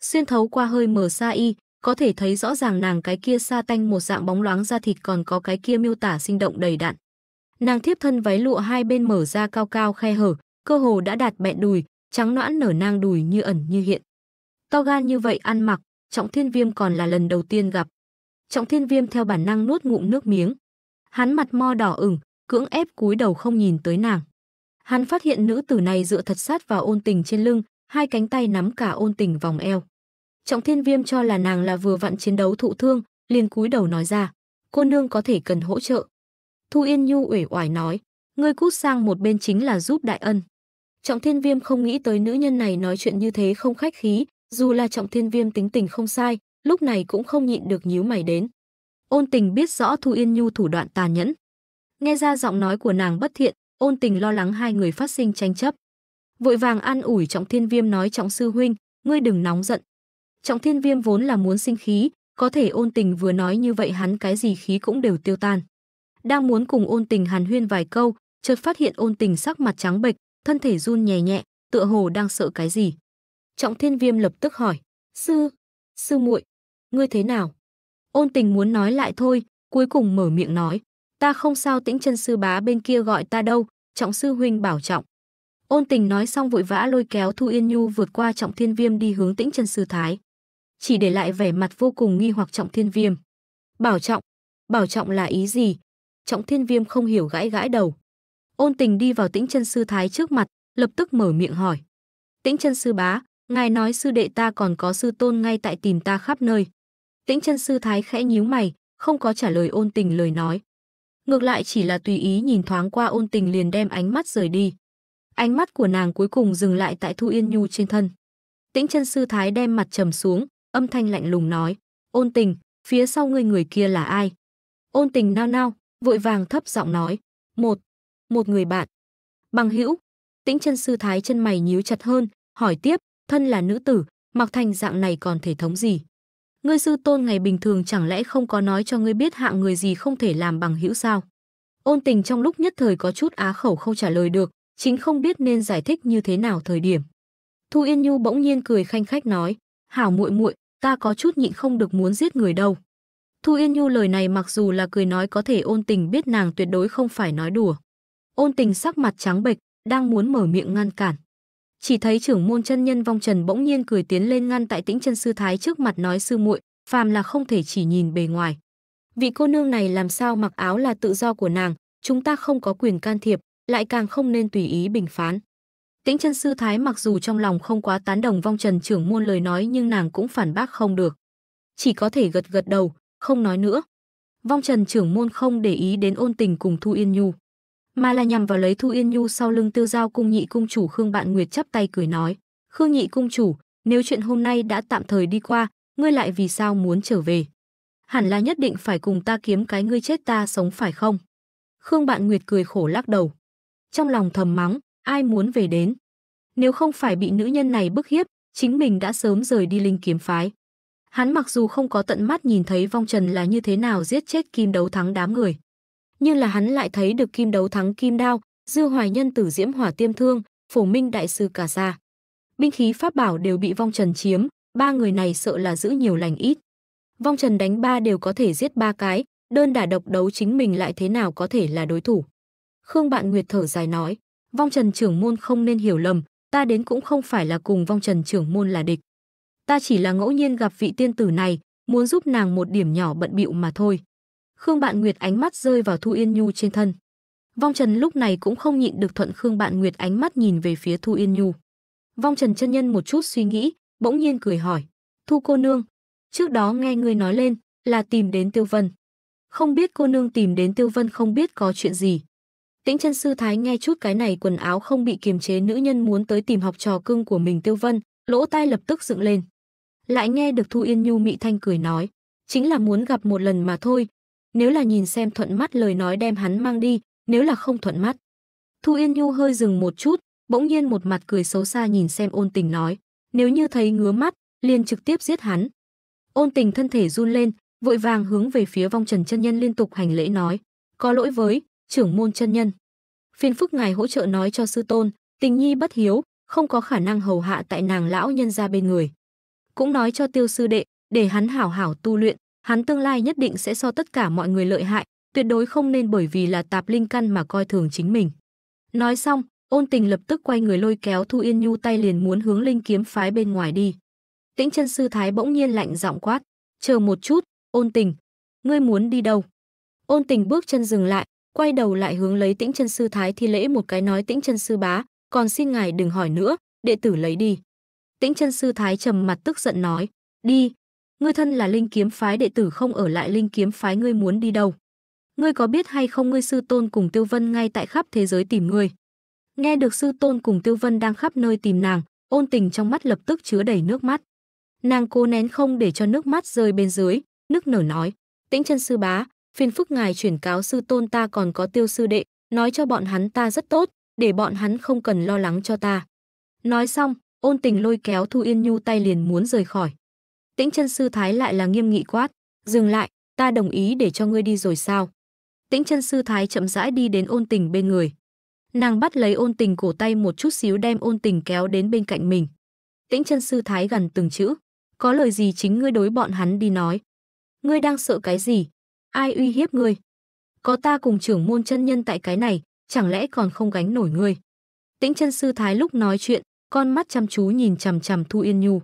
xuyên thấu qua hơi mờ xa y, có thể thấy rõ ràng nàng cái kia xa tanh một dạng bóng loáng da thịt còn có cái kia miêu tả sinh động đầy đặn. Nàng thiếp thân váy lụa hai bên mở ra cao cao khe hở, cơ hồ đã đạt bẹn đùi, trắng noãn nở nang đùi như ẩn như hiện. To gan như vậy ăn mặc, Trọng Thiên Viêm còn là lần đầu tiên gặp. Trọng Thiên Viêm theo bản năng nuốt ngụm nước miếng. Hắn mặt mo đỏ ửng, cưỡng ép cúi đầu không nhìn tới nàng. Hắn phát hiện nữ tử này dựa thật sát vào ôn tình trên lưng, hai cánh tay nắm cả ôn tình vòng eo. Trọng thiên viêm cho là nàng là vừa vặn chiến đấu thụ thương, liền cúi đầu nói ra, cô nương có thể cần hỗ trợ. Thu Yên Nhu uể oải nói, ngươi cút sang một bên chính là giúp đại ân. Trọng thiên viêm không nghĩ tới nữ nhân này nói chuyện như thế không khách khí, dù là trọng thiên viêm tính tình không sai, lúc này cũng không nhịn được nhíu mày đến. Ôn tình biết rõ Thu Yên Nhu thủ đoạn tàn nhẫn. Nghe ra giọng nói của nàng bất thiện, ôn tình lo lắng hai người phát sinh tranh chấp vội vàng an ủi Trọng Thiên Viêm nói Trọng sư huynh, ngươi đừng nóng giận. Trọng Thiên Viêm vốn là muốn sinh khí, có thể ôn tình vừa nói như vậy hắn cái gì khí cũng đều tiêu tan. Đang muốn cùng ôn tình hàn huyên vài câu, chợt phát hiện ôn tình sắc mặt trắng bệch, thân thể run nhẹ nhẹ, tựa hồ đang sợ cái gì. Trọng Thiên Viêm lập tức hỏi, sư, sư muội, ngươi thế nào? Ôn tình muốn nói lại thôi, cuối cùng mở miệng nói, ta không sao tĩnh chân sư bá bên kia gọi ta đâu, trọng sư huynh bảo trọng. Ôn tình nói xong vội vã lôi kéo Thu Yên Nhu vượt qua trọng thiên viêm đi hướng tĩnh chân sư thái. Chỉ để lại vẻ mặt vô cùng nghi hoặc trọng thiên viêm. Bảo trọng, bảo trọng là ý gì? Trọng thiên viêm không hiểu gãi gãi đầu. Ôn tình đi vào tĩnh chân sư thái trước mặt, lập tức mở miệng hỏi. Tĩnh chân sư bá, ngài nói sư đệ ta còn có sư tôn ngay tại tìm ta khắp nơi. Tĩnh chân sư thái khẽ nhíu mày, không có trả lời ôn tình lời nói. Ngược lại chỉ là tùy ý nhìn thoáng qua ôn tình liền đem ánh mắt rời đi. Ánh mắt của nàng cuối cùng dừng lại tại Thu Yên Nhu trên thân. Tĩnh chân sư thái đem mặt trầm xuống, âm thanh lạnh lùng nói, "Ôn Tình, phía sau ngươi người kia là ai?" Ôn Tình nao nao, vội vàng thấp giọng nói, "Một, một người bạn." "Bằng hữu?" Tĩnh chân sư thái chân mày nhíu chặt hơn, hỏi tiếp, "Thân là nữ tử, mặc thành dạng này còn thể thống gì?" Ngươi sư tôn ngày bình thường chẳng lẽ không có nói cho ngươi biết hạng người gì không thể làm bằng hữu sao? Ôn tình trong lúc nhất thời có chút á khẩu không trả lời được, chính không biết nên giải thích như thế nào thời điểm. Thu Yên Nhu bỗng nhiên cười khanh khách nói, "Hảo muội muội, ta có chút nhịn không được muốn giết người đâu." Thu Yên Nhu lời này mặc dù là cười nói có thể ôn tình biết nàng tuyệt đối không phải nói đùa. Ôn tình sắc mặt trắng bệch, đang muốn mở miệng ngăn cản. Chỉ thấy trưởng môn chân nhân vong trần bỗng nhiên cười tiến lên ngăn tại tĩnh chân sư thái trước mặt nói sư muội, phàm là không thể chỉ nhìn bề ngoài. Vị cô nương này làm sao mặc áo là tự do của nàng, chúng ta không có quyền can thiệp, lại càng không nên tùy ý bình phán. Tĩnh chân sư thái mặc dù trong lòng không quá tán đồng vong trần trưởng môn lời nói nhưng nàng cũng phản bác không được. Chỉ có thể gật gật đầu, không nói nữa. Vong trần trưởng môn không để ý đến ôn tình cùng Thu Yên Nhu, mà là nhằm vào lấy Thu Yên Nhu sau lưng tiêu giao cung nhị cung chủ Khương Bạn Nguyệt chắp tay cười nói. Khương nhị cung chủ, nếu chuyện hôm nay đã tạm thời đi qua, ngươi lại vì sao muốn trở về? Hẳn là nhất định phải cùng ta kiếm cái ngươi chết ta sống phải không? Khương Bạn Nguyệt cười khổ lắc đầu trong lòng thầm mắng, ai muốn về đến. Nếu không phải bị nữ nhân này bức hiếp, chính mình đã sớm rời đi linh kiếm phái. Hắn mặc dù không có tận mắt nhìn thấy vong trần là như thế nào giết chết kim đấu thắng đám người. Nhưng là hắn lại thấy được kim đấu thắng kim đao, dư hoài nhân tử diễm hỏa tiêm thương, phổ minh đại sư cả ra. Binh khí pháp bảo đều bị vong trần chiếm, ba người này sợ là giữ nhiều lành ít. Vong trần đánh ba đều có thể giết ba cái, đơn đả độc đấu chính mình lại thế nào có thể là đối thủ. Khương Bạn Nguyệt thở dài nói, vong trần trưởng môn không nên hiểu lầm, ta đến cũng không phải là cùng vong trần trưởng môn là địch. Ta chỉ là ngẫu nhiên gặp vị tiên tử này, muốn giúp nàng một điểm nhỏ bận bịu mà thôi. Khương Bạn Nguyệt ánh mắt rơi vào Thu Yên Nhu trên thân. Vong Trần lúc này cũng không nhịn được thuận Khương Bạn Nguyệt ánh mắt nhìn về phía Thu Yên Nhu. Vong Trần chân nhân một chút suy nghĩ, bỗng nhiên cười hỏi, "Thu cô nương, trước đó nghe ngươi nói lên là tìm đến Tiêu Vân. Không biết cô nương tìm đến Tiêu Vân không biết có chuyện gì?" Tĩnh chân sư thái nghe chút cái này quần áo không bị kiềm chế nữ nhân muốn tới tìm học trò cưng của mình Tiêu Vân, lỗ tai lập tức dựng lên. Lại nghe được Thu Yên Nhu mị thanh cười nói, chính là muốn gặp một lần mà thôi, nếu là nhìn xem thuận mắt lời nói đem hắn mang đi, nếu là không thuận mắt. Thu Yên Nhu hơi dừng một chút, bỗng nhiên một mặt cười xấu xa nhìn xem ôn tình nói, nếu như thấy ngứa mắt, liền trực tiếp giết hắn. Ôn tình thân thể run lên, vội vàng hướng về phía vong trần chân nhân liên tục hành lễ nói, có lỗi với, trưởng môn chân nhân. Phiên phức ngài hỗ trợ nói cho sư tôn, tình nhi bất hiếu, không có khả năng hầu hạ tại nàng lão nhân ra bên người. Cũng nói cho tiêu sư đệ, để hắn hảo hảo tu luyện, hắn tương lai nhất định sẽ so tất cả mọi người lợi hại, tuyệt đối không nên bởi vì là tạp linh căn mà coi thường chính mình. Nói xong, ôn tình lập tức quay người lôi kéo Thu Yên Nhu tay liền muốn hướng linh kiếm phái bên ngoài đi. Tĩnh chân sư thái bỗng nhiên lạnh giọng quát, chờ một chút, ôn tình, ngươi muốn đi đâu? Ôn tình bước chân dừng lại, quay đầu lại hướng lấy tĩnh chân sư thái thi lễ một cái nói tĩnh chân sư bá còn xin ngài đừng hỏi nữa đệ tử lấy đi tĩnh chân sư thái trầm mặt tức giận nói đi ngươi thân là linh kiếm phái đệ tử không ở lại linh kiếm phái ngươi muốn đi đâu ngươi có biết hay không ngươi sư tôn cùng tiêu vân ngay tại khắp thế giới tìm ngươi nghe được sư tôn cùng tiêu vân đang khắp nơi tìm nàng ôn tình trong mắt lập tức chứa đầy nước mắt nàng cố nén không để cho nước mắt rơi bên dưới nước nở nói tĩnh chân sư bá phiền phức ngài chuyển cáo sư tôn ta còn có tiêu sư đệ, nói cho bọn hắn ta rất tốt, để bọn hắn không cần lo lắng cho ta. Nói xong, ôn tình lôi kéo Thu Yên Nhu tay liền muốn rời khỏi. Tĩnh chân sư thái lại là nghiêm nghị quát, dừng lại, ta đồng ý để cho ngươi đi rồi sao. Tĩnh chân sư thái chậm rãi đi đến ôn tình bên người. Nàng bắt lấy ôn tình cổ tay một chút xíu đem ôn tình kéo đến bên cạnh mình. Tĩnh chân sư thái gần từng chữ. Có lời gì chính ngươi đối bọn hắn đi nói. Ngươi đang sợ cái gì, ai uy hiếp ngươi? Có ta cùng trưởng môn chân nhân tại cái này, chẳng lẽ còn không gánh nổi ngươi? Tĩnh chân sư thái lúc nói chuyện, con mắt chăm chú nhìn chằm chằm Thu Yên Nhu.